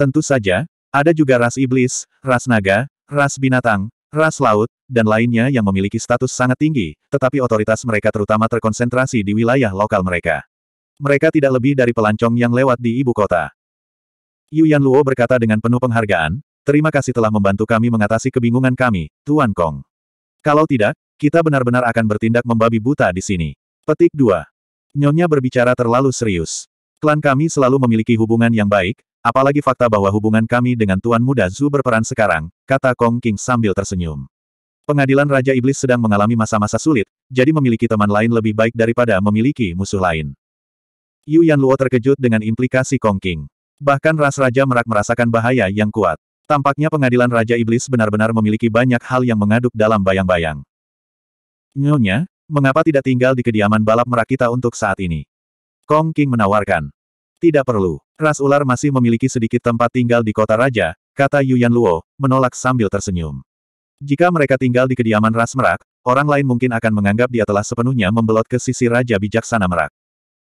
Speaker 1: Tentu saja, ada juga ras iblis, ras naga, ras binatang, ras laut, dan lainnya yang memiliki status sangat tinggi, tetapi otoritas mereka terutama terkonsentrasi di wilayah lokal mereka. Mereka tidak lebih dari pelancong yang lewat di ibu kota. Yuan Luo berkata dengan penuh penghargaan, terima kasih telah membantu kami mengatasi kebingungan kami, Tuan Kong. Kalau tidak, kita benar-benar akan bertindak membabi buta di sini. Petik 2. Nyonya berbicara terlalu serius. Klan kami selalu memiliki hubungan yang baik, Apalagi fakta bahwa hubungan kami dengan Tuan Muda Zhu berperan sekarang, kata Kong King sambil tersenyum. Pengadilan Raja Iblis sedang mengalami masa-masa sulit, jadi memiliki teman lain lebih baik daripada memiliki musuh lain. Yu Yan Luo terkejut dengan implikasi Kong King. Bahkan ras Raja Merak merasakan bahaya yang kuat. Tampaknya pengadilan Raja Iblis benar-benar memiliki banyak hal yang mengaduk dalam bayang-bayang. Nyonya, mengapa tidak tinggal di kediaman balap merak kita untuk saat ini? Kong King menawarkan. Tidak perlu. Ras ular masih memiliki sedikit tempat tinggal di kota raja, kata Yuan Luo, menolak sambil tersenyum. Jika mereka tinggal di kediaman ras merak, orang lain mungkin akan menganggap dia telah sepenuhnya membelot ke sisi raja bijaksana merak.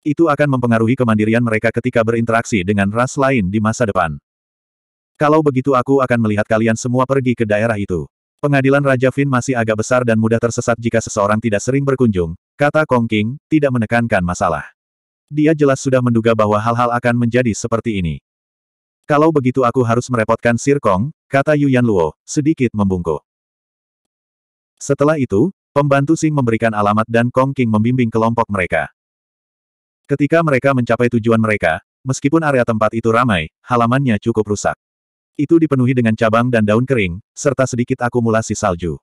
Speaker 1: Itu akan mempengaruhi kemandirian mereka ketika berinteraksi dengan ras lain di masa depan. Kalau begitu aku akan melihat kalian semua pergi ke daerah itu. Pengadilan Raja Fin masih agak besar dan mudah tersesat jika seseorang tidak sering berkunjung, kata Kong King, tidak menekankan masalah. Dia jelas sudah menduga bahwa hal-hal akan menjadi seperti ini. Kalau begitu aku harus merepotkan Sir Kong," kata Yuan Luo, sedikit membungkuk. Setelah itu, pembantu Sing memberikan alamat dan Kong King membimbing kelompok mereka. Ketika mereka mencapai tujuan mereka, meskipun area tempat itu ramai, halamannya cukup rusak. Itu dipenuhi dengan cabang dan daun kering, serta sedikit akumulasi salju.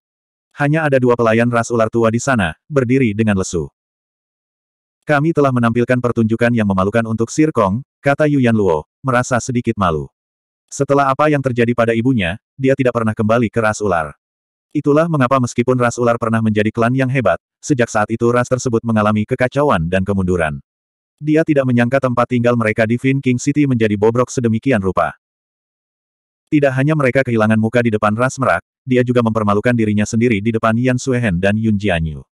Speaker 1: Hanya ada dua pelayan ras ular tua di sana, berdiri dengan lesu. Kami telah menampilkan pertunjukan yang memalukan untuk Sir Kong, kata Yuan Luo, merasa sedikit malu. Setelah apa yang terjadi pada ibunya, dia tidak pernah kembali ke ras ular. Itulah mengapa meskipun ras ular pernah menjadi klan yang hebat, sejak saat itu ras tersebut mengalami kekacauan dan kemunduran. Dia tidak menyangka tempat tinggal mereka di Fin King City menjadi bobrok sedemikian rupa. Tidak hanya mereka kehilangan muka di depan ras merak, dia juga mempermalukan dirinya sendiri di depan Yan Suehen dan Yun Jianyu.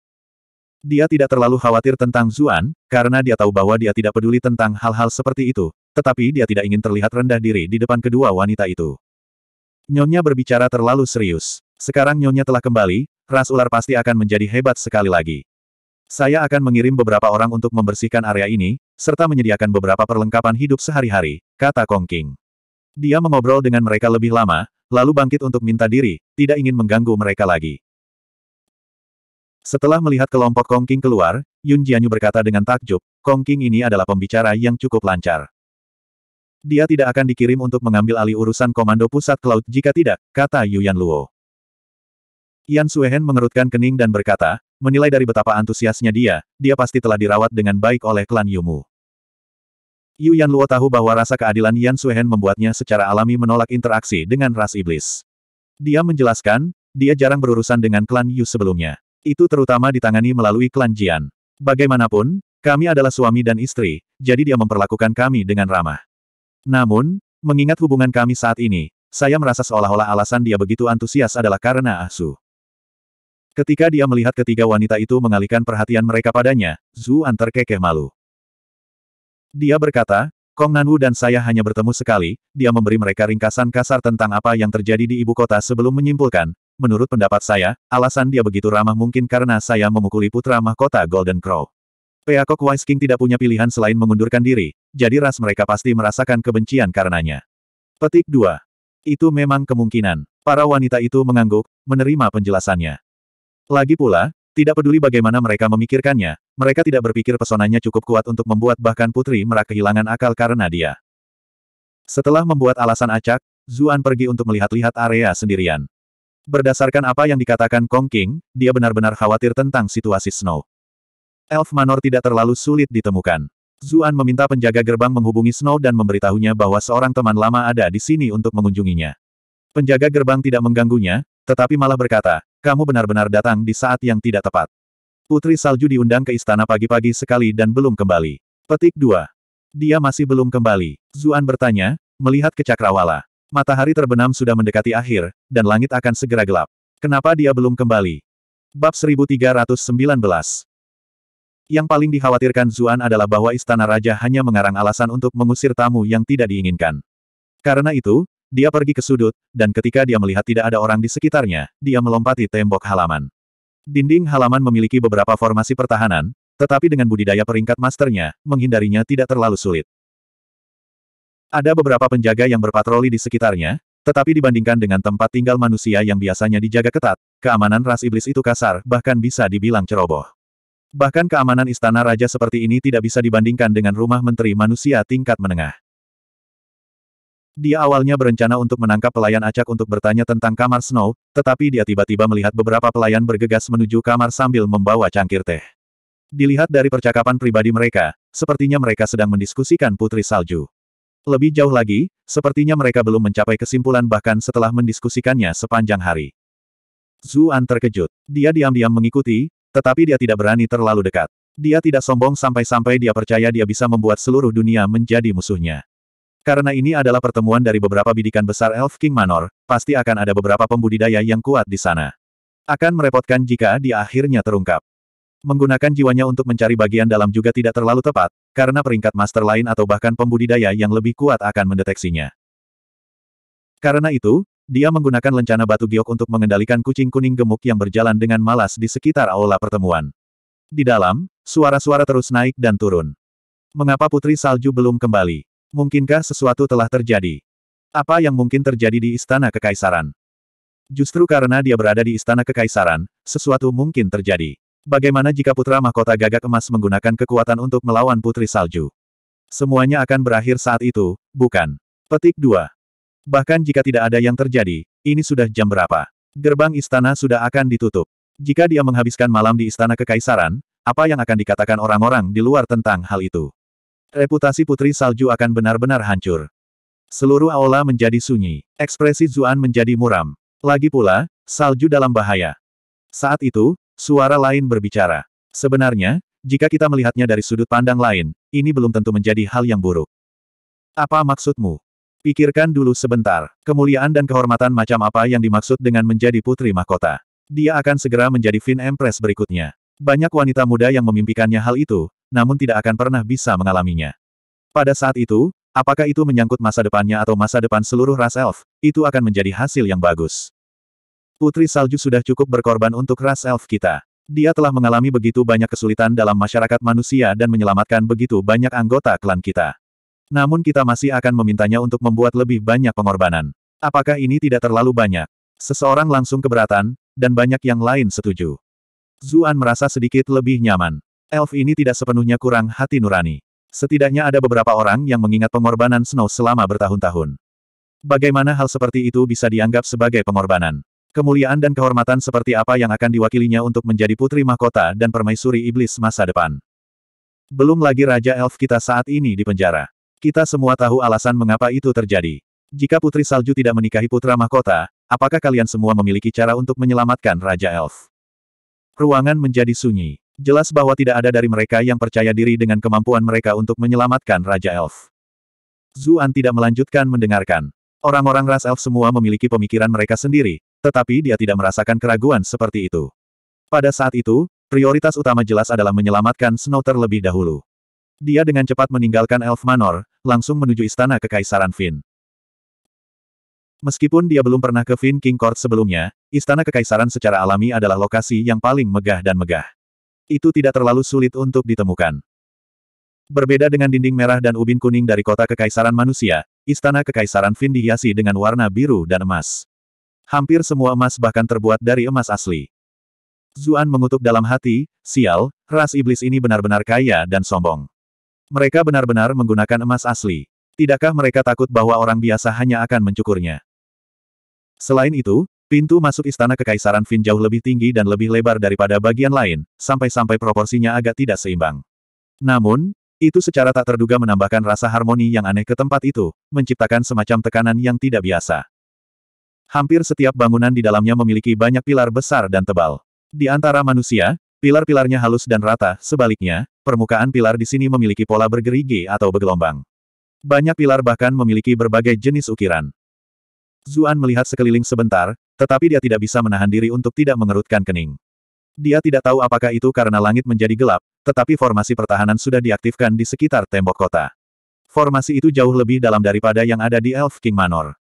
Speaker 1: Dia tidak terlalu khawatir tentang Zuan, karena dia tahu bahwa dia tidak peduli tentang hal-hal seperti itu, tetapi dia tidak ingin terlihat rendah diri di depan kedua wanita itu. Nyonya berbicara terlalu serius. Sekarang Nyonya telah kembali, ras ular pasti akan menjadi hebat sekali lagi. Saya akan mengirim beberapa orang untuk membersihkan area ini, serta menyediakan beberapa perlengkapan hidup sehari-hari, kata Kong King. Dia mengobrol dengan mereka lebih lama, lalu bangkit untuk minta diri, tidak ingin mengganggu mereka lagi. Setelah melihat kelompok Kong King keluar, Yun Jianyu berkata dengan takjub, Kong King ini adalah pembicara yang cukup lancar. Dia tidak akan dikirim untuk mengambil alih urusan Komando Pusat cloud jika tidak, kata Yuan Luo. Yan Suehen mengerutkan kening dan berkata, menilai dari betapa antusiasnya dia, dia pasti telah dirawat dengan baik oleh klan Yumu. Yuan Luo tahu bahwa rasa keadilan Yan Suehen membuatnya secara alami menolak interaksi dengan ras iblis. Dia menjelaskan, dia jarang berurusan dengan klan Yu sebelumnya. Itu terutama ditangani melalui klan Jian. Bagaimanapun, kami adalah suami dan istri, jadi dia memperlakukan kami dengan ramah. Namun, mengingat hubungan kami saat ini, saya merasa seolah-olah alasan dia begitu antusias adalah karena Asu. Ketika dia melihat ketiga wanita itu mengalihkan perhatian mereka padanya, Zhu An terkekeh malu. Dia berkata, Kong Nanwu dan saya hanya bertemu sekali, dia memberi mereka ringkasan kasar tentang apa yang terjadi di ibu kota sebelum menyimpulkan, menurut pendapat saya, alasan dia begitu ramah mungkin karena saya memukuli putra mahkota Golden Crow. Peacock Wise King tidak punya pilihan selain mengundurkan diri, jadi ras mereka pasti merasakan kebencian karenanya. Petik 2. Itu memang kemungkinan. Para wanita itu mengangguk, menerima penjelasannya. Lagi pula, tidak peduli bagaimana mereka memikirkannya, mereka tidak berpikir pesonanya cukup kuat untuk membuat bahkan putri merak kehilangan akal karena dia. Setelah membuat alasan acak, Zuan pergi untuk melihat-lihat area sendirian. Berdasarkan apa yang dikatakan Kong King, dia benar-benar khawatir tentang situasi Snow. Elf Manor tidak terlalu sulit ditemukan. Zuan meminta penjaga gerbang menghubungi Snow dan memberitahunya bahwa seorang teman lama ada di sini untuk mengunjunginya. Penjaga gerbang tidak mengganggunya, tetapi malah berkata, kamu benar-benar datang di saat yang tidak tepat. Putri Salju diundang ke istana pagi-pagi sekali dan belum kembali. Petik 2. Dia masih belum kembali. Zuan bertanya, melihat ke Cakrawala. Matahari terbenam sudah mendekati akhir, dan langit akan segera gelap. Kenapa dia belum kembali? Bab 1319 Yang paling dikhawatirkan Zuan adalah bahwa istana raja hanya mengarang alasan untuk mengusir tamu yang tidak diinginkan. Karena itu, dia pergi ke sudut, dan ketika dia melihat tidak ada orang di sekitarnya, dia melompati tembok halaman. Dinding halaman memiliki beberapa formasi pertahanan, tetapi dengan budidaya peringkat masternya, menghindarinya tidak terlalu sulit. Ada beberapa penjaga yang berpatroli di sekitarnya, tetapi dibandingkan dengan tempat tinggal manusia yang biasanya dijaga ketat, keamanan ras iblis itu kasar, bahkan bisa dibilang ceroboh. Bahkan keamanan istana raja seperti ini tidak bisa dibandingkan dengan rumah menteri manusia tingkat menengah. Dia awalnya berencana untuk menangkap pelayan acak untuk bertanya tentang kamar Snow, tetapi dia tiba-tiba melihat beberapa pelayan bergegas menuju kamar sambil membawa cangkir teh. Dilihat dari percakapan pribadi mereka, sepertinya mereka sedang mendiskusikan Putri Salju. Lebih jauh lagi, sepertinya mereka belum mencapai kesimpulan bahkan setelah mendiskusikannya sepanjang hari. Zuan terkejut. Dia diam-diam mengikuti, tetapi dia tidak berani terlalu dekat. Dia tidak sombong sampai-sampai dia percaya dia bisa membuat seluruh dunia menjadi musuhnya. Karena ini adalah pertemuan dari beberapa bidikan besar Elf King Manor, pasti akan ada beberapa pembudidaya yang kuat di sana. Akan merepotkan jika dia akhirnya terungkap. Menggunakan jiwanya untuk mencari bagian dalam juga tidak terlalu tepat, karena peringkat master lain atau bahkan pembudidaya yang lebih kuat akan mendeteksinya. Karena itu, dia menggunakan lencana batu giok untuk mengendalikan kucing kuning gemuk yang berjalan dengan malas di sekitar aula pertemuan. Di dalam, suara-suara terus naik dan turun. Mengapa Putri Salju belum kembali? Mungkinkah sesuatu telah terjadi? Apa yang mungkin terjadi di Istana Kekaisaran? Justru karena dia berada di Istana Kekaisaran, sesuatu mungkin terjadi. Bagaimana jika putra mahkota gagak emas menggunakan kekuatan untuk melawan putri salju? Semuanya akan berakhir saat itu, bukan? Petik 2. Bahkan jika tidak ada yang terjadi, ini sudah jam berapa? Gerbang istana sudah akan ditutup. Jika dia menghabiskan malam di istana kekaisaran, apa yang akan dikatakan orang-orang di luar tentang hal itu? Reputasi putri salju akan benar-benar hancur. Seluruh aula menjadi sunyi. Ekspresi Zuan menjadi muram. Lagi pula, salju dalam bahaya. Saat itu, Suara lain berbicara. Sebenarnya, jika kita melihatnya dari sudut pandang lain, ini belum tentu menjadi hal yang buruk. Apa maksudmu? Pikirkan dulu sebentar, kemuliaan dan kehormatan macam apa yang dimaksud dengan menjadi putri mahkota. Dia akan segera menjadi Fin Empress berikutnya. Banyak wanita muda yang memimpikannya hal itu, namun tidak akan pernah bisa mengalaminya. Pada saat itu, apakah itu menyangkut masa depannya atau masa depan seluruh ras elf, itu akan menjadi hasil yang bagus. Putri Salju sudah cukup berkorban untuk ras elf kita. Dia telah mengalami begitu banyak kesulitan dalam masyarakat manusia dan menyelamatkan begitu banyak anggota klan kita. Namun kita masih akan memintanya untuk membuat lebih banyak pengorbanan. Apakah ini tidak terlalu banyak? Seseorang langsung keberatan, dan banyak yang lain setuju. Zuan merasa sedikit lebih nyaman. Elf ini tidak sepenuhnya kurang hati nurani. Setidaknya ada beberapa orang yang mengingat pengorbanan Snow selama bertahun-tahun. Bagaimana hal seperti itu bisa dianggap sebagai pengorbanan? Kemuliaan dan kehormatan seperti apa yang akan diwakilinya untuk menjadi putri mahkota dan permaisuri iblis masa depan. Belum lagi Raja Elf kita saat ini di penjara. Kita semua tahu alasan mengapa itu terjadi. Jika Putri Salju tidak menikahi putra mahkota, apakah kalian semua memiliki cara untuk menyelamatkan Raja Elf? Ruangan menjadi sunyi. Jelas bahwa tidak ada dari mereka yang percaya diri dengan kemampuan mereka untuk menyelamatkan Raja Elf. Zuan tidak melanjutkan mendengarkan. Orang-orang ras elf semua memiliki pemikiran mereka sendiri, tetapi dia tidak merasakan keraguan seperti itu. Pada saat itu, prioritas utama jelas adalah menyelamatkan Snow terlebih dahulu. Dia dengan cepat meninggalkan Elf Manor, langsung menuju istana kekaisaran Finn. Meskipun dia belum pernah ke Finn King Court sebelumnya, istana kekaisaran secara alami adalah lokasi yang paling megah dan megah. Itu tidak terlalu sulit untuk ditemukan. Berbeda dengan dinding merah dan ubin kuning dari kota kekaisaran manusia, istana kekaisaran Finn dihiasi dengan warna biru dan emas. Hampir semua emas bahkan terbuat dari emas asli. Zuan mengutuk dalam hati, sial, ras iblis ini benar-benar kaya dan sombong. Mereka benar-benar menggunakan emas asli. Tidakkah mereka takut bahwa orang biasa hanya akan mencukurnya? Selain itu, pintu masuk istana kekaisaran Fin jauh lebih tinggi dan lebih lebar daripada bagian lain, sampai-sampai proporsinya agak tidak seimbang. Namun, itu secara tak terduga menambahkan rasa harmoni yang aneh ke tempat itu, menciptakan semacam tekanan yang tidak biasa. Hampir setiap bangunan di dalamnya memiliki banyak pilar besar dan tebal. Di antara manusia, pilar-pilarnya halus dan rata, sebaliknya, permukaan pilar di sini memiliki pola bergerigi atau bergelombang. Banyak pilar bahkan memiliki berbagai jenis ukiran. Zuan melihat sekeliling sebentar, tetapi dia tidak bisa menahan diri untuk tidak mengerutkan kening. Dia tidak tahu apakah itu karena langit menjadi gelap, tetapi formasi pertahanan sudah diaktifkan di sekitar tembok kota. Formasi itu jauh lebih dalam daripada yang ada di Elf King Manor.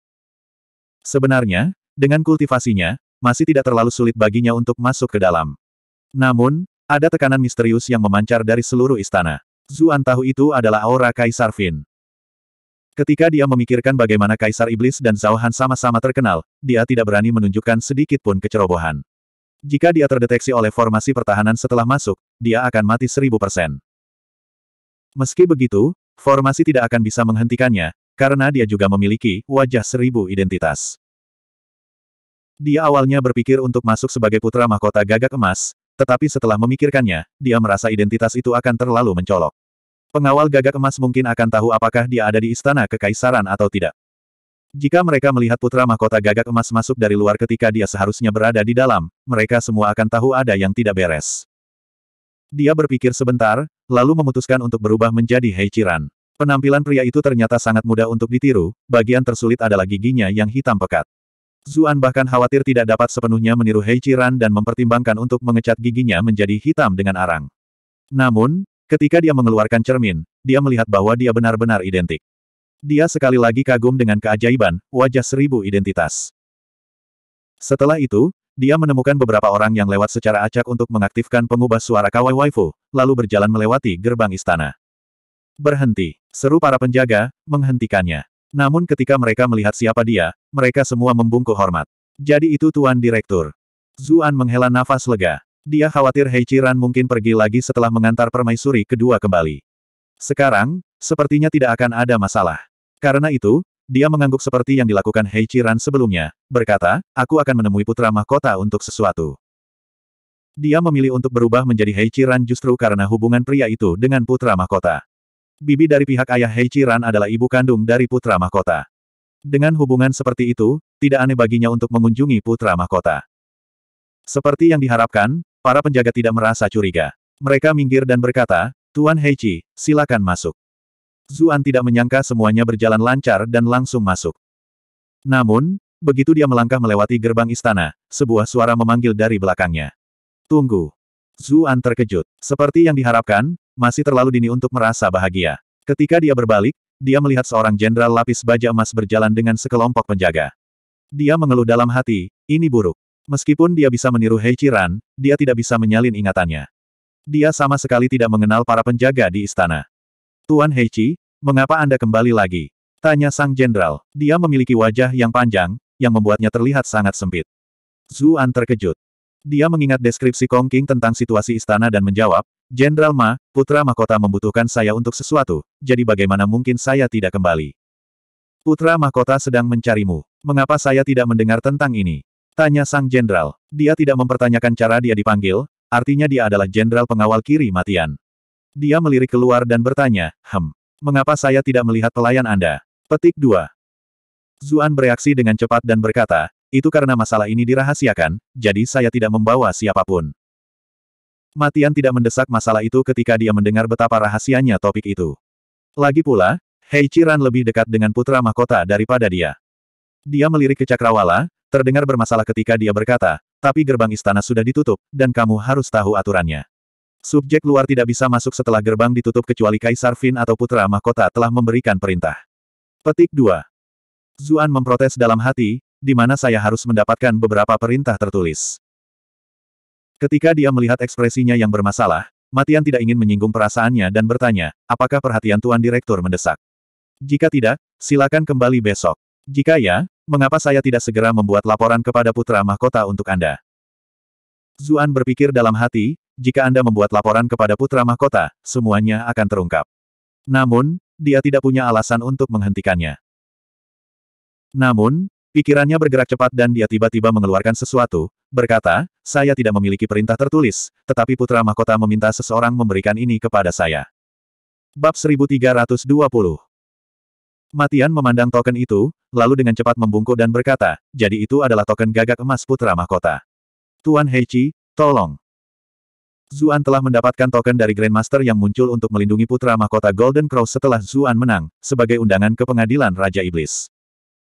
Speaker 1: Sebenarnya, dengan kultivasinya, masih tidak terlalu sulit baginya untuk masuk ke dalam. Namun, ada tekanan misterius yang memancar dari seluruh istana. Zuan tahu itu adalah aura Kaisar Fin. Ketika dia memikirkan bagaimana Kaisar Iblis dan Zhao Han sama-sama terkenal, dia tidak berani menunjukkan sedikit pun kecerobohan. Jika dia terdeteksi oleh formasi pertahanan setelah masuk, dia akan mati seribu persen. Meski begitu, formasi tidak akan bisa menghentikannya, karena dia juga memiliki wajah seribu identitas. Dia awalnya berpikir untuk masuk sebagai putra mahkota gagak emas, tetapi setelah memikirkannya, dia merasa identitas itu akan terlalu mencolok. Pengawal gagak emas mungkin akan tahu apakah dia ada di istana kekaisaran atau tidak. Jika mereka melihat putra mahkota gagak emas masuk dari luar ketika dia seharusnya berada di dalam, mereka semua akan tahu ada yang tidak beres. Dia berpikir sebentar, lalu memutuskan untuk berubah menjadi Heichiran. Penampilan pria itu ternyata sangat mudah untuk ditiru, bagian tersulit adalah giginya yang hitam pekat. Zuan bahkan khawatir tidak dapat sepenuhnya meniru Hei Chiran dan mempertimbangkan untuk mengecat giginya menjadi hitam dengan arang. Namun, ketika dia mengeluarkan cermin, dia melihat bahwa dia benar-benar identik. Dia sekali lagi kagum dengan keajaiban, wajah seribu identitas. Setelah itu, dia menemukan beberapa orang yang lewat secara acak untuk mengaktifkan pengubah suara Kawai Waifu, lalu berjalan melewati gerbang istana. Berhenti. Seru para penjaga, menghentikannya. Namun ketika mereka melihat siapa dia, mereka semua membungkuk hormat. Jadi itu Tuan Direktur. Zuan menghela nafas lega. Dia khawatir Heichiran mungkin pergi lagi setelah mengantar permaisuri kedua kembali. Sekarang, sepertinya tidak akan ada masalah. Karena itu, dia mengangguk seperti yang dilakukan Heichiran sebelumnya, berkata, aku akan menemui putra mahkota untuk sesuatu. Dia memilih untuk berubah menjadi Heichiran justru karena hubungan pria itu dengan putra mahkota. Bibi dari pihak ayah Hei Ran adalah ibu kandung dari putra mahkota. Dengan hubungan seperti itu, tidak aneh baginya untuk mengunjungi putra mahkota. Seperti yang diharapkan, para penjaga tidak merasa curiga. Mereka minggir dan berkata, Tuan Heiichi, silakan masuk. Zuan tidak menyangka semuanya berjalan lancar dan langsung masuk. Namun, begitu dia melangkah melewati gerbang istana, sebuah suara memanggil dari belakangnya. Tunggu. Zuan terkejut. Seperti yang diharapkan, masih terlalu dini untuk merasa bahagia. Ketika dia berbalik, dia melihat seorang jenderal lapis baja emas berjalan dengan sekelompok penjaga. Dia mengeluh dalam hati, ini buruk. Meskipun dia bisa meniru Heichiran, dia tidak bisa menyalin ingatannya. Dia sama sekali tidak mengenal para penjaga di istana. Tuan Heichi, mengapa Anda kembali lagi? Tanya sang jenderal. Dia memiliki wajah yang panjang, yang membuatnya terlihat sangat sempit. Zuan terkejut. Dia mengingat deskripsi Kong King tentang situasi istana dan menjawab, Jenderal Ma, putra mahkota membutuhkan saya untuk sesuatu, jadi bagaimana mungkin saya tidak kembali? Putra mahkota sedang mencarimu. Mengapa saya tidak mendengar tentang ini? Tanya sang jenderal. Dia tidak mempertanyakan cara dia dipanggil, artinya dia adalah jenderal pengawal kiri matian. Dia melirik keluar dan bertanya, hem, mengapa saya tidak melihat pelayan Anda? Petik 2. Zuan bereaksi dengan cepat dan berkata, itu karena masalah ini dirahasiakan, jadi saya tidak membawa siapapun. Matian tidak mendesak masalah itu ketika dia mendengar betapa rahasianya topik itu. Lagi pula, Hei Chiran lebih dekat dengan putra mahkota daripada dia. Dia melirik ke Cakrawala, terdengar bermasalah ketika dia berkata, tapi gerbang istana sudah ditutup, dan kamu harus tahu aturannya. Subjek luar tidak bisa masuk setelah gerbang ditutup kecuali Kaisar Fin atau putra mahkota telah memberikan perintah. Petik 2. Zuan memprotes dalam hati, di mana saya harus mendapatkan beberapa perintah tertulis. Ketika dia melihat ekspresinya yang bermasalah, Matian tidak ingin menyinggung perasaannya dan bertanya, apakah perhatian Tuan Direktur mendesak? Jika tidak, silakan kembali besok. Jika ya, mengapa saya tidak segera membuat laporan kepada Putra Mahkota untuk Anda? Zuan berpikir dalam hati, jika Anda membuat laporan kepada Putra Mahkota, semuanya akan terungkap. Namun, dia tidak punya alasan untuk menghentikannya. Namun, pikirannya bergerak cepat dan dia tiba-tiba mengeluarkan sesuatu, berkata, saya tidak memiliki perintah tertulis, tetapi putra mahkota meminta seseorang memberikan ini kepada saya. Bab 1320 Matian memandang token itu, lalu dengan cepat membungkuk dan berkata, jadi itu adalah token gagak emas putra mahkota. Tuan Heichi, tolong. Zuan telah mendapatkan token dari Grandmaster yang muncul untuk melindungi putra mahkota Golden Crow setelah Zuan menang, sebagai undangan ke pengadilan Raja Iblis.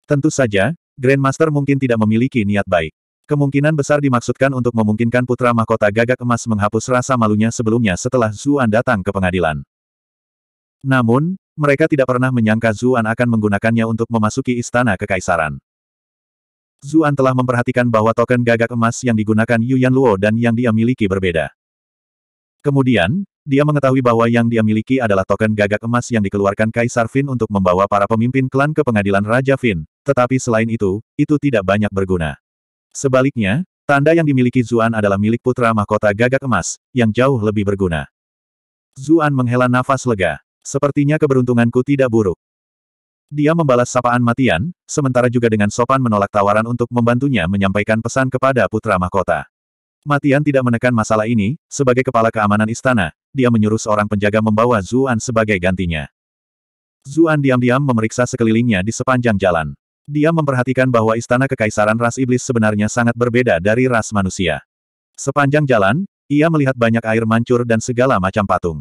Speaker 1: Tentu saja, Grandmaster mungkin tidak memiliki niat baik. Kemungkinan besar dimaksudkan untuk memungkinkan putra mahkota gagak emas menghapus rasa malunya sebelumnya setelah Zuan datang ke pengadilan. Namun, mereka tidak pernah menyangka Zuan akan menggunakannya untuk memasuki istana kekaisaran. Zuan telah memperhatikan bahwa token gagak emas yang digunakan Yuan Luo dan yang dia miliki berbeda. Kemudian, dia mengetahui bahwa yang dia miliki adalah token gagak emas yang dikeluarkan Kaisar Fin untuk membawa para pemimpin klan ke pengadilan Raja Fin, tetapi selain itu, itu tidak banyak berguna. Sebaliknya, tanda yang dimiliki Zuan adalah milik putra mahkota gagak emas, yang jauh lebih berguna. Zuan menghela nafas lega. Sepertinya keberuntunganku tidak buruk. Dia membalas sapaan Matian, sementara juga dengan sopan menolak tawaran untuk membantunya menyampaikan pesan kepada putra mahkota. Matian tidak menekan masalah ini, sebagai kepala keamanan istana, dia menyuruh seorang penjaga membawa Zuan sebagai gantinya. Zuan diam-diam memeriksa sekelilingnya di sepanjang jalan. Dia memperhatikan bahwa istana kekaisaran ras iblis sebenarnya sangat berbeda dari ras manusia. Sepanjang jalan, ia melihat banyak air mancur dan segala macam patung.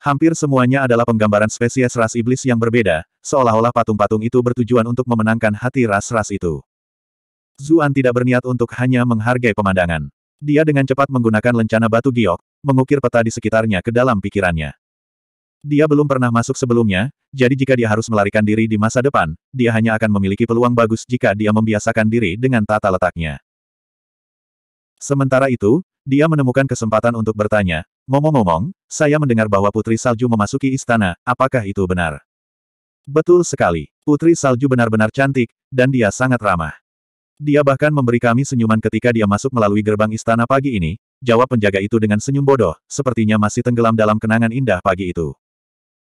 Speaker 1: Hampir semuanya adalah penggambaran spesies ras iblis yang berbeda, seolah-olah patung-patung itu bertujuan untuk memenangkan hati ras-ras itu. Zuan tidak berniat untuk hanya menghargai pemandangan. Dia dengan cepat menggunakan lencana batu giok, mengukir peta di sekitarnya ke dalam pikirannya. Dia belum pernah masuk sebelumnya, jadi jika dia harus melarikan diri di masa depan, dia hanya akan memiliki peluang bagus jika dia membiasakan diri dengan tata letaknya. Sementara itu, dia menemukan kesempatan untuk bertanya, momong momong saya mendengar bahwa Putri Salju memasuki istana, apakah itu benar? Betul sekali, Putri Salju benar-benar cantik, dan dia sangat ramah. Dia bahkan memberi kami senyuman ketika dia masuk melalui gerbang istana pagi ini, jawab penjaga itu dengan senyum bodoh, sepertinya masih tenggelam dalam kenangan indah pagi itu.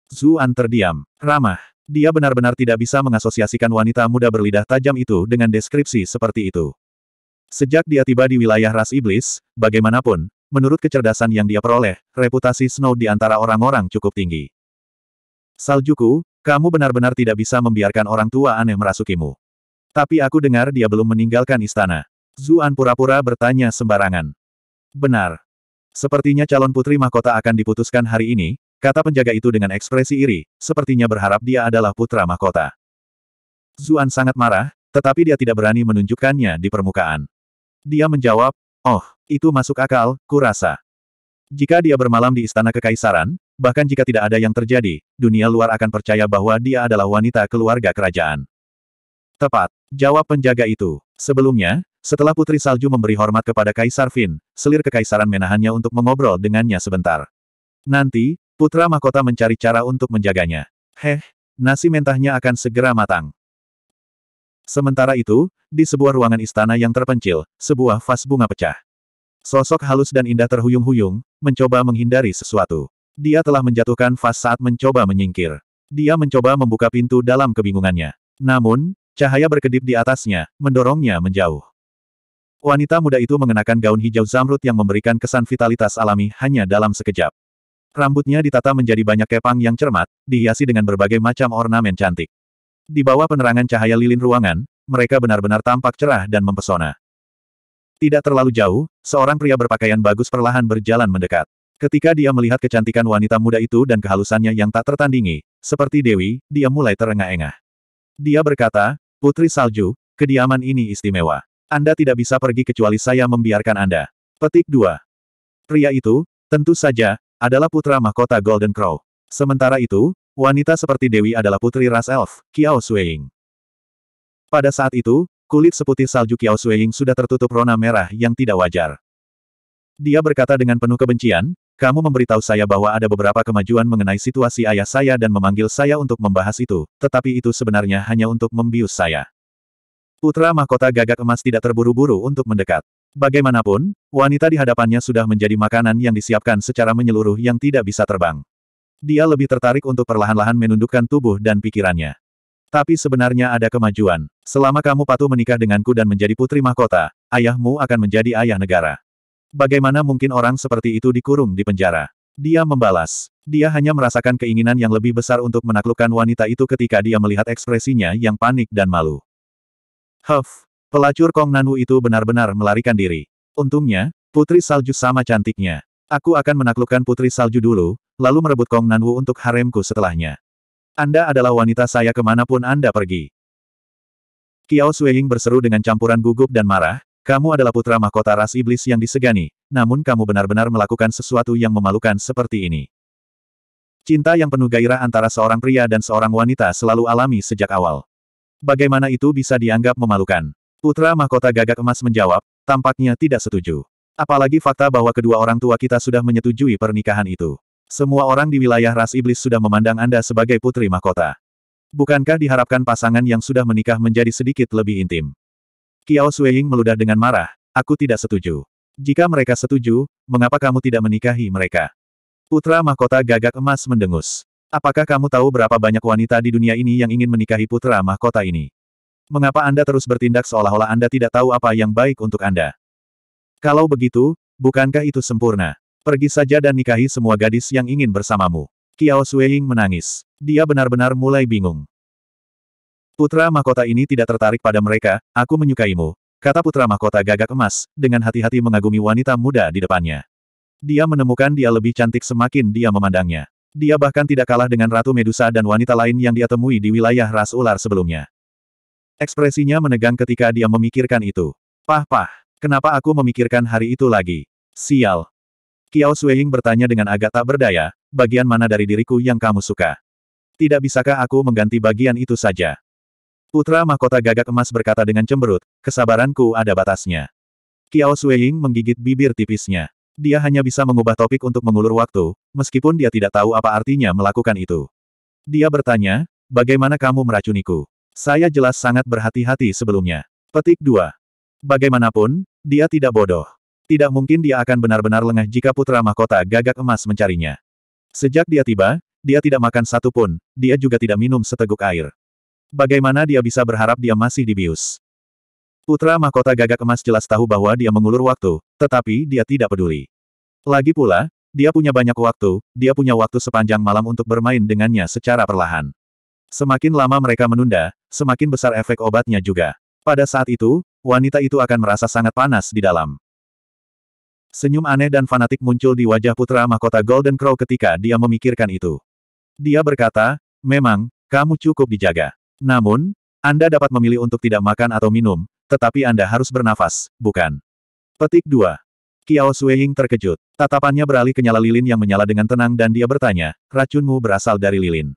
Speaker 1: Zuan terdiam. Ramah. Dia benar-benar tidak bisa mengasosiasikan wanita muda berlidah tajam itu dengan deskripsi seperti itu. Sejak dia tiba di wilayah ras iblis, bagaimanapun, menurut kecerdasan yang dia peroleh, reputasi Snow di antara orang-orang cukup tinggi. Saljuku, kamu benar-benar tidak bisa membiarkan orang tua aneh merasukimu. Tapi aku dengar dia belum meninggalkan istana. Zuan pura-pura bertanya sembarangan. Benar. Sepertinya calon putri mahkota akan diputuskan hari ini, Kata penjaga itu dengan ekspresi iri, sepertinya berharap dia adalah putra mahkota. Zuan sangat marah, tetapi dia tidak berani menunjukkannya di permukaan. Dia menjawab, oh, itu masuk akal, kurasa. Jika dia bermalam di istana kekaisaran, bahkan jika tidak ada yang terjadi, dunia luar akan percaya bahwa dia adalah wanita keluarga kerajaan. Tepat, jawab penjaga itu. Sebelumnya, setelah Putri Salju memberi hormat kepada Kaisar Fin, selir kekaisaran menahannya untuk mengobrol dengannya sebentar. Nanti, Putra mahkota mencari cara untuk menjaganya. Heh, nasi mentahnya akan segera matang. Sementara itu, di sebuah ruangan istana yang terpencil, sebuah vas bunga pecah. Sosok halus dan indah terhuyung-huyung, mencoba menghindari sesuatu. Dia telah menjatuhkan vas saat mencoba menyingkir. Dia mencoba membuka pintu dalam kebingungannya. Namun, cahaya berkedip di atasnya, mendorongnya menjauh. Wanita muda itu mengenakan gaun hijau zamrud yang memberikan kesan vitalitas alami hanya dalam sekejap. Rambutnya ditata menjadi banyak kepang yang cermat, dihiasi dengan berbagai macam ornamen cantik. Di bawah penerangan cahaya lilin ruangan, mereka benar-benar tampak cerah dan mempesona. Tidak terlalu jauh, seorang pria berpakaian bagus perlahan berjalan mendekat. Ketika dia melihat kecantikan wanita muda itu dan kehalusannya yang tak tertandingi, seperti Dewi, dia mulai terengah-engah. Dia berkata, Putri Salju, kediaman ini istimewa. Anda tidak bisa pergi kecuali saya membiarkan Anda. Petik 2. Pria itu, tentu saja, adalah putra mahkota Golden Crow. Sementara itu, wanita seperti Dewi adalah putri ras elf, Kiao Suiying. Pada saat itu, kulit seputih salju Kiao Suiying sudah tertutup rona merah yang tidak wajar. Dia berkata dengan penuh kebencian, kamu memberitahu saya bahwa ada beberapa kemajuan mengenai situasi ayah saya dan memanggil saya untuk membahas itu, tetapi itu sebenarnya hanya untuk membius saya. Putra mahkota gagak emas tidak terburu-buru untuk mendekat. Bagaimanapun, wanita di hadapannya sudah menjadi makanan yang disiapkan secara menyeluruh yang tidak bisa terbang. Dia lebih tertarik untuk perlahan-lahan menundukkan tubuh dan pikirannya. Tapi sebenarnya ada kemajuan. Selama kamu patuh menikah denganku dan menjadi putri mahkota, ayahmu akan menjadi ayah negara. Bagaimana mungkin orang seperti itu dikurung di penjara? Dia membalas. Dia hanya merasakan keinginan yang lebih besar untuk menaklukkan wanita itu ketika dia melihat ekspresinya yang panik dan malu. Huff, Pelacur Kong Nanu itu benar-benar melarikan diri. Untungnya, Putri Salju sama cantiknya. Aku akan menaklukkan Putri Salju dulu, lalu merebut Kong Nanwu untuk haremku setelahnya. Anda adalah wanita saya kemanapun Anda pergi. Kiao Sueying berseru dengan campuran gugup dan marah, kamu adalah putra mahkota ras iblis yang disegani, namun kamu benar-benar melakukan sesuatu yang memalukan seperti ini. Cinta yang penuh gairah antara seorang pria dan seorang wanita selalu alami sejak awal. Bagaimana itu bisa dianggap memalukan? Putra mahkota gagak emas menjawab, tampaknya tidak setuju. Apalagi fakta bahwa kedua orang tua kita sudah menyetujui pernikahan itu. Semua orang di wilayah ras iblis sudah memandang Anda sebagai putri mahkota. Bukankah diharapkan pasangan yang sudah menikah menjadi sedikit lebih intim? Kiao Sueying meludah dengan marah, aku tidak setuju. Jika mereka setuju, mengapa kamu tidak menikahi mereka? Putra mahkota gagak emas mendengus. Apakah kamu tahu berapa banyak wanita di dunia ini yang ingin menikahi putra mahkota ini? Mengapa Anda terus bertindak seolah-olah Anda tidak tahu apa yang baik untuk Anda? Kalau begitu, bukankah itu sempurna? Pergi saja dan nikahi semua gadis yang ingin bersamamu. Kiao Sueying menangis. Dia benar-benar mulai bingung. Putra mahkota ini tidak tertarik pada mereka, aku menyukaimu, kata putra mahkota gagak emas, dengan hati-hati mengagumi wanita muda di depannya. Dia menemukan dia lebih cantik semakin dia memandangnya. Dia bahkan tidak kalah dengan Ratu Medusa dan wanita lain yang dia temui di wilayah ras ular sebelumnya. Ekspresinya menegang ketika dia memikirkan itu. Pah-pah, kenapa aku memikirkan hari itu lagi? Sial. Kiao Sueying bertanya dengan agak tak berdaya, bagian mana dari diriku yang kamu suka? Tidak bisakah aku mengganti bagian itu saja? Putra mahkota gagak emas berkata dengan cemberut, kesabaranku ada batasnya. Kiao Sueying menggigit bibir tipisnya. Dia hanya bisa mengubah topik untuk mengulur waktu, meskipun dia tidak tahu apa artinya melakukan itu. Dia bertanya, bagaimana kamu meracuniku? Saya jelas sangat berhati-hati sebelumnya. Petik 2. Bagaimanapun, dia tidak bodoh. Tidak mungkin dia akan benar-benar lengah jika putra mahkota gagak emas mencarinya. Sejak dia tiba, dia tidak makan satu pun, dia juga tidak minum seteguk air. Bagaimana dia bisa berharap dia masih dibius? Putra mahkota gagak emas jelas tahu bahwa dia mengulur waktu, tetapi dia tidak peduli. Lagi pula, dia punya banyak waktu, dia punya waktu sepanjang malam untuk bermain dengannya secara perlahan. Semakin lama mereka menunda, semakin besar efek obatnya juga. Pada saat itu, wanita itu akan merasa sangat panas di dalam. Senyum aneh dan fanatik muncul di wajah putra mahkota Golden Crow ketika dia memikirkan itu. Dia berkata, memang, kamu cukup dijaga. Namun, Anda dapat memilih untuk tidak makan atau minum, tetapi Anda harus bernafas, bukan? Petik 2. Kiao Sueying terkejut. Tatapannya beralih ke nyala lilin yang menyala dengan tenang dan dia bertanya, racunmu berasal dari lilin.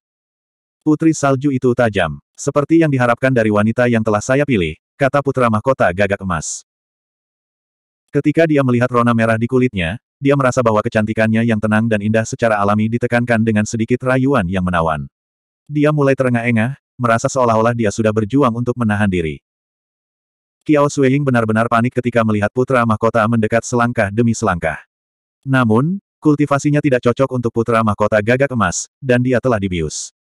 Speaker 1: Putri salju itu tajam. Seperti yang diharapkan dari wanita yang telah saya pilih, kata putra mahkota gagak emas. Ketika dia melihat rona merah di kulitnya, dia merasa bahwa kecantikannya yang tenang dan indah secara alami ditekankan dengan sedikit rayuan yang menawan. Dia mulai terengah-engah, merasa seolah-olah dia sudah berjuang untuk menahan diri. Kiao Suying benar-benar panik ketika melihat putra mahkota mendekat selangkah demi selangkah. Namun, kultivasinya tidak cocok untuk putra mahkota gagak emas, dan dia telah dibius.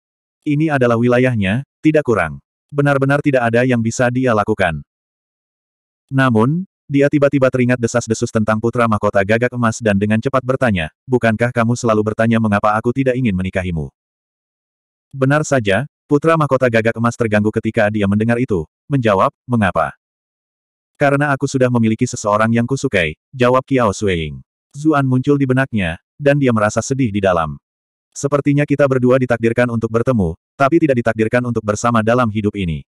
Speaker 1: Ini adalah wilayahnya, tidak kurang. Benar-benar tidak ada yang bisa dia lakukan. Namun, dia tiba-tiba teringat desas-desus tentang putra mahkota gagak emas dan dengan cepat bertanya, bukankah kamu selalu bertanya mengapa aku tidak ingin menikahimu? Benar saja, putra mahkota gagak emas terganggu ketika dia mendengar itu, menjawab, mengapa? Karena aku sudah memiliki seseorang yang kusukai, jawab Kiao Suying. Zuan muncul di benaknya, dan dia merasa sedih di dalam. Sepertinya kita berdua ditakdirkan untuk bertemu, tapi tidak ditakdirkan untuk bersama dalam hidup ini.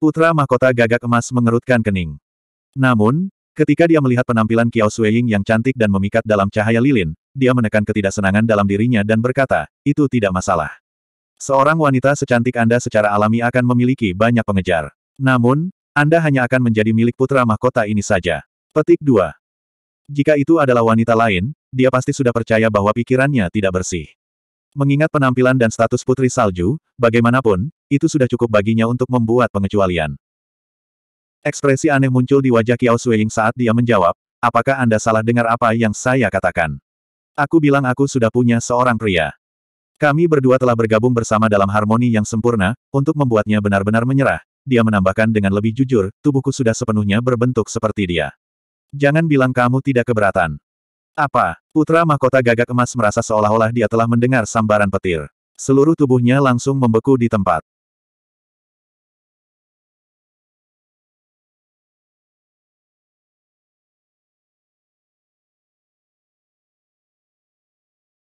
Speaker 1: Putra mahkota gagak emas mengerutkan kening. Namun, ketika dia melihat penampilan Kiao Sueying yang cantik dan memikat dalam cahaya lilin, dia menekan ketidaksenangan dalam dirinya dan berkata, itu tidak masalah. Seorang wanita secantik Anda secara alami akan memiliki banyak pengejar. Namun, Anda hanya akan menjadi milik putra mahkota ini saja. Petik 2. Jika itu adalah wanita lain, dia pasti sudah percaya bahwa pikirannya tidak bersih. Mengingat penampilan dan status Putri Salju, bagaimanapun, itu sudah cukup baginya untuk membuat pengecualian. Ekspresi aneh muncul di wajah Kiao Sueying saat dia menjawab, apakah Anda salah dengar apa yang saya katakan? Aku bilang aku sudah punya seorang pria. Kami berdua telah bergabung bersama dalam harmoni yang sempurna, untuk membuatnya benar-benar menyerah, dia menambahkan dengan lebih jujur, tubuhku sudah sepenuhnya berbentuk seperti dia. Jangan bilang kamu tidak keberatan. Apa? Putra mahkota gagak emas merasa seolah-olah dia telah mendengar sambaran petir. Seluruh tubuhnya langsung membeku di tempat.